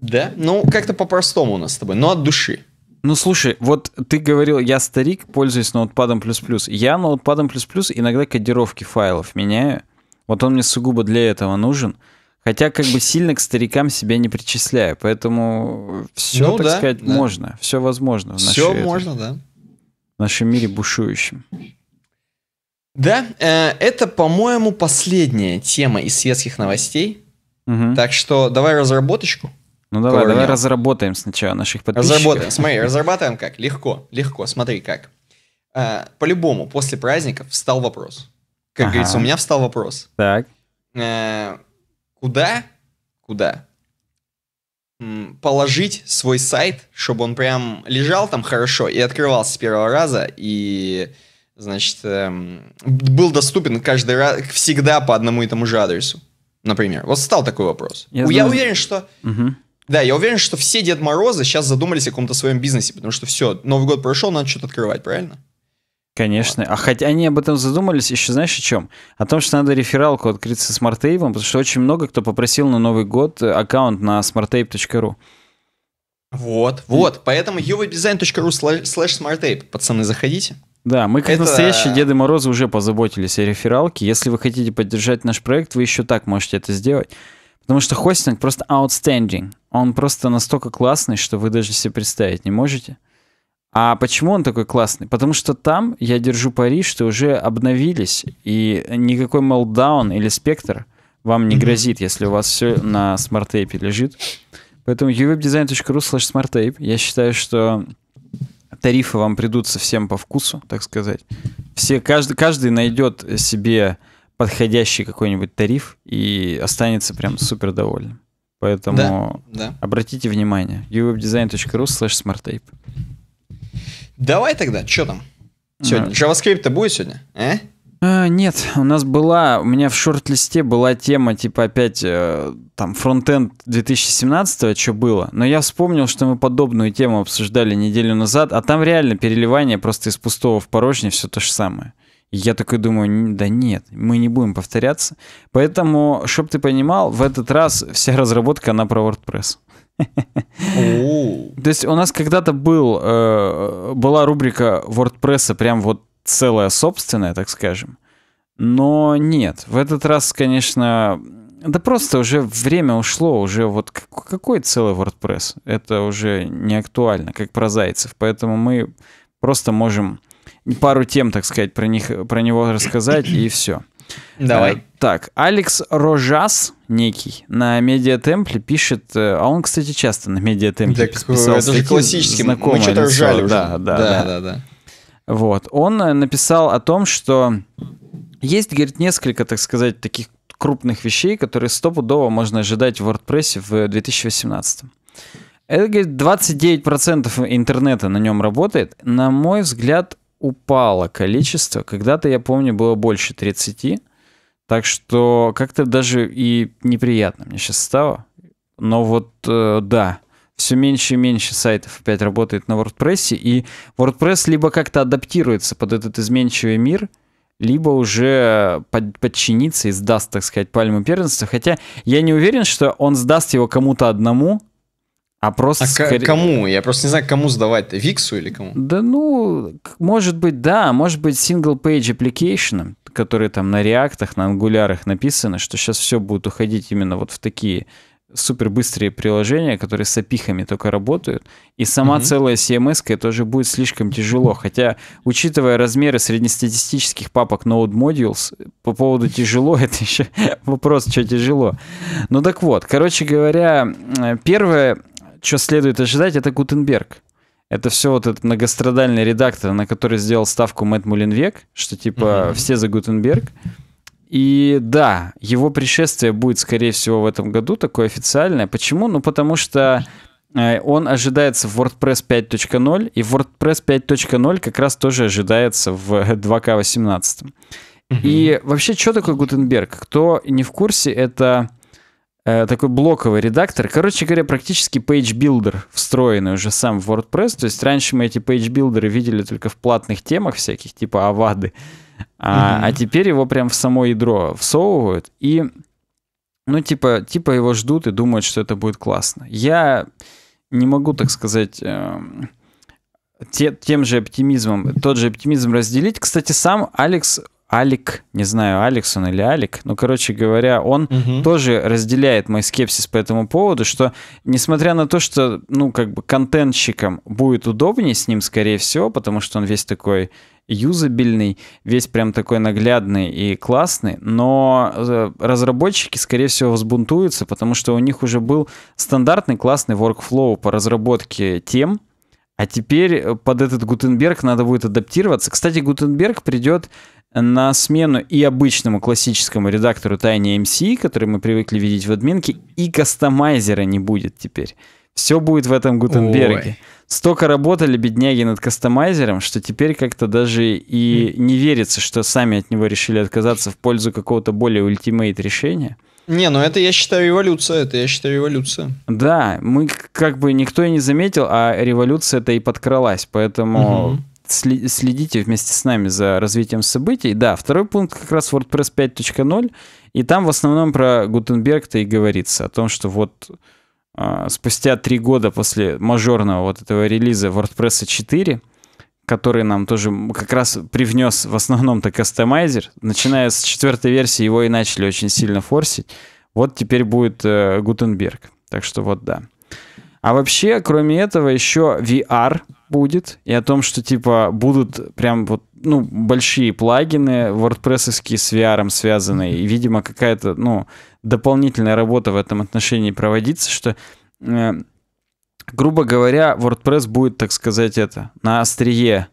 Да? Ну, как-то по-простому у нас с тобой, но от души. Ну слушай, вот ты говорил, я старик, пользуюсь ноутпадом плюс плюс. Я ноутпадом плюс плюс иногда кодировки файлов меняю. Вот он мне сугубо для этого нужен. Хотя как бы сильно к старикам себя не причисляю, поэтому все, ну, так да, сказать, да. можно, все возможно. В все нашей, можно, да. В нашем мире бушующем. Да, э, это, по-моему, последняя тема из светских новостей. Угу. Так что давай разработочку. Ну давай, корня. давай разработаем сначала наших подписчиков. Разработаем, смотри, разрабатываем как? Легко, легко, смотри как. А, по-любому, после праздников встал вопрос. Как ага. говорится, у меня встал вопрос. Так. А, куда, куда положить свой сайт, чтобы он прям лежал там хорошо и открывался с первого раза, и, значит, эм, был доступен каждый раз, всегда по одному и тому же адресу, например. Вот стал такой вопрос. Я, Я знаю... уверен, что... Угу. Да, я уверен, что все Дед Морозы сейчас задумались о каком-то своем бизнесе, потому что все, Новый год прошел, надо что-то открывать, правильно? Конечно. Вот. А хотя они об этом задумались еще, знаешь, о чем? О том, что надо рефералку открыться с Смартейвом, потому что очень много кто попросил на Новый год э, аккаунт на smartape.ru. Вот, вот. Поэтому uwebdesign.ru slash smartape. Пацаны, заходите. Да, мы как это... настоящие Деды Морозы уже позаботились о рефералке. Если вы хотите поддержать наш проект, вы еще так можете это сделать. Потому что хостинг просто outstanding. Он просто настолько классный, что вы даже себе представить не можете. А почему он такой классный? Потому что там, я держу пари, что уже обновились, и никакой Meltdown или спектр вам не грозит, если у вас все на смарт-тейпе лежит. Поэтому uwebdesign.ru slash smarttape. Я считаю, что тарифы вам придутся всем по вкусу, так сказать. Все, каждый, каждый найдет себе подходящий какой-нибудь тариф и останется прям [LAUGHS] супер довольным. Поэтому да, да. обратите внимание. uwebdesign.ru slash smarttape. Давай тогда, что там? Сегодня. Да. JavaScript-то будет сегодня? э А, нет, у нас была, у меня в шорт-листе была тема, типа опять э, там фронтенд 2017, что было. Но я вспомнил, что мы подобную тему обсуждали неделю назад, а там реально переливание просто из пустого в порожнее все то же самое. Я такой думаю, да нет, мы не будем повторяться. Поэтому, чтобы ты понимал, в этот раз вся разработка, она про WordPress. То есть у нас когда-то был, э, была рубрика WordPress прям вот целая собственная, так скажем. Но нет, в этот раз, конечно, да просто уже время ушло, уже вот какой целый WordPress? Это уже не актуально, как про зайцев. Поэтому мы просто можем пару тем, так сказать, про, них, про него рассказать, и все. Э, Давай. Э, так, Алекс Рожас некий на Медиатемпле пишет, э, а он, кстати, часто на Медиатемпле так, э, писал. Это же классический, мы что-то ржали уже. Да, да, да, да, да, да. Вот, он э, написал о том, что есть, говорит, несколько, так сказать, таких крупных вещей, которые стопудово можно ожидать в WordPress в 2018. Это, говорит, 29% интернета на нем работает. На мой взгляд, упало количество. Когда-то, я помню, было больше 30. Так что как-то даже и неприятно мне сейчас стало. Но вот э, да, все меньше и меньше сайтов опять работает на WordPress, и WordPress либо как-то адаптируется под этот изменчивый мир, либо уже под, подчинится и сдаст, так сказать, пальму первенства. Хотя я не уверен, что он сдаст его кому-то одному, а просто... А скорее... кому? Я просто не знаю, кому сдавать-то, Виксу или кому? Да ну, может быть, да, может быть, single-page application, которые там на реактах, на ангулярах написано что сейчас все будет уходить именно вот в такие супер быстрые приложения, которые с опихами только работают, и сама mm-hmm. целая CMS тоже будет слишком тяжело. Хотя, учитывая размеры среднестатистических папок Node Modules, по поводу тяжело, [LAUGHS] это еще вопрос, что тяжело. Ну так вот, короче говоря, первое, что следует ожидать, это Гутенберг. Это все вот этот многострадальный редактор, на который сделал ставку Мэтт Мулинвек, что типа mm-hmm. все за Гутенберг. И да, его пришествие будет, скорее всего, в этом году такое официальное. Почему? Ну, потому что э, он ожидается в WordPress 5.0, и WordPress 5.0 как раз тоже ожидается в 2К18. Mm-hmm. И вообще, что такое Гутенберг? Кто не в курсе, это Э, такой блоковый редактор. Короче говоря, практически page builder встроенный уже сам в WordPress. То есть раньше мы эти page билдеры видели только в платных темах всяких, типа авады. А, mm-hmm. а теперь его прям в само ядро всовывают. И, ну, типа, типа его ждут и думают, что это будет классно. Я не могу, так сказать... Э, те, тем же оптимизмом, тот же оптимизм разделить. Кстати, сам Алекс Алик, не знаю, Алексон или Алик, ну, короче говоря, он угу. тоже разделяет мой скепсис по этому поводу, что, несмотря на то, что, ну, как бы контентщикам будет удобнее с ним, скорее всего, потому что он весь такой юзабельный, весь прям такой наглядный и классный, но э, разработчики, скорее всего, взбунтуются, потому что у них уже был стандартный классный workflow по разработке тем, а теперь э, под этот Гутенберг надо будет адаптироваться. Кстати, Гутенберг придет на смену и обычному классическому редактору Tiny MC, который мы привыкли видеть в админке, и кастомайзера не будет теперь. Все будет в этом Гутенберге. Ой. Столько работали бедняги над кастомайзером, что теперь как-то даже и не верится, что сами от него решили отказаться в пользу какого-то более ультимейт решения. Не, ну это я считаю революция, это я считаю революция. Да, мы как бы никто и не заметил, а революция это и подкралась, поэтому угу следите вместе с нами за развитием событий. Да, второй пункт как раз WordPress 5.0, и там в основном про Гутенберг-то и говорится о том, что вот э, спустя три года после мажорного вот этого релиза WordPress 4, который нам тоже как раз привнес в основном-то кастомайзер, начиная с четвертой версии его и начали очень сильно форсить, вот теперь будет э, Гутенберг. Так что вот да. А вообще, кроме этого, еще VR — будет, и о том, что, типа, будут прям вот, ну, большие плагины wordpress с VR связанные, и, видимо, какая-то, ну, дополнительная работа в этом отношении проводится, что, э, грубо говоря, WordPress будет, так сказать, это, на острие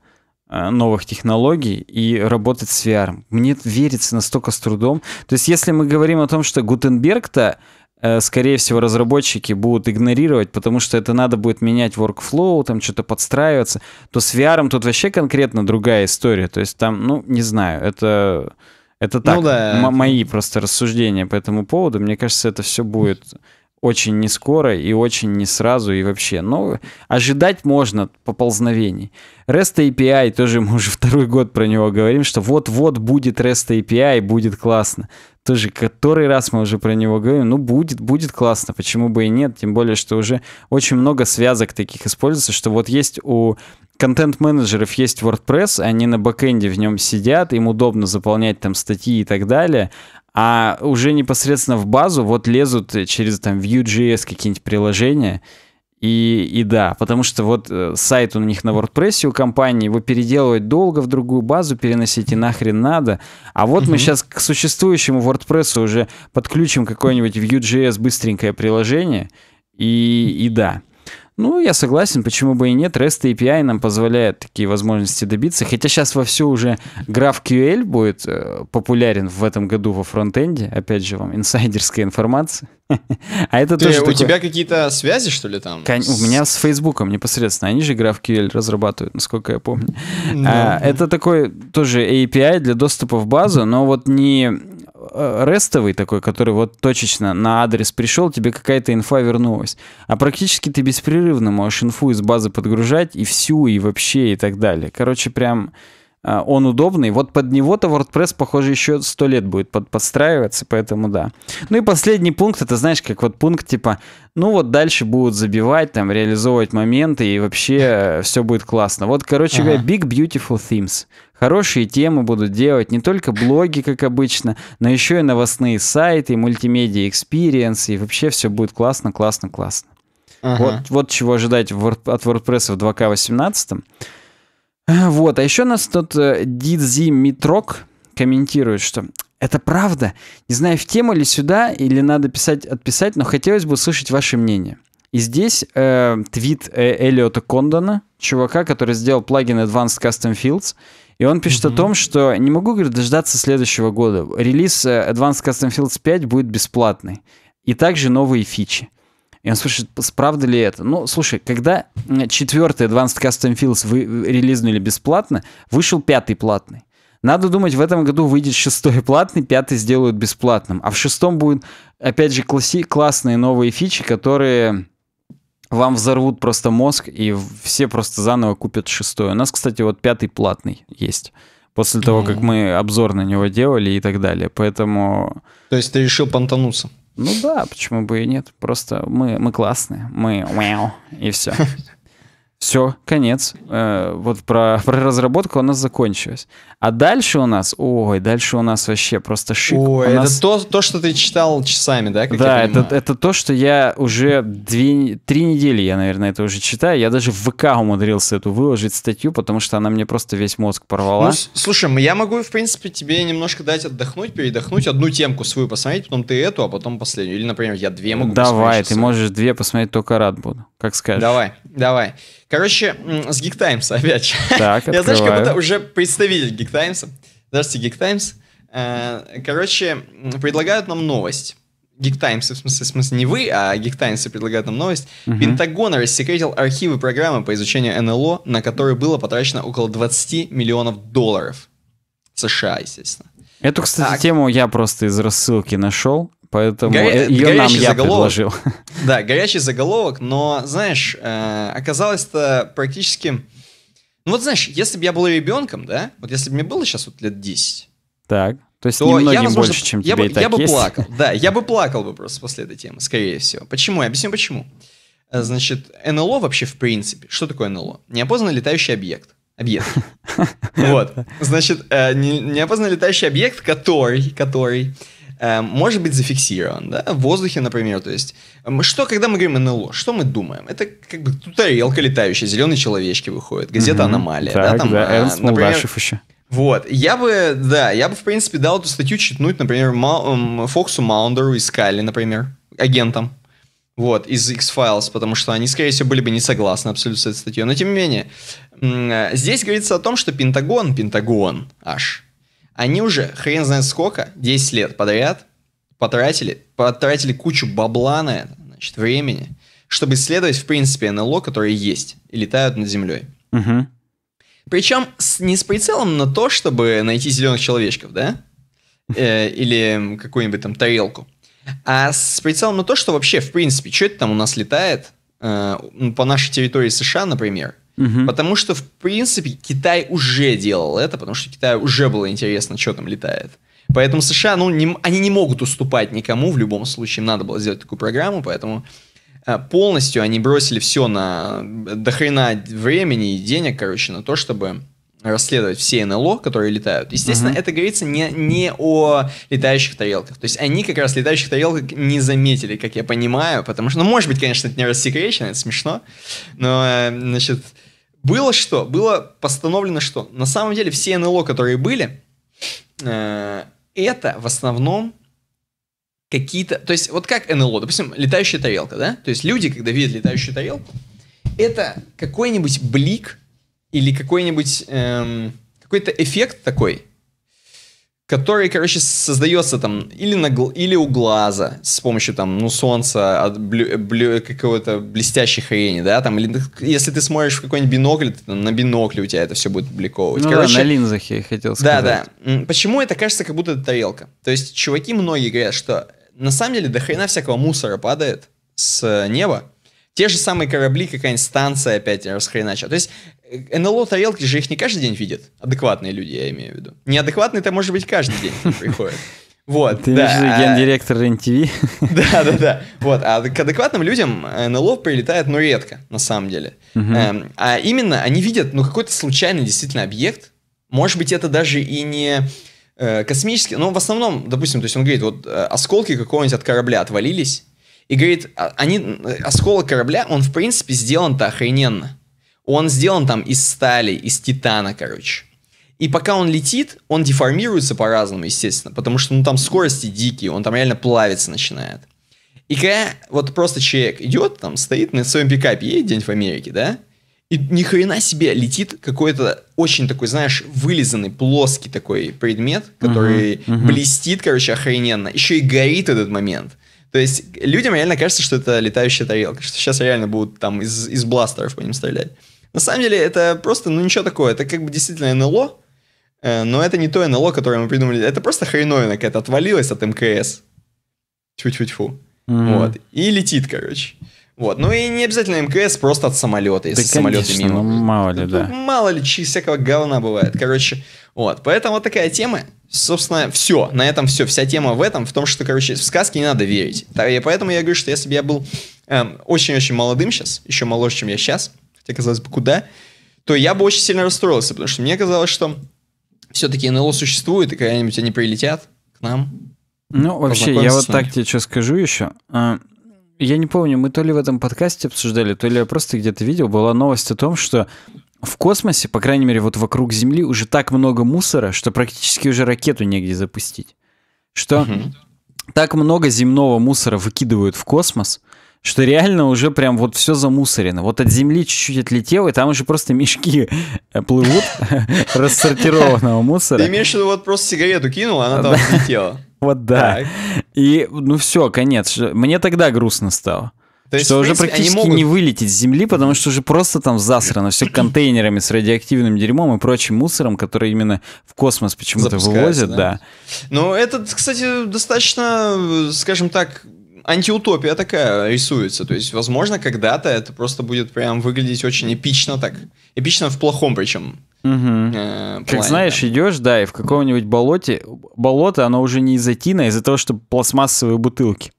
э, новых технологий и работать с VR. Мне верится настолько с трудом. То есть, если мы говорим о том, что Гутенберг-то Э, скорее всего, разработчики будут игнорировать, потому что это надо будет менять workflow, там что-то подстраиваться, то с VR тут вообще конкретно другая история. То есть там, ну, не знаю, это, это ну так, ну, да. мои просто рассуждения по этому поводу. Мне кажется, это все будет очень не скоро и очень не сразу и вообще. Но ожидать можно поползновений. REST API, тоже мы уже [LAUGHS] второй год про него говорим, что вот-вот будет REST API, будет классно тоже который раз мы уже про него говорим, ну будет, будет классно, почему бы и нет, тем более, что уже очень много связок таких используется, что вот есть у контент-менеджеров есть WordPress, они на бэкэнде в нем сидят, им удобно заполнять там статьи и так далее, а уже непосредственно в базу вот лезут через там Vue.js какие-нибудь приложения, и, и да, потому что вот э, сайт у них на WordPress у компании, его переделывать долго в другую базу, переносить и нахрен надо. А вот угу. мы сейчас к существующему WordPress уже подключим какое-нибудь Vue.js быстренькое приложение. И, и да, ну, я согласен, почему бы и нет. REST API нам позволяет такие возможности добиться. Хотя сейчас во все уже GraphQL будет э, популярен в этом году во фронтенде. Опять же, вам инсайдерская информация. [LAUGHS] а это тоже У тебя какие-то связи, что ли, там? У меня с Фейсбуком непосредственно. Они же GraphQL разрабатывают, насколько я помню. Ну а, это такой тоже API для доступа в базу, но вот не Э, рестовый такой, который вот точечно на адрес пришел, тебе какая-то инфа вернулась. А практически ты беспрерывно можешь инфу из базы подгружать и всю, и вообще, и так далее. Короче, прям э, он удобный. Вот под него-то WordPress, похоже, еще сто лет будет под подстраиваться, поэтому да. Ну и последний пункт, это знаешь, как вот пункт типа, ну вот дальше будут забивать, там, реализовывать моменты, и вообще э, все будет классно. Вот, короче ага. говоря, Big Beautiful Themes. Хорошие темы будут делать не только блоги, как обычно, но еще и новостные сайты, и мультимедиа экспириенс, и вообще все будет классно, классно, классно. Ага. Вот, вот чего ожидать от WordPress в 2К18. Вот, а еще нас тут э, Дидзи Митрок комментирует, что это правда. Не знаю, в тему ли сюда, или надо писать, отписать, но хотелось бы услышать ваше мнение. И здесь э, твит э, Эллиота Кондона, чувака, который сделал плагин Advanced Custom Fields, и он пишет mm-hmm. о том, что не могу, говорит, дождаться следующего года. Релиз э, Advanced Custom Fields 5 будет бесплатный. И также новые фичи. И он спрашивает, правда ли это? Ну, слушай, когда четвертый Advanced Custom Fields вы э, релизнули бесплатно, вышел пятый платный. Надо думать, в этом году выйдет шестой платный, пятый сделают бесплатным. А в шестом будут, опять же, класси- классные новые фичи, которые вам взорвут просто мозг, и все просто заново купят шестой. У нас, кстати, вот пятый платный есть. После mm-hmm. того, как мы обзор на него делали и так далее. Поэтому... То есть ты решил понтануться? Ну да, почему бы и нет. Просто мы, мы классные, мы и все. [LAUGHS] Все, конец. Э, вот про, про разработку у нас закончилось. А дальше у нас, ой, дальше у нас вообще просто шик. Ой, у это нас... то, то, что ты читал часами, да? Как да, это, это то, что я уже две, три недели, я, наверное, это уже читаю. Я даже в ВК умудрился эту выложить статью, потому что она мне просто весь мозг порвала. Ну, слушай, я могу, в принципе, тебе немножко дать отдохнуть, передохнуть, одну темку свою посмотреть, потом ты эту, а потом последнюю. Или, например, я две могу Давай, ты можешь две посмотреть, только рад буду. Как скажешь. Давай, давай. Короче, с Geek Times, [LAUGHS] опять же. Так, Я, знаешь, как будто уже представитель Geek Times. Здравствуйте, Geek Times. Э, короче, предлагают нам новость. Geek Times, в смысле, в смысле не вы, а Geek Times предлагают нам новость. Угу. Пентагон рассекретил архивы программы по изучению НЛО, на которые было потрачено около 20 миллионов долларов. США, естественно. Эту, кстати, так. тему я просто из рассылки нашел. Поэтому Горя... Э, ее горячий нам я заголовок. предложил. [LAUGHS] Да, горячий заголовок, но, знаешь, э, оказалось-то практически... Ну вот знаешь, если бы я был ребенком, да, вот если бы мне было сейчас вот лет 10... Так, то есть то немногим я, возможно, больше, чем я тебе бы, и так Я есть. бы плакал, да, я бы [LAUGHS] плакал бы просто после этой темы, скорее всего. Почему? Я объясню почему. Э, значит, НЛО вообще в принципе, что такое НЛО? Неопознанный летающий объект. Объект. [LAUGHS] Вот. Значит, неопознанный летающий объект, который, который Эм, может быть зафиксирован, да, в воздухе, например, то есть, что, когда мы говорим НЛО, что мы думаем? Это как бы тарелка летающая, зеленые человечки выходят, газета угу. «Аномалия», так, да, там, да, а, Эрнст например, еще. Вот, я бы, да, я бы, в принципе, дал эту статью читнуть, например, Ма Фоксу Маундеру и Скайли, например, агентам, вот, из X-Files, потому что они, скорее всего, были бы не согласны абсолютно с этой статьей. Но тем не менее, здесь говорится о том, что Пентагон, Пентагон аж, они уже, хрен знает сколько, 10 лет подряд потратили, потратили кучу бабла на это, значит, времени, чтобы исследовать, в принципе, НЛО, которые есть и летают над землей. Угу. Причем с, не с прицелом на то, чтобы найти зеленых человечков, да? Э, или какую-нибудь там тарелку. А с прицелом на то, что вообще, в принципе, что это там у нас летает э, по нашей территории США, например, Угу. Потому что, в принципе, Китай уже делал это, потому что Китаю уже было интересно, что там летает. Поэтому США, ну, не, они не могут уступать никому, в любом случае, им надо было сделать такую программу, поэтому э, полностью они бросили все на э, дохрена времени и денег, короче, на то, чтобы расследовать все НЛО, которые летают. Естественно, uh это говорится не, не о летающих тарелках. То есть они как раз летающих тарелок не заметили, как я понимаю, потому что, ну, может быть, конечно, это не рассекречено, это смешно, но, э, значит, было что? Было постановлено что? На самом деле все НЛО, которые были, э, это в основном какие-то... То есть вот как НЛО, допустим, летающая тарелка, да? То есть люди, когда видят летающую тарелку, это какой-нибудь блик или какой-нибудь... Эм, какой-то эффект такой, который, короче, создается там или, на, или у глаза с помощью там, ну, солнца, от блю... Блю... какого-то блестящей хрени, да, там, или если ты смотришь в какой-нибудь бинокль, ты, на бинокле у тебя это все будет публиковывать. Ну короче, да, на линзах я хотел сказать. Да, да. Почему это кажется как будто это тарелка? То есть чуваки многие говорят, что на самом деле до хрена всякого мусора падает с неба, те же самые корабли, какая-нибудь станция опять расхреначила. То есть НЛО тарелки же их не каждый день видят. Адекватные люди, я имею в виду. неадекватные это может быть, каждый день [LAUGHS] приходят. Вот, Ты да. же а гендиректор НТВ. [LAUGHS] Да, да, да. Вот, а к адекватным людям НЛО прилетает, но ну, редко, на самом деле. Эм, а именно они видят, ну, какой-то случайный действительно объект. Может быть, это даже и не э, космический, но в основном, допустим, то есть он говорит, вот э, осколки какого-нибудь от корабля отвалились, и говорит, а, они, э, осколок корабля, он в принципе сделан-то охрененно. Он сделан там из стали, из титана, короче. И пока он летит, он деформируется по-разному, естественно, потому что ну, там скорости дикие, он там реально плавиться начинает. И когда вот просто человек идет, там стоит на своем пикапе, едет день в Америке, да, и ни хрена себе летит какой-то очень такой, знаешь, вылизанный, плоский такой предмет, который uh-huh, uh-huh. блестит, короче, охрененно. Еще и горит этот момент. То есть людям реально кажется, что это летающая тарелка, что сейчас реально будут там из, из бластеров по ним стрелять. На самом деле это просто, ну ничего такого, это как бы действительно НЛО, э, но это не то НЛО, которое мы придумали. Это просто хреновина какая-то отвалилась от МКС. Чуть-чуть фу. Mm-hmm. Вот. И летит, короче. Вот. Ну и не обязательно МКС просто от самолета, если да, самолеты конечно, мимо. Ну, мало ли, ну, да. Мало ли, через всякого говна бывает. Короче, вот. Поэтому вот такая тема. Собственно, все. На этом все. Вся тема в этом, в том, что, короче, в сказки не надо верить. И поэтому я говорю, что если бы я был эм, очень-очень молодым сейчас, еще моложе, чем я сейчас, хотя, казалось бы, куда, то я бы очень сильно расстроился, потому что мне казалось, что все-таки НЛО существует, и когда-нибудь они прилетят к нам. Ну, вообще, я вот так тебе что скажу еще. А, я не помню, мы то ли в этом подкасте обсуждали, то ли я просто где-то видел, была новость о том, что в космосе, по крайней мере, вот вокруг Земли уже так много мусора, что практически уже ракету негде запустить. Что угу. так много земного мусора выкидывают в космос, что реально уже прям вот все замусорено. Вот от земли чуть-чуть отлетело и там уже просто мешки э, плывут [LAUGHS] рассортированного мусора. Ты имеешь в виду, вот просто сигарету кинул, она там отлетела. [LAUGHS] Вот да. И ну все, конец. Мне тогда грустно стало. То есть, что принципе, практически могут... не вылететь с земли, потому что уже просто там засрано все [CLEARS THROAT] контейнерами с радиоактивным дерьмом и прочим мусором, который именно в космос почему-то вывозят, да. да. Ну, это, кстати, достаточно, скажем так, антиутопия такая рисуется. То есть, возможно, когда-то это просто будет прям выглядеть очень эпично так. Эпично в плохом причем. Угу. Э, как знаешь, идешь, да, и в каком-нибудь болоте... Болото, оно уже не из-за тина, а из-за того, что пластмассовые бутылки.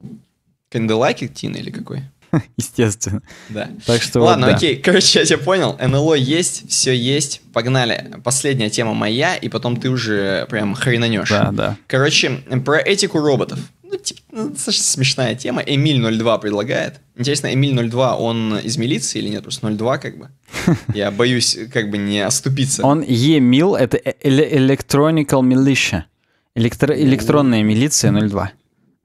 Канделаки тина или какой? [LAUGHS] естественно. Да. Так что Ладно, вот, да. окей. Короче, я тебя понял. НЛО есть, все есть. Погнали. Последняя тема моя, и потом ты уже прям хренанешь. Да, да. Короче, про этику роботов. Ну, типа, ну, достаточно смешная тема. Эмиль 02 предлагает. Интересно, Эмиль 02, он из милиции или нет? Просто 02 как бы. [LAUGHS] Я боюсь как бы не оступиться. Он Емил, это э, Electronical Militia. Электро- электронная милиция 02.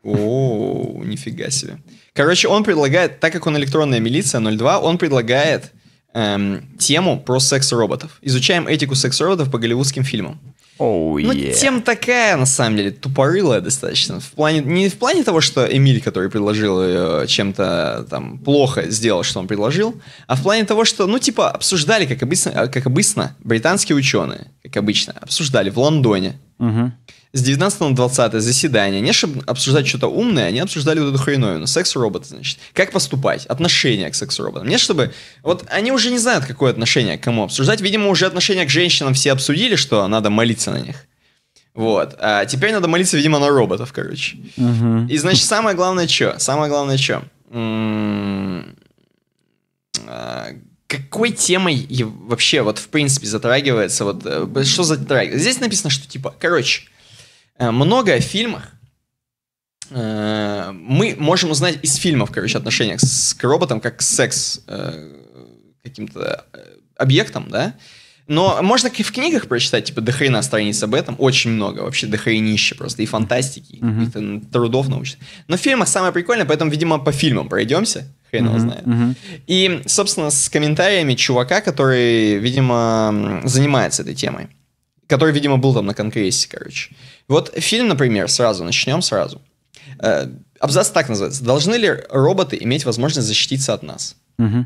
О, нифига себе. Короче, он предлагает, так как он электронная милиция 02, он предлагает эм, тему про секс-роботов. Изучаем этику секс-роботов по голливудским фильмам. Oh, yeah. Ну, тем такая, на самом деле, тупорылая достаточно. В плане, не в плане того, что Эмиль, который предложил ее, чем-то там плохо сделал, что он предложил, а в плане того, что, ну, типа, обсуждали, как обычно, э, как обычно британские ученые, как обычно, обсуждали в Лондоне. Uh-huh с 19 на 20 заседание, не чтобы обсуждать что-то умное, они обсуждали вот эту хреновину, секс-робот, значит. Как поступать, отношение к секс-роботам. Не чтобы, вот они уже не знают, какое отношение к кому обсуждать, видимо, уже отношение к женщинам все обсудили, что надо молиться на них. Вот. А теперь надо молиться, видимо, на роботов, короче. И, значит, самое главное что? Самое главное что? А, какой темой вообще вот в принципе затрагивается вот э, что затрагивается? Здесь написано, что типа, короче, Э, много в фильмах. Э, мы можем узнать из фильмов, короче, отношения с, к роботам, как секс э, каким-то объектом, да? Но можно и в книгах прочитать, типа, до хрена страниц об этом, очень много, вообще до хренища просто, и фантастики, mm-hmm. и трудов научных. Но в фильмах самое прикольное, поэтому, видимо, по фильмам пройдемся, хрен его mm-hmm. знает. Mm-hmm. И, собственно, с комментариями чувака, который, видимо, занимается этой темой, который, видимо, был там на конгрессе, короче. Вот фильм, например, сразу, начнем сразу. Э, абзац так называется. Должны ли роботы иметь возможность защититься от нас? Угу.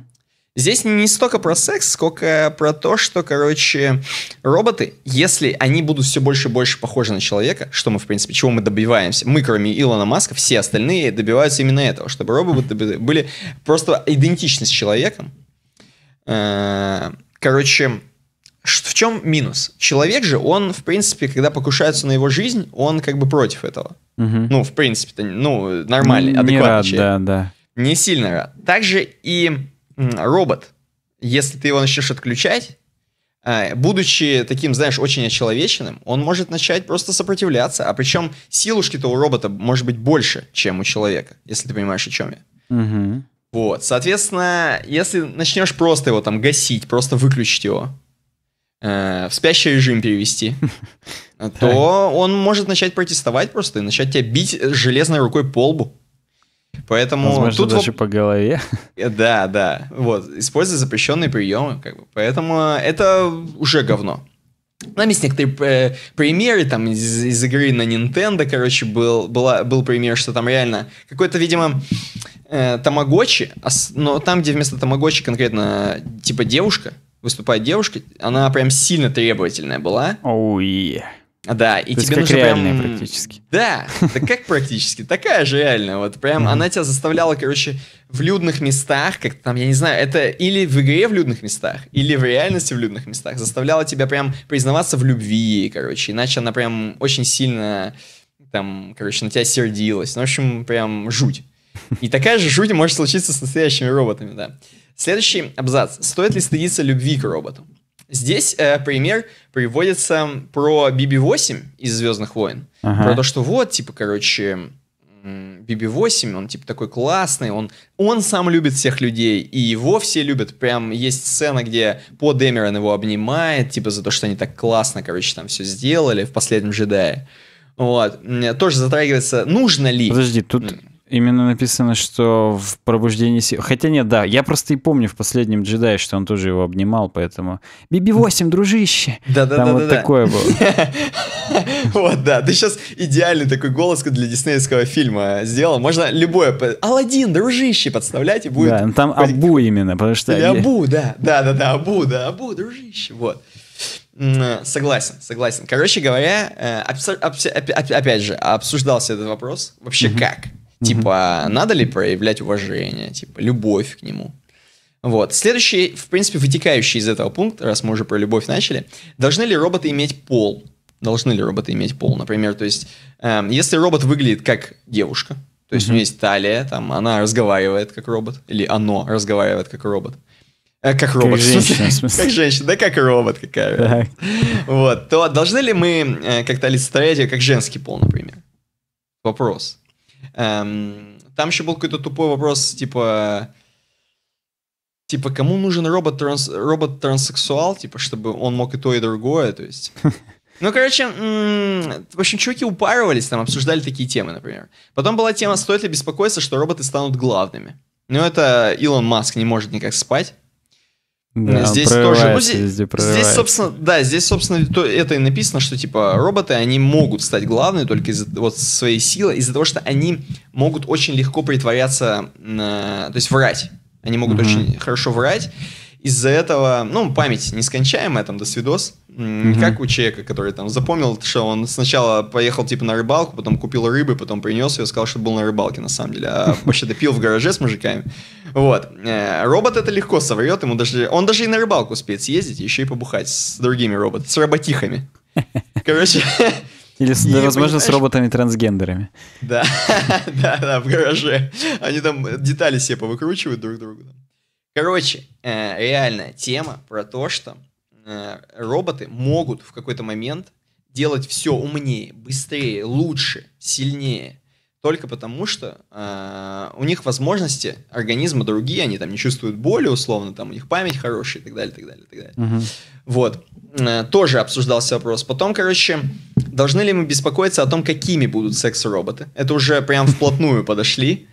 Здесь не столько про секс, сколько про то, что, короче, роботы, если они будут все больше и больше похожи на человека, что мы, в принципе, чего мы добиваемся, мы, кроме Илона Маска, все остальные добиваются именно этого, чтобы роботы были просто идентичны с человеком. Э, короче, в чем минус? Человек же, он, в принципе, когда покушаются на его жизнь, он как бы против этого. Угу. Ну, в принципе, ну, нормальный, не адекватный рад, человек. Да, да. Не сильно рад. Также и робот, если ты его начнешь отключать, э, будучи таким, знаешь, очень очеловеченным, он может начать просто сопротивляться. А причем силушки-то у робота может быть больше, чем у человека, если ты понимаешь, о чем я. Угу. Вот, соответственно, если начнешь просто его там гасить, просто выключить его, Э, в спящий режим перевести, [LAUGHS] то он может начать протестовать просто и начать тебя бить э, железной рукой по лбу. Поэтому Возможно, тут даже воп... по голове. Э, да, да. Вот, используя запрещенные приемы, как бы. Поэтому это уже говно. Там есть некоторые э, примеры, там из, из игры на Nintendo, короче, был, была, был пример, что там реально какой-то, видимо, э, тамагочи, но там, где вместо тамагочи конкретно типа девушка, выступать девушка, она прям сильно требовательная была. Оу, oh, yeah. Да, и То тебе нужно прям... практически. Да, [LAUGHS] да как практически, такая же реальная. Вот прям она тебя заставляла, короче, в людных местах, как там, я не знаю, это или в игре в людных местах, или в реальности в людных местах, заставляла тебя прям признаваться в любви, короче, иначе она прям очень сильно, там, короче, на тебя сердилась. Ну, в общем, прям жуть. И такая же жуть может случиться с настоящими роботами, да. Следующий абзац. Стоит ли стыдиться любви к роботу? Здесь э, пример приводится про BB-8 из «Звездных войн». Ага. Про то, что вот, типа, короче, BB-8, он, типа, такой классный, он, он сам любит всех людей, и его все любят. Прям есть сцена, где По Дэмерон его обнимает, типа, за то, что они так классно, короче, там все сделали в «Последнем джедае». Вот. Тоже затрагивается, нужно ли... Подожди, тут именно написано, что в пробуждении сил. Хотя нет, да, я просто и помню в последнем джедае, что он тоже его обнимал, поэтому. Биби-8, дружище! Да, да, да. Там вот такое было. [LAUGHS] Вот, да. Ты сейчас идеальный такой голос для диснеевского фильма сделал. Можно любое. Алладин, дружище, подставлять и будет. Да, ну, там Абу именно, потому что. Абу, да. Да, да, да, Абу, да, Абу, дружище. Вот. Э, согласен, согласен. Короче говоря, э, опять же, обсуждался этот вопрос. Вообще как? Типа, надо ли проявлять уважение, типа, любовь к нему? Вот. Следующий, в принципе, вытекающий из этого пункт, раз мы уже про любовь начали, должны ли роботы иметь пол? Должны ли роботы иметь пол, например? То есть, эм, если робот выглядит как девушка, то есть mm у нее есть талия, там, она разговаривает как робот, или оно разговаривает как робот. Э, как робот, как женщина, в смысле. Как женщина, да как робот какая. Так. Вот. То должны ли мы э, как-то олицетворять ее как женский пол, например? Вопрос. Эм, там еще был какой-то тупой вопрос, типа... Типа, кому нужен робот-транс- робот-транссексуал, типа, чтобы он мог и то, и другое, то есть... [LAUGHS] Ну, короче, в общем, чуваки упарывались, там обсуждали такие темы, например. Потом была тема, стоит ли беспокоиться, что роботы станут главными. Ну, это Илон Маск не может никак спать. Да, здесь тоже. Ну, здесь, здесь, собственно, да, здесь, собственно, то, это и написано, что типа роботы, они могут стать главными только из-за вот своей силы, из-за того, что они могут очень легко притворяться, э, то есть врать. Они могут mm-hmm. очень хорошо врать. Из-за этого, ну, память нескончаемая, там, до свидос. Mm-hmm. Как у человека, который там запомнил, что он сначала поехал типа на рыбалку, потом купил рыбы, потом принес ее, сказал, что был на рыбалке на самом деле, а [LAUGHS] вообще-то пил в гараже с мужиками. Вот. Э, робот это легко соврет, ему даже... Он даже и на рыбалку успеет съездить, еще и побухать с другими роботами, с роботихами. [LAUGHS] Короче... Или, [LAUGHS] и, возможно, понимаешь? с роботами-трансгендерами. Да, да, да, в гараже. Они там детали себе повыкручивают друг другу. Короче, э, реальная тема про то, что Э, роботы могут в какой-то момент делать все умнее, быстрее, лучше, сильнее, только потому что э, у них возможности организма другие, они там не чувствуют боли условно, там у них память хорошая и так далее, и так далее, и так далее. Угу. Вот э, тоже обсуждался вопрос. Потом, короче, должны ли мы беспокоиться о том, какими будут секс-роботы? Это уже прям вплотную подошли.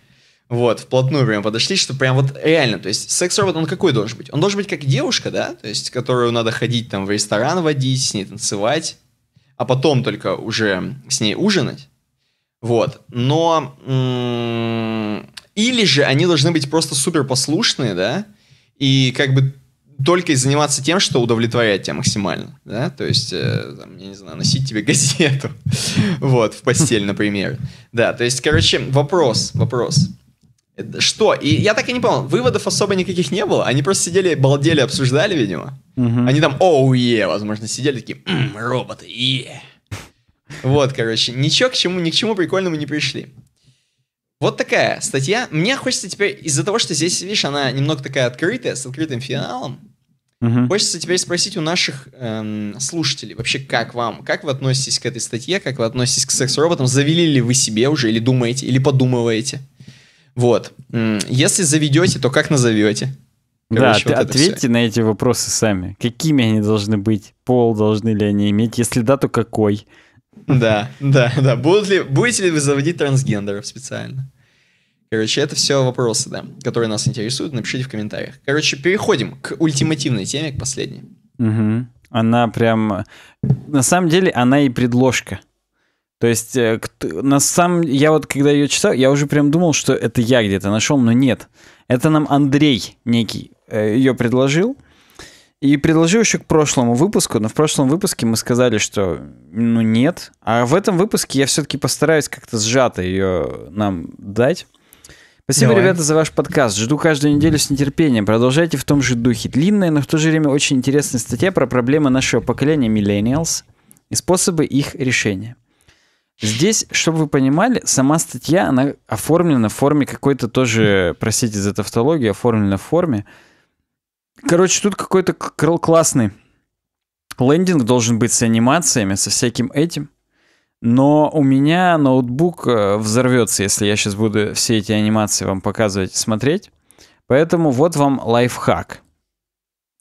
Вот, вплотную прям подошли, что прям вот реально, то есть секс-робот, он какой должен быть? Он должен быть как девушка, да? То есть, которую надо ходить там в ресторан водить, с ней танцевать, а потом только уже с ней ужинать. Вот, но... Или же они должны быть просто супер послушные, да? И как бы только заниматься тем, что удовлетворяет тебя максимально, да, то есть, э, там, я не знаю, носить тебе [LAUGHS] газету, вот, в постель, например, да, то есть, короче, вопрос, вопрос, что? И я так и не понял. Выводов особо никаких не было. Они просто сидели, балдели, обсуждали, видимо. Угу. Они там, оу, е, возможно, сидели такие, «М, роботы, е. Вот, короче, ничего к чему, ни к чему прикольному не пришли. Вот такая статья. Мне хочется теперь, из-за того, что здесь, видишь, она немного такая открытая, с открытым финалом, угу. хочется теперь спросить у наших эм, слушателей, вообще, как вам, как вы относитесь к этой статье, как вы относитесь к секс-роботам, завели ли вы себе уже, или думаете, или подумываете? Вот. Если заведете, то как назовете? Короче, да, вот ответьте все. на эти вопросы сами. Какими они должны быть? Пол должны ли они иметь? Если да, то какой? Да, да, да. Будут ли, будете ли вы заводить трансгендеров специально? Короче, это все вопросы, да, которые нас интересуют. Напишите в комментариях. Короче, переходим к ультимативной теме, к последней. Угу. Она прям... На самом деле, она и предложка. То есть, э, на самом... Я вот, когда ее читал, я уже прям думал, что это я где-то нашел, но нет. Это нам Андрей некий э, ее предложил. И предложил еще к прошлому выпуску, но в прошлом выпуске мы сказали, что ну нет. А в этом выпуске я все-таки постараюсь как-то сжато ее нам дать. Спасибо, Давай. ребята, за ваш подкаст. Жду каждую неделю с нетерпением. Продолжайте в том же духе. Длинная, но в то же время очень интересная статья про проблемы нашего поколения, миллениалс, и способы их решения. Здесь, чтобы вы понимали, сама статья, она оформлена в форме какой-то тоже, простите за тавтологию, оформлена в форме. Короче, тут какой-то классный лендинг должен быть с анимациями, со всяким этим. Но у меня ноутбук э, взорвется, если я сейчас буду все эти анимации вам показывать и смотреть. Поэтому вот вам лайфхак.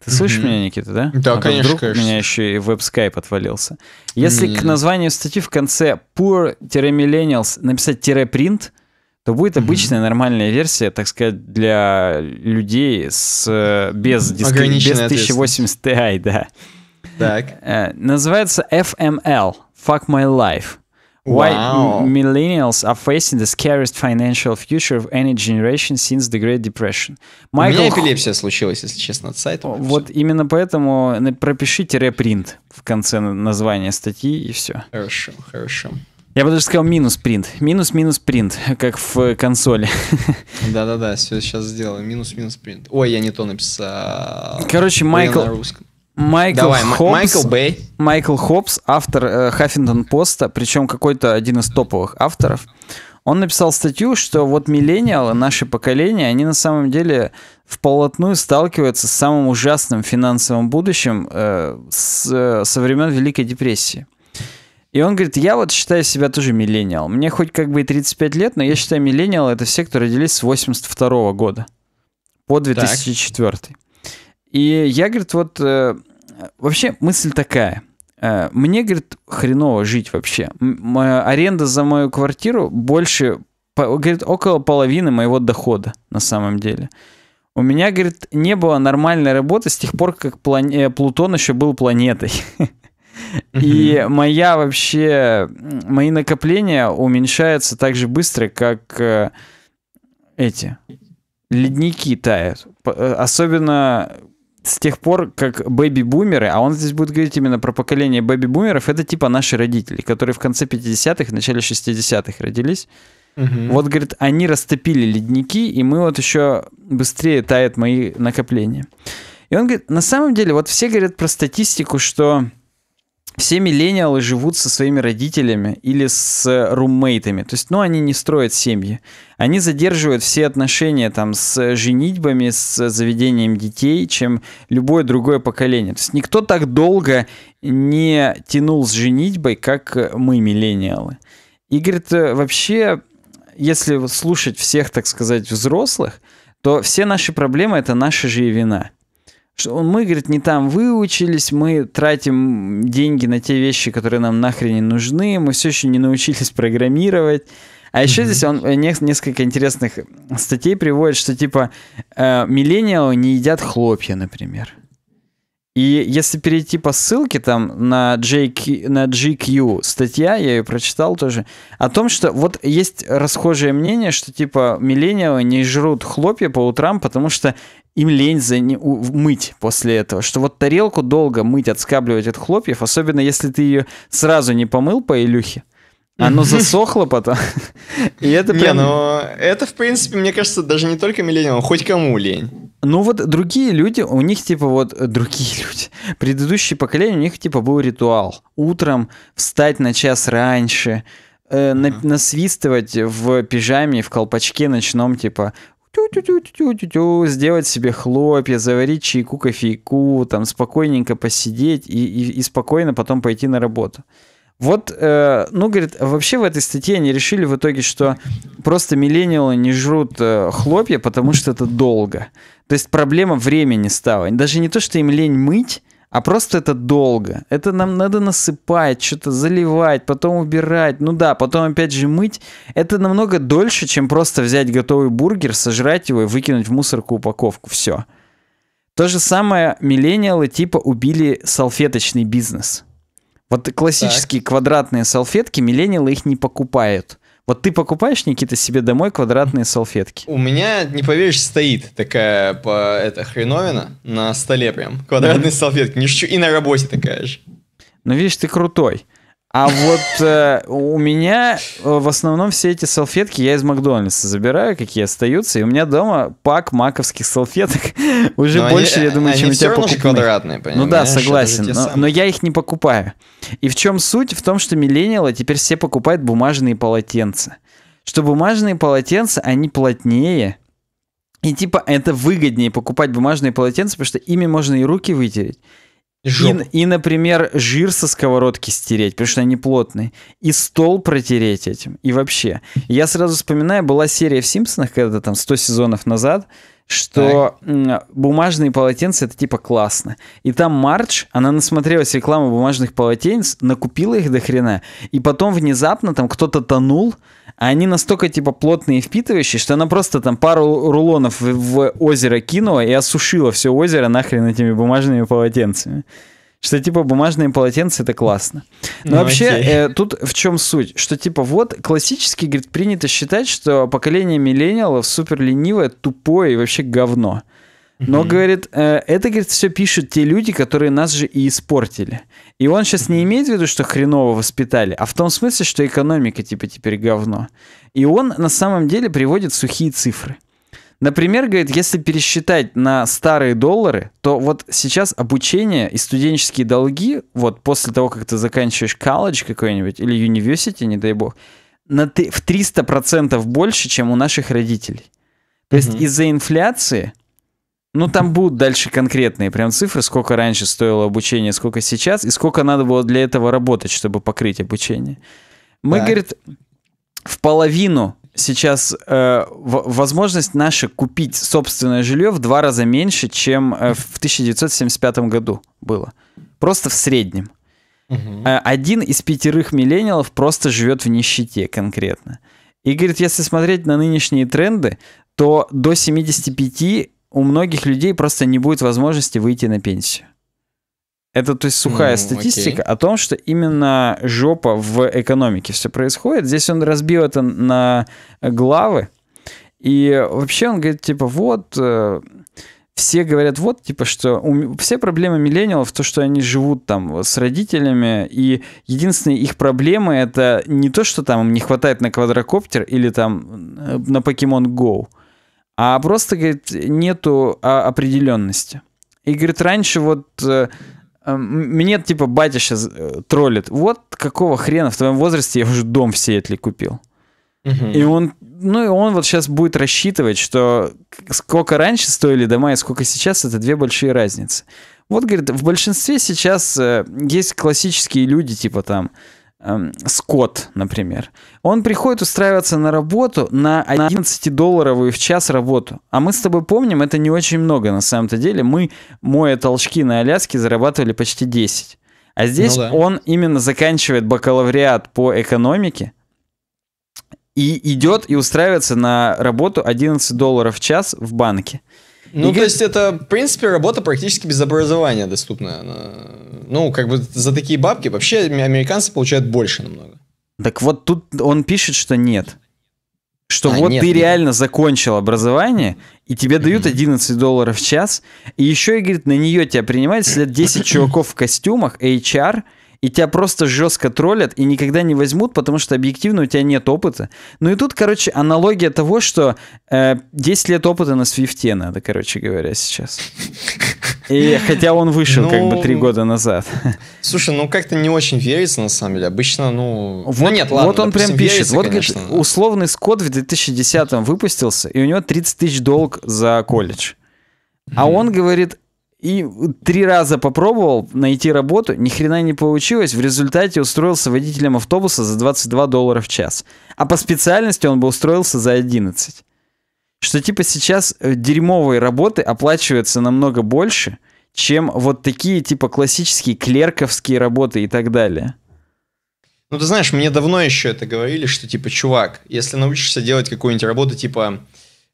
Ты слышишь mm-hmm. меня, Никита, да? Да, а конечно, вдруг конечно. У меня еще и веб-скайп отвалился. Если mm-hmm. к названию статьи в конце poor-millennials написать "-print", то будет обычная mm-hmm. нормальная версия, так сказать, для людей с, э, без, диск... без 1080 Ti, да. Так. Э, называется FML, Fuck My Life. Why wow. millennials are facing the scariest financial future of any generation since the Great Depression. Michael... У меня эпилепсия случилась, если честно, от сайта. Вот все. именно поэтому пропишите репринт в конце названия статьи и все. Хорошо, хорошо. Я бы даже сказал минус принт. Минус-минус принт, как в э, консоли. [LAUGHS] Да-да-да, все сейчас сделаю. Минус-минус принт. Ой, я не то написал. Короче, Майкл... Майкл Давай, Хопс, Майкл Бэй. Майкл Хопс, автор э, Хаффингтон Поста, причем какой-то один из топовых авторов, он написал статью, что вот миллениалы, наше поколение, они на самом деле вполотную сталкиваются с самым ужасным финансовым будущим э, с, э, со времен Великой депрессии. И он говорит, я вот считаю себя тоже миллениал. Мне хоть как бы и 35 лет, но я считаю миллениал это все, кто родились с 82 года по 2004. Так. И я, говорит, вот э, Вообще мысль такая. Э, мне, говорит, хреново жить вообще. Моя аренда за мою квартиру больше, говорит, около половины моего дохода на самом деле. У меня, говорит, не было нормальной работы с тех пор, как план... Э, Плутон еще был планетой. [LAUGHS] И моя вообще, мои накопления уменьшаются так же быстро, как э, эти ледники тают. Особенно с тех пор, как бэби-бумеры, а он здесь будет говорить именно про поколение бэби-бумеров, это типа наши родители, которые в конце 50-х, начале 60-х родились. Угу. Вот, говорит, они растопили ледники, и мы вот еще быстрее тают мои накопления. И он говорит, на самом деле, вот все говорят про статистику, что все миллениалы живут со своими родителями или с румейтами. То есть, ну, они не строят семьи. Они задерживают все отношения там с женитьбами, с заведением детей, чем любое другое поколение. То есть, никто так долго не тянул с женитьбой, как мы, миллениалы. И, говорит, вообще, если слушать всех, так сказать, взрослых, то все наши проблемы — это наша же и вина – что мы, говорит, не там выучились, мы тратим деньги на те вещи, которые нам нахрен не нужны, мы все еще не научились программировать. А еще mm-hmm. здесь он э, несколько интересных статей приводит, что типа э, миллениалы не едят хлопья, например. И если перейти по ссылке там на, JQ, на GQ статья, я ее прочитал тоже, о том, что вот есть расхожее мнение, что типа миллениалы не жрут хлопья по утрам, потому что им лень за не, мыть после этого. Что вот тарелку долго мыть, отскабливать от хлопьев, особенно если ты ее сразу не помыл по Илюхе. Оно засохло потом. И это прям... Не, ну, это, в принципе, мне кажется, даже не только миллениалам, а хоть кому лень. Ну вот другие люди, у них типа вот другие люди, предыдущие поколения, у них типа был ритуал. Утром встать на час раньше, э, на, насвистывать в пижаме, в колпачке ночном, типа тю-тю-тю-тю-тю-тю, сделать себе хлопья, заварить чайку, кофейку, там спокойненько посидеть и, и, и спокойно потом пойти на работу. Вот, э, ну, говорит, вообще в этой статье они решили в итоге, что просто миллениалы не жрут э, хлопья, потому что это долго. То есть проблема времени стала. Даже не то, что им лень мыть, а просто это долго. Это нам надо насыпать, что-то заливать, потом убирать. Ну да, потом опять же мыть. Это намного дольше, чем просто взять готовый бургер, сожрать его и выкинуть в мусорку упаковку. Все. То же самое миллениалы типа убили салфеточный бизнес. Вот классические так. квадратные салфетки, миллениалы их не покупают. Вот ты покупаешь, Никита, себе домой квадратные салфетки? У меня, не поверишь, стоит такая по, это, хреновина на столе прям. Квадратные салфетки. Не шучу, и на работе такая же. Ну, видишь, ты крутой. А вот э, у меня э, в основном все эти салфетки я из Макдональдса забираю, какие остаются, и у меня дома пак маковских салфеток [LAUGHS] уже но больше, они, я думаю, они чем у тебя покупные. квадратные, понимаешь? Ну да, согласен, но, но я их не покупаю. И в чем суть? В том, что миллениалы теперь все покупают бумажные полотенца. Что бумажные полотенца, они плотнее, и типа это выгоднее покупать бумажные полотенца, потому что ими можно и руки вытереть, и, и, например, жир со сковородки стереть, потому что они плотные. И стол протереть этим. И вообще. Я сразу вспоминаю, была серия в «Симпсонах» когда-то там 100 сезонов назад, что так. бумажные полотенца это типа классно. И там Мардж она насмотрелась рекламы бумажных полотенец, накупила их до хрена, и потом внезапно там кто-то тонул, а они настолько типа плотные и впитывающие, что она просто там пару рулонов в, в озеро кинула и осушила все озеро нахрен этими бумажными полотенцами что типа бумажные полотенца это классно. Но ну, вообще э, тут в чем суть, что типа вот классически говорит принято считать, что поколение миллениалов супер ленивое, тупое и вообще говно. Но, говорит, э, это, говорит, все пишут те люди, которые нас же и испортили. И он сейчас не имеет в виду, что хреново воспитали, а в том смысле, что экономика, типа, теперь говно. И он на самом деле приводит сухие цифры. Например, говорит, если пересчитать на старые доллары, то вот сейчас обучение и студенческие долги, вот после того, как ты заканчиваешь колледж какой-нибудь или университет, не дай бог, на ты, в 300% больше, чем у наших родителей. То есть из-за инфляции, ну там будут дальше конкретные прям цифры, сколько раньше стоило обучение, сколько сейчас, и сколько надо было для этого работать, чтобы покрыть обучение. Мы, да. говорит, в половину сейчас э, возможность наша купить собственное жилье в два раза меньше, чем э, в 1975 году было. Просто в среднем. Угу. Один из пятерых миллениалов просто живет в нищете конкретно. И говорит, если смотреть на нынешние тренды, то до 75 у многих людей просто не будет возможности выйти на пенсию. Это, то есть, сухая mm, статистика okay. о том, что именно жопа в экономике все происходит. Здесь он разбил это на э, главы. И вообще он говорит, типа, вот, э, все говорят, вот, типа, что у, все проблемы миллениалов, то, что они живут там с родителями, и единственные их проблемы — это не то, что там им не хватает на квадрокоптер или там э, на Pokemon Go, а просто, говорит, нету а, определенности. И, говорит, раньше вот Эм, мне, типа, батя сейчас э, троллит. Вот какого хрена в твоем возрасте я уже дом в Сиэтле купил. И он, ну и он вот сейчас будет рассчитывать, что сколько раньше стоили дома и сколько сейчас, это две большие разницы. Вот, говорит, в большинстве сейчас э, есть классические люди, типа там, Эм, Скотт, например, он приходит устраиваться на работу на 11-долларовую в час работу. А мы с тобой помним, это не очень много на самом-то деле. Мы, моя толчки на Аляске, зарабатывали почти 10. А здесь ну да. он именно заканчивает бакалавриат по экономике и идет и устраивается на работу 11 долларов в час в банке. Ну, и... то есть это, в принципе, работа практически без образования доступная. Она... Ну, как бы за такие бабки вообще американцы получают больше намного. Так вот тут он пишет, что нет. Что а, вот нет, ты нет. реально закончил образование, и тебе дают 11 долларов в час, и еще, и говорит, на нее тебя принимают, след 10 [COUGHS] чуваков в костюмах, HR, и тебя просто жестко троллят и никогда не возьмут, потому что объективно у тебя нет опыта. Ну и тут, короче, аналогия того, что э, 10 лет опыта на свифте надо, короче говоря, сейчас. И хотя он вышел ну, как бы ну, три года назад. Слушай, ну как-то не очень верится на самом деле. Обычно, ну... ну вот, ну нет, ладно. Вот он прям пишет. Верится, вот конечно, говорит, условный Скот в 2010 выпустился, и у него 30 тысяч долг за колледж. А mm. он говорит, и три раза попробовал найти работу, ни хрена не получилось. В результате устроился водителем автобуса за 22 доллара в час. А по специальности он бы устроился за 11. Что типа сейчас э, дерьмовые работы оплачиваются намного больше, чем вот такие типа классические клерковские работы и так далее. Ну, ты знаешь, мне давно еще это говорили, что типа, чувак, если научишься делать какую-нибудь работу типа,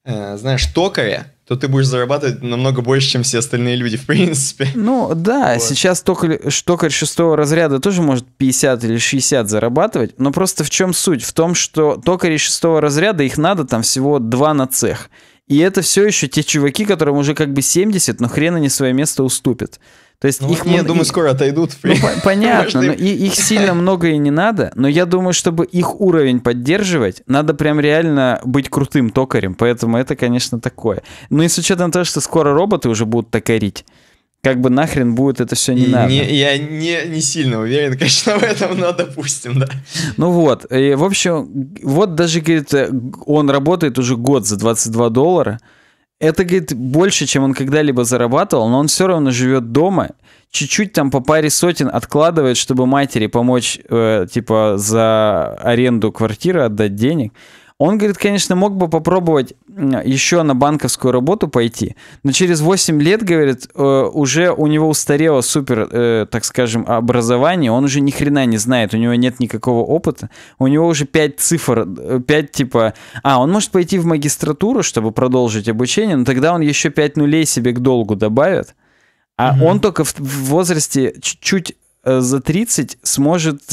э, знаешь, токаря, то ты будешь зарабатывать намного больше, чем все остальные люди, в принципе. Ну да, вот. сейчас токарь, токарь шестого разряда тоже может 50 или 60 зарабатывать, но просто в чем суть? В том, что токари шестого разряда, их надо там всего два на цех. И это все еще те чуваки, которым уже как бы 70, но хрен они свое место уступят. То есть ну, их... Я ну, думаю, их... скоро отойдут. Ну, понятно, но [LAUGHS] и, их сильно много и не надо, но я думаю, чтобы их уровень поддерживать, надо прям реально быть крутым токарем, поэтому это, конечно, такое. Ну и с учетом того, что скоро роботы уже будут токарить, как бы нахрен будет это все не и надо. Не, я не, не сильно уверен, конечно, в этом, но допустим, да. Ну вот, и, в общем, вот даже, говорит, он работает уже год за 22 доллара, это, говорит, больше, чем он когда-либо зарабатывал, но он все равно живет дома, чуть-чуть там по паре сотен откладывает, чтобы матери помочь, э, типа, за аренду квартиры отдать денег. Он говорит, конечно, мог бы попробовать еще на банковскую работу пойти, но через 8 лет, говорит, э, уже у него устарело супер, э, так скажем, образование, он уже ни хрена не знает, у него нет никакого опыта, у него уже 5 цифр, 5 э, типа... А, он может пойти в магистратуру, чтобы продолжить обучение, но тогда он еще 5 нулей себе к долгу добавит, а mm-hmm. он только в возрасте чуть-чуть за 30 сможет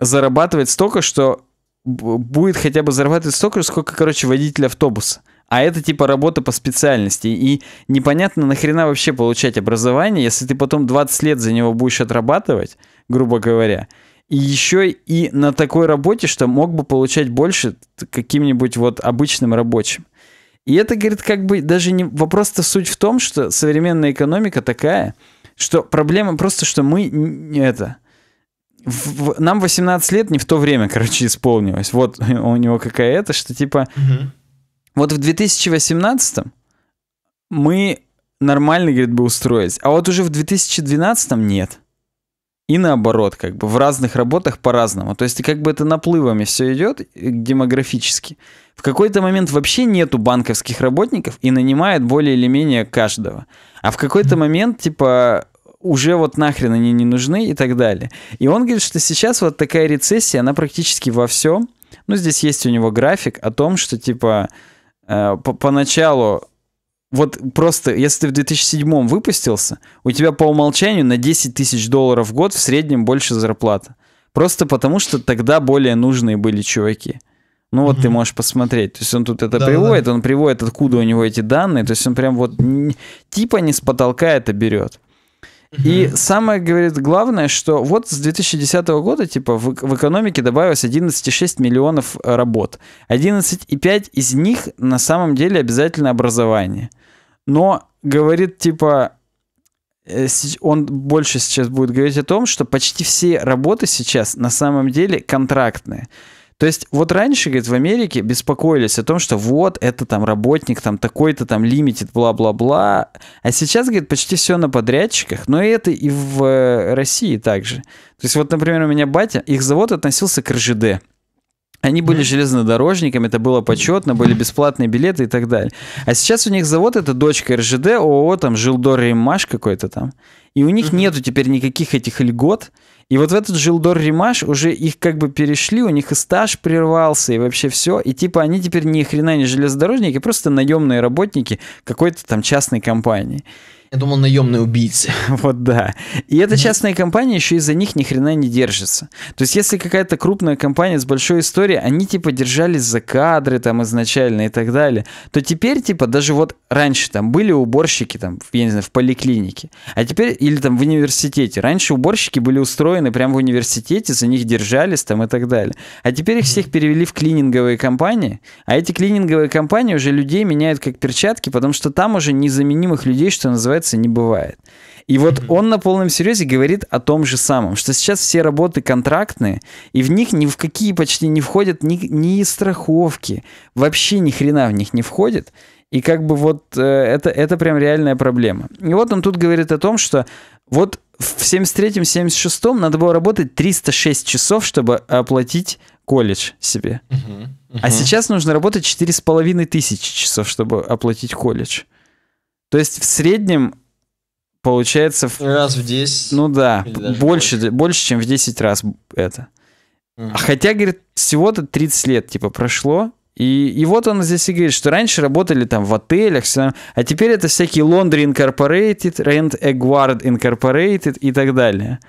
зарабатывать столько, что будет хотя бы зарабатывать столько же, сколько, короче, водитель автобуса. А это типа работа по специальности. И непонятно нахрена вообще получать образование, если ты потом 20 лет за него будешь отрабатывать, грубо говоря. И еще и на такой работе, что мог бы получать больше каким-нибудь вот обычным рабочим. И это, говорит, как бы даже не... Вопрос-то суть в том, что современная экономика такая, что проблема просто, что мы не это в, нам 18 лет не в то время, короче, исполнилось. Вот [LAUGHS] у него какая это, что типа... Угу. Вот в 2018 мы нормально, говорит, бы устроились, а вот уже в 2012 нет. И наоборот, как бы в разных работах по-разному. То есть как бы это наплывами все идет э, демографически. В какой-то момент вообще нету банковских работников и нанимает более или менее каждого. А в какой-то момент, типа, уже вот нахрен они не нужны и так далее. И он говорит, что сейчас вот такая рецессия, она практически во всем. Ну, здесь есть у него график о том, что типа э, по поначалу вот просто, если ты в 2007 выпустился, у тебя по умолчанию на 10 тысяч долларов в год в среднем больше зарплата. Просто потому, что тогда более нужные были чуваки. Ну вот mm-hmm. ты можешь посмотреть. То есть он тут это да, приводит, да. он приводит, откуда у него эти данные. То есть он прям вот типа не с потолка это берет. И самое, говорит, главное, что вот с 2010 года, типа, в, в экономике добавилось 11,6 миллионов работ. 11,5 из них на самом деле обязательно образование. Но, говорит, типа, э, он больше сейчас будет говорить о том, что почти все работы сейчас на самом деле контрактные. То есть вот раньше, говорит, в Америке беспокоились о том, что вот это там работник, там такой-то там лимитит, бла-бла-бла. А сейчас, говорит, почти все на подрядчиках, но и это и в э, России также. То есть вот, например, у меня батя, их завод относился к РЖД. Они были железнодорожниками, это было почетно, были бесплатные билеты и так далее. А сейчас у них завод, это дочка РЖД, ООО, там, Жилдор Римаш какой-то там. И у них нету теперь никаких этих льгот, и вот в этот Жилдор Римаш уже их как бы перешли, у них и стаж прервался, и вообще все. И типа они теперь ни хрена не железнодорожники, а просто наемные работники какой-то там частной компании. Я думал, наемные убийцы. [LAUGHS] Вот да. И эта частная компания еще из-за них ни хрена не держится. То есть, если какая-то крупная компания с большой историей, они типа держались за кадры там изначально и так далее, то теперь типа даже вот раньше там были уборщики там, я не знаю, в поликлинике, а теперь или там в университете. Раньше уборщики были устроены прямо в университете, за них держались там и так далее. А теперь их всех перевели в клининговые компании, а эти клининговые компании уже людей меняют как перчатки, потому что там уже незаменимых людей, что называется, получается, не бывает. И вот mm-hmm. он на полном серьезе говорит о том же самом, что сейчас все работы контрактные, и в них ни в какие почти не входят ни, ни страховки, вообще ни хрена в них не входит. И как бы вот э, это, это прям реальная проблема. И вот он тут говорит о том, что вот в 73-76 надо было работать 306 часов, чтобы оплатить колледж себе. Uh-huh, uh-huh. А сейчас нужно работать 4,5 тысячи часов, чтобы оплатить колледж. То есть в среднем получается... Раз в 10. Ну да, больше, больше, больше, чем в 10 раз это. Угу. Хотя, говорит, всего-то 30 лет, типа, прошло, и, и вот он здесь и говорит, что раньше работали там в отелях, все, а теперь это всякие Laundry Incorporated, Rent a Incorporated и так далее.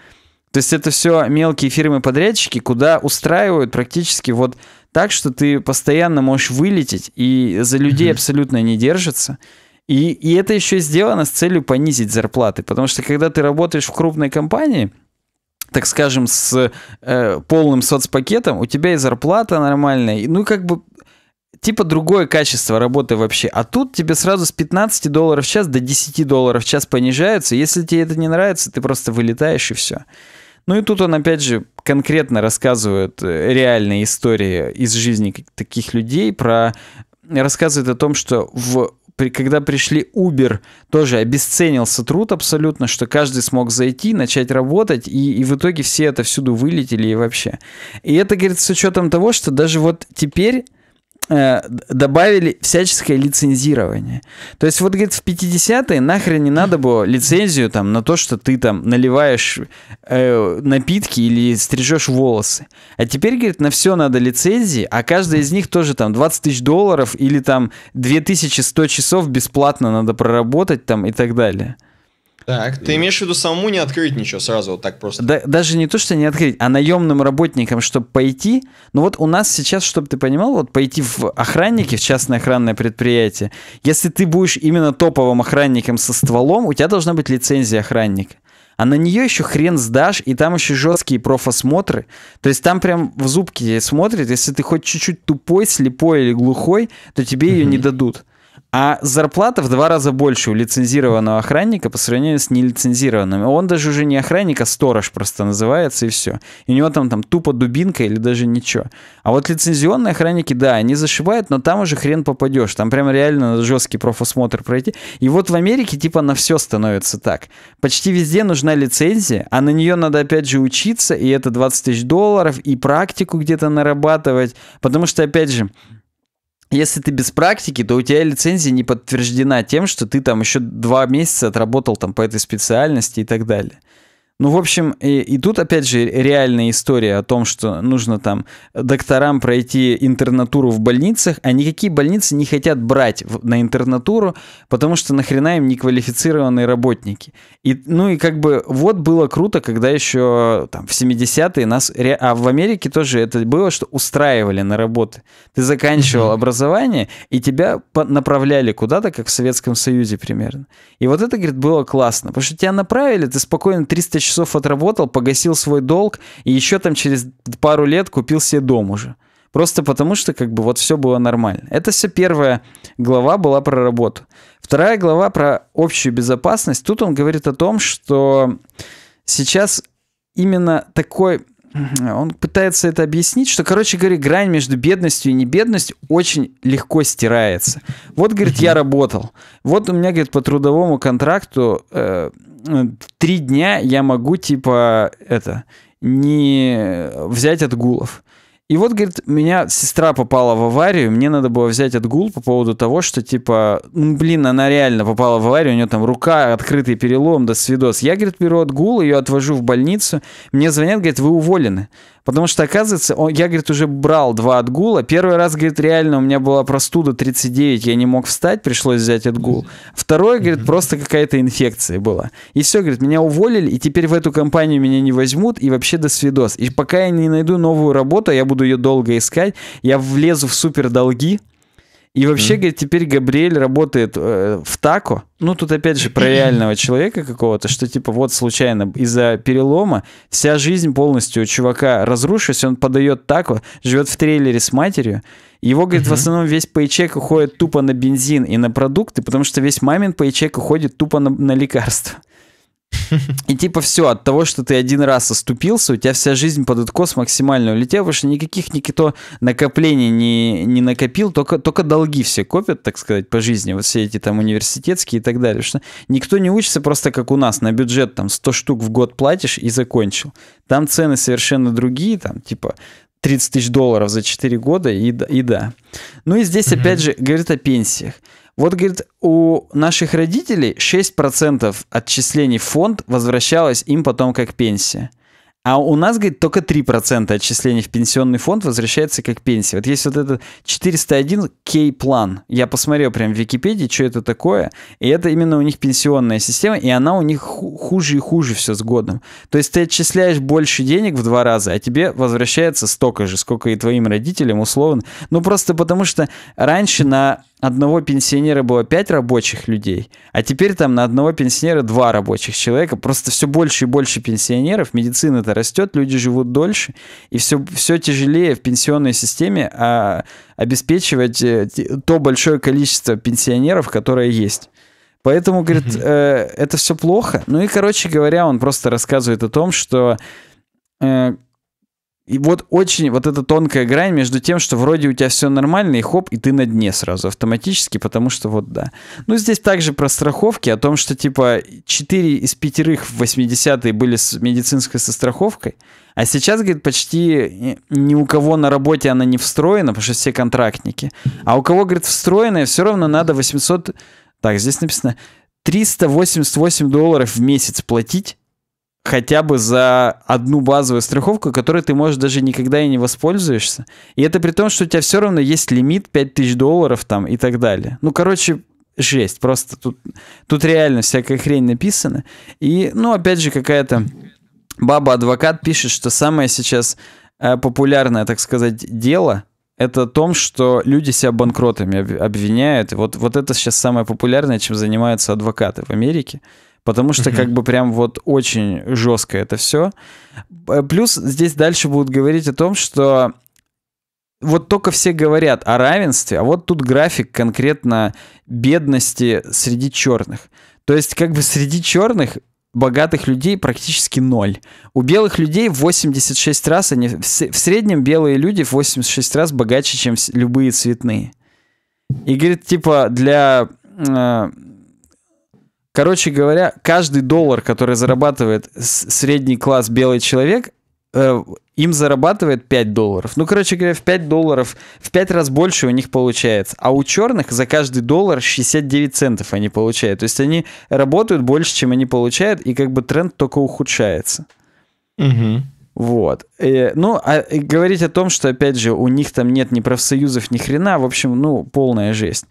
То есть это все мелкие фирмы-подрядчики, куда устраивают практически вот так, что ты постоянно можешь вылететь, и за людей mm абсолютно не держится. И, и это еще сделано с целью понизить зарплаты, потому что когда ты работаешь в крупной компании, так скажем, с э, полным соцпакетом, у тебя и зарплата нормальная, ну как бы типа другое качество работы вообще. А тут тебе сразу с 15 долларов в час до 10 долларов в час понижаются. Если тебе это не нравится, ты просто вылетаешь и все. Ну и тут он опять же конкретно рассказывает э, реальные истории из жизни таких людей про рассказывает о том, что в при, когда пришли Uber, тоже обесценился труд абсолютно, что каждый смог зайти, начать работать, и, и в итоге все это всюду вылетели и вообще. И это, говорит, с учетом того, что даже вот теперь Э, добавили всяческое лицензирование. То есть вот, говорит, в 50-е нахрен не надо было лицензию там на то, что ты там наливаешь э, напитки или стрижешь волосы. А теперь, говорит, на все надо лицензии, а каждая из них тоже там 20 тысяч долларов или там 2100 часов бесплатно надо проработать там и так далее. Так, ты имеешь в виду самому не открыть ничего сразу, вот так просто? Да, даже не то, что не открыть, а наемным работникам, чтобы пойти. Ну вот у нас сейчас, чтобы ты понимал, вот пойти в охранники, в частное охранное предприятие, если ты будешь именно топовым охранником со стволом, у тебя должна быть лицензия охранника. А на нее еще хрен сдашь, и там еще жесткие профосмотры. То есть там прям в зубки смотрит. если ты хоть чуть-чуть тупой, слепой или глухой, то тебе ее не дадут. А зарплата в два раза больше у лицензированного охранника по сравнению с нелицензированным. Он даже уже не охранник, а сторож просто называется, и все. И у него там, там тупо дубинка или даже ничего. А вот лицензионные охранники, да, они зашивают, но там уже хрен попадешь. Там прям реально надо жесткий профосмотр пройти. И вот в Америке типа на все становится так. Почти везде нужна лицензия, а на нее надо опять же учиться, и это 20 тысяч долларов, и практику где-то нарабатывать. Потому что, опять же, если ты без практики, то у тебя лицензия не подтверждена тем, что ты там еще два месяца отработал там по этой специальности и так далее. Ну, в общем, и, и тут, опять же, реальная история о том, что нужно там докторам пройти интернатуру в больницах, а никакие больницы не хотят брать в, на интернатуру, потому что нахрена им неквалифицированные работники. И, ну и как бы вот было круто, когда еще там в 70-е нас... А в Америке тоже это было, что устраивали на работы. Ты заканчивал mm-hmm. образование, и тебя направляли куда-то, как в Советском Союзе примерно. И вот это, говорит, было классно, потому что тебя направили, ты спокойно 300 часов отработал, погасил свой долг и еще там через пару лет купил себе дом уже. Просто потому, что как бы вот все было нормально. Это все первая глава была про работу. Вторая глава про общую безопасность. Тут он говорит о том, что сейчас именно такой он пытается это объяснить, что, короче говоря, грань между бедностью и небедностью очень легко стирается. Вот, говорит, я работал. Вот у меня, говорит, по трудовому контракту э, три дня я могу, типа, это, не взять отгулов. И вот, говорит, меня сестра попала в аварию, мне надо было взять отгул по поводу того, что, типа, ну, блин, она реально попала в аварию, у нее там рука, открытый перелом, да свидос. Я, говорит, беру отгул, ее отвожу в больницу, мне звонят, говорит, вы уволены. Потому что, оказывается, он, я, говорит, уже брал два отгула. Первый раз, говорит, реально у меня была простуда 39, я не мог встать, пришлось взять отгул. Второй, говорит, просто какая-то инфекция была. И все, говорит, меня уволили, и теперь в эту компанию меня не возьмут, и вообще до свидос. И пока я не найду новую работу, а я буду ее долго искать, я влезу в супер долги, и вообще, говорит, теперь Габриэль работает э, в тако. Ну, тут опять же про реального [CLEARS THROAT] человека какого-то, что типа вот случайно из-за перелома вся жизнь полностью у чувака разрушилась, он подает тако, живет в трейлере с матерью. Его, говорит, в основном весь пейчек уходит тупо на бензин и на продукты, потому что весь мамин пейчек уходит тупо на лекарства. [LAUGHS] И типа все, от того, что ты один раз оступился, у тебя вся жизнь под откос максимально улетела, потому что никаких Никито накоплений не, не накопил, только, только долги все копят, так сказать, по жизни, вот все эти там университетские и так далее. Что никто не учится просто как у нас, на бюджет там 100 штук в год платишь и закончил. Там цены совершенно другие, там типа 30 тысяч долларов за 4 года и, и да. Ну и здесь mm-hmm. опять же говорит о пенсиях. Вот, говорит, у наших родителей 6% отчислений в фонд возвращалось им потом как пенсия. А у нас, говорит, только 3% отчислений в пенсионный фонд возвращается как пенсия. Вот есть вот этот 401 K-план. Я посмотрел прям в Википедии, что это такое. И это именно у них пенсионная система, и она у них хуже и хуже все с годом. То есть ты отчисляешь больше денег в два раза, а тебе возвращается столько же, сколько и твоим родителям условно. Ну просто потому что раньше на одного пенсионера было 5 рабочих людей, а теперь там на одного пенсионера 2 рабочих человека. Просто все больше и больше пенсионеров, медицина-то растет, люди живут дольше, и все, все тяжелее в пенсионной системе а, обеспечивать э, то большое количество пенсионеров, которое есть. Поэтому, говорит, э, это все плохо. Ну и, короче говоря, он просто рассказывает о том, что э, и вот очень вот эта тонкая грань между тем, что вроде у тебя все нормально, и хоп, и ты на дне сразу автоматически, потому что вот да. Ну, здесь также про страховки, о том, что типа 4 из пятерых в 80-е были с медицинской со страховкой, а сейчас, говорит, почти ни у кого на работе она не встроена, потому что все контрактники. А у кого, говорит, встроенная, все равно надо 800... Так, здесь написано 388 долларов в месяц платить, хотя бы за одну базовую страховку, которой ты, можешь даже никогда и не воспользуешься. И это при том, что у тебя все равно есть лимит 5000 долларов там и так далее. Ну, короче, жесть. Просто тут, тут реально всякая хрень написана. И, ну, опять же, какая-то баба-адвокат пишет, что самое сейчас э, популярное, так сказать, дело это о том, что люди себя банкротами обвиняют. И вот, вот это сейчас самое популярное, чем занимаются адвокаты в Америке потому что как бы прям вот очень жестко это все. Э, плюс здесь дальше будут говорить о том, что вот только все говорят о равенстве, а вот тут график конкретно бедности среди черных. То есть как бы среди черных богатых людей практически ноль. У белых людей 86 раз, они, в среднем белые люди в 86 раз богаче, чем любые цветные. И говорит, типа, для э, Короче говоря, каждый доллар, который зарабатывает средний класс белый человек, э, им зарабатывает 5 долларов. Ну, короче говоря, в 5 долларов, в 5 раз больше у них получается. А у черных за каждый доллар 69 центов они получают. То есть они работают больше, чем они получают, и как бы тренд только ухудшается. Угу. Вот. И, э, ну, а говорить о том, что, опять же, у них там нет ни профсоюзов, ни хрена, в общем, ну, полная жесть.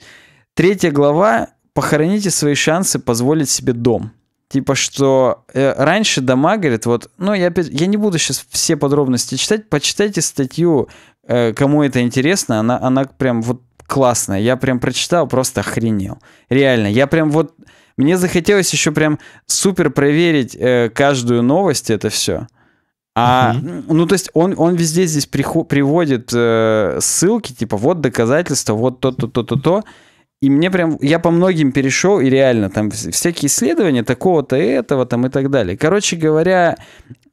Третья глава похороните свои шансы позволить себе дом. Типа, что э, раньше дома, говорит, вот, ну, я, я не буду сейчас все подробности читать, почитайте статью, э, кому это интересно, она, она прям вот классная, я прям прочитал, просто охренел. Реально, я прям вот, мне захотелось еще прям супер проверить э, каждую новость, это все. А, угу. ну, то есть он, он везде здесь приход, приводит э, ссылки, типа, вот доказательства, вот то-то, то-то, то. -то, -то, -то и мне прям, я по многим перешел, и реально там всякие исследования такого-то и этого там и так далее. Короче говоря,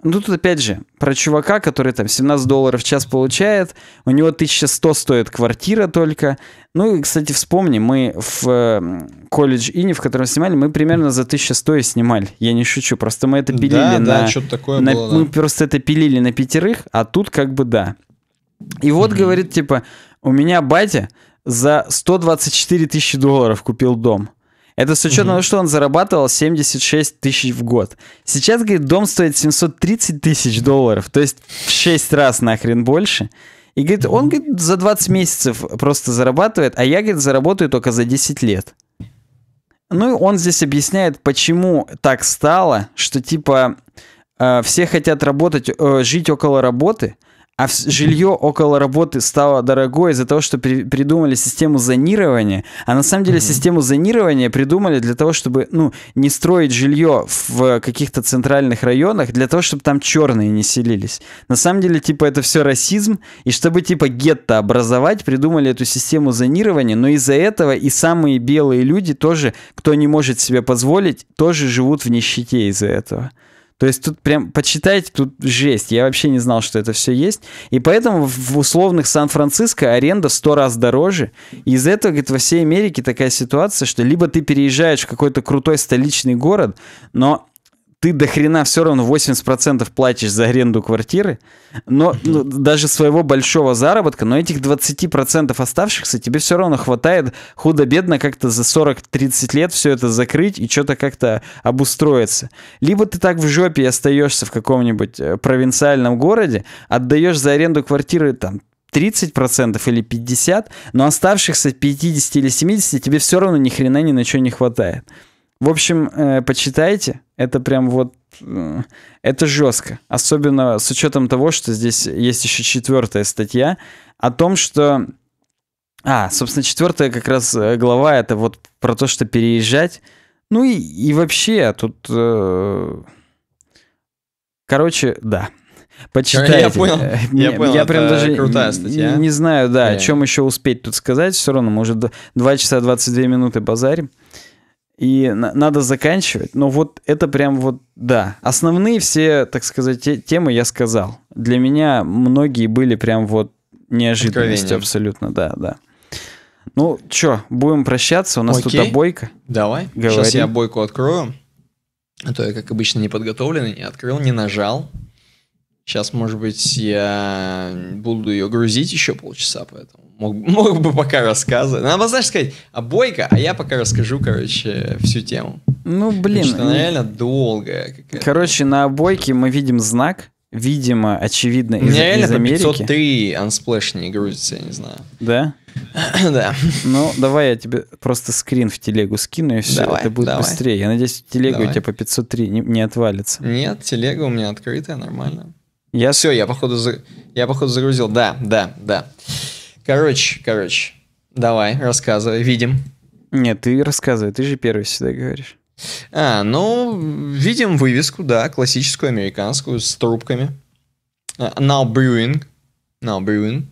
ну тут опять же про чувака, который там 17 долларов в час получает, у него 1100 стоит квартира только. Ну и, кстати, вспомни, мы в колледж Ини, в котором снимали, мы примерно за 1100 и снимали. Я не шучу, просто мы это пилили да, на... Да, что-то такое на, было, да. Мы просто это пилили на пятерых, а тут как бы да. И вот, mm-hmm. говорит, типа, у меня батя за 124 тысячи долларов купил дом. Это с учетом того, угу. что он зарабатывал 76 тысяч в год. Сейчас, говорит, дом стоит 730 тысяч долларов, то есть в 6 раз нахрен больше. И говорит, угу. он говорит, за 20 месяцев просто зарабатывает, а я, говорит, заработаю только за 10 лет. Ну и он здесь объясняет, почему так стало, что типа э, все хотят работать, э, жить около работы, а жилье около работы стало дорогое из-за того, что при придумали систему зонирования. А на самом деле mm-hmm. систему зонирования придумали для того, чтобы ну, не строить жилье в каких-то центральных районах, для того, чтобы там черные не селились. На самом деле, типа, это все расизм. И чтобы, типа, гетто образовать, придумали эту систему зонирования. Но из-за этого и самые белые люди тоже, кто не может себе позволить, тоже живут в нищете из-за этого. То есть тут прям почитайте, тут жесть. Я вообще не знал, что это все есть. И поэтому в условных Сан-Франциско аренда сто раз дороже. И из этого, говорит, во всей Америке такая ситуация, что либо ты переезжаешь в какой-то крутой столичный город, но ты до хрена все равно 80% платишь за аренду квартиры, но ну, даже своего большого заработка, но этих 20% оставшихся тебе все равно хватает худо-бедно как-то за 40-30 лет все это закрыть и что-то как-то обустроиться. Либо ты так в жопе остаешься в каком-нибудь э, провинциальном городе, отдаешь за аренду квартиры там 30% или 50%, но оставшихся 50 или 70% тебе все равно ни хрена ни на что не хватает. В общем, э, почитайте. Это прям вот... Э, это жестко. Особенно с учетом того, что здесь есть еще четвертая статья о том, что... А, собственно, четвертая как раз э, глава, это вот про то, что переезжать. Ну и, и вообще, тут... Э, короче, да. Почитайте. Я понял. Э, я, понял, я прям даже крутая статья. Не, не знаю, да, yeah. о чем еще успеть тут сказать. Все равно, может, 2 часа 22 минуты базарим и на- надо заканчивать. Но вот это прям вот, да. Основные все, так сказать, те- темы я сказал. Для меня многие были прям вот неожиданностью абсолютно, да, да. Ну, чё, будем прощаться, у нас Окей. тут обойка. Давай, Говори. сейчас я обойку открою. А то я, как обычно, не подготовленный, не открыл, не нажал. Сейчас, может быть, я буду ее грузить еще полчаса, поэтому Мог, [LAUGHS] мог бы пока рассказывать. Надо, знаешь, сказать, а Бойко, а я пока расскажу, короче, всю тему. Ну, блин. Потому что она ну, реально долгая. какая. Короче, на обойке мы видим знак, видимо, очевидно, из, Мне реально из Америки. 503 Unsplash не грузится, я не знаю. Да? [CLEARS THROAT] да. Ну, давай я тебе просто скрин в телегу скину, и все, давай, это будет давай. быстрее. Я надеюсь, телега давай. у тебя по 503 не, не отвалится. Нет, телега у меня открытая, нормально. Я... Все, я походу, за... я походу загрузил. Да, да, да. Короче, короче, давай, рассказывай, видим. Нет, ты рассказывай, ты же первый всегда говоришь. А, ну, видим вывеску, да, классическую американскую с трубками. А, now Brewing. Now Brewing.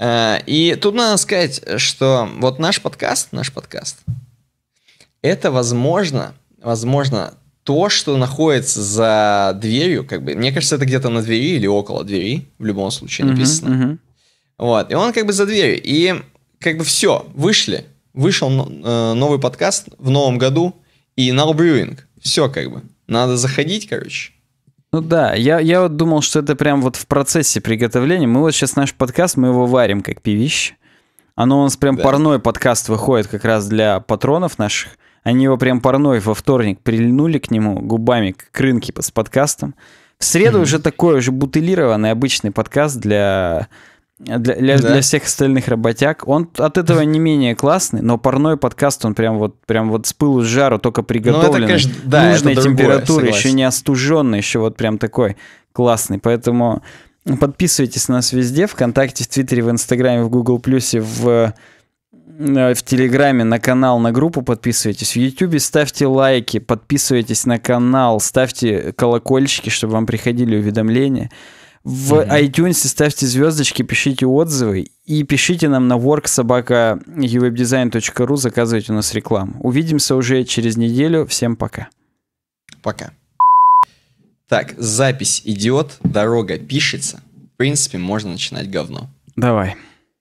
А, и тут надо сказать, что вот наш подкаст, наш подкаст, это возможно, возможно, то, что находится за дверью, как бы, мне кажется, это где-то на двери или около двери, в любом случае написано. Uh-huh, uh-huh. Вот, и он как бы за дверью, и как бы все, вышли, вышел э, новый подкаст в новом году, и Now Brewing, все как бы, надо заходить, короче. Ну да, я, я вот думал, что это прям вот в процессе приготовления. Мы вот сейчас наш подкаст, мы его варим как пивище Оно у нас прям да. парной подкаст выходит как раз для патронов наших. Они его прям парной во вторник прильнули к нему губами к рынке с подкастом. В среду mm-hmm. уже такой уже бутылированный обычный подкаст для для, для, да. для всех остальных работяг. Он от этого не менее классный, но парной подкаст, он прям вот, прям вот с пылу с жару, только приготовленный. Ну, это, да, нужной это температуры, еще не остуженная еще вот прям такой классный. Поэтому подписывайтесь на нас везде, ВКонтакте, в Твиттере, в Инстаграме, в гугл плюсе в э, в Телеграме на канал, на группу подписывайтесь. В Ютубе ставьте лайки, подписывайтесь на канал, ставьте колокольчики, чтобы вам приходили уведомления. В mm-hmm. iTunes ставьте звездочки, пишите отзывы и пишите нам на worksobaka.uwebdesign.ru, заказывайте у нас рекламу. Увидимся уже через неделю. Всем пока. Пока. Так, запись идет, дорога пишется. В принципе, можно начинать говно. Давай.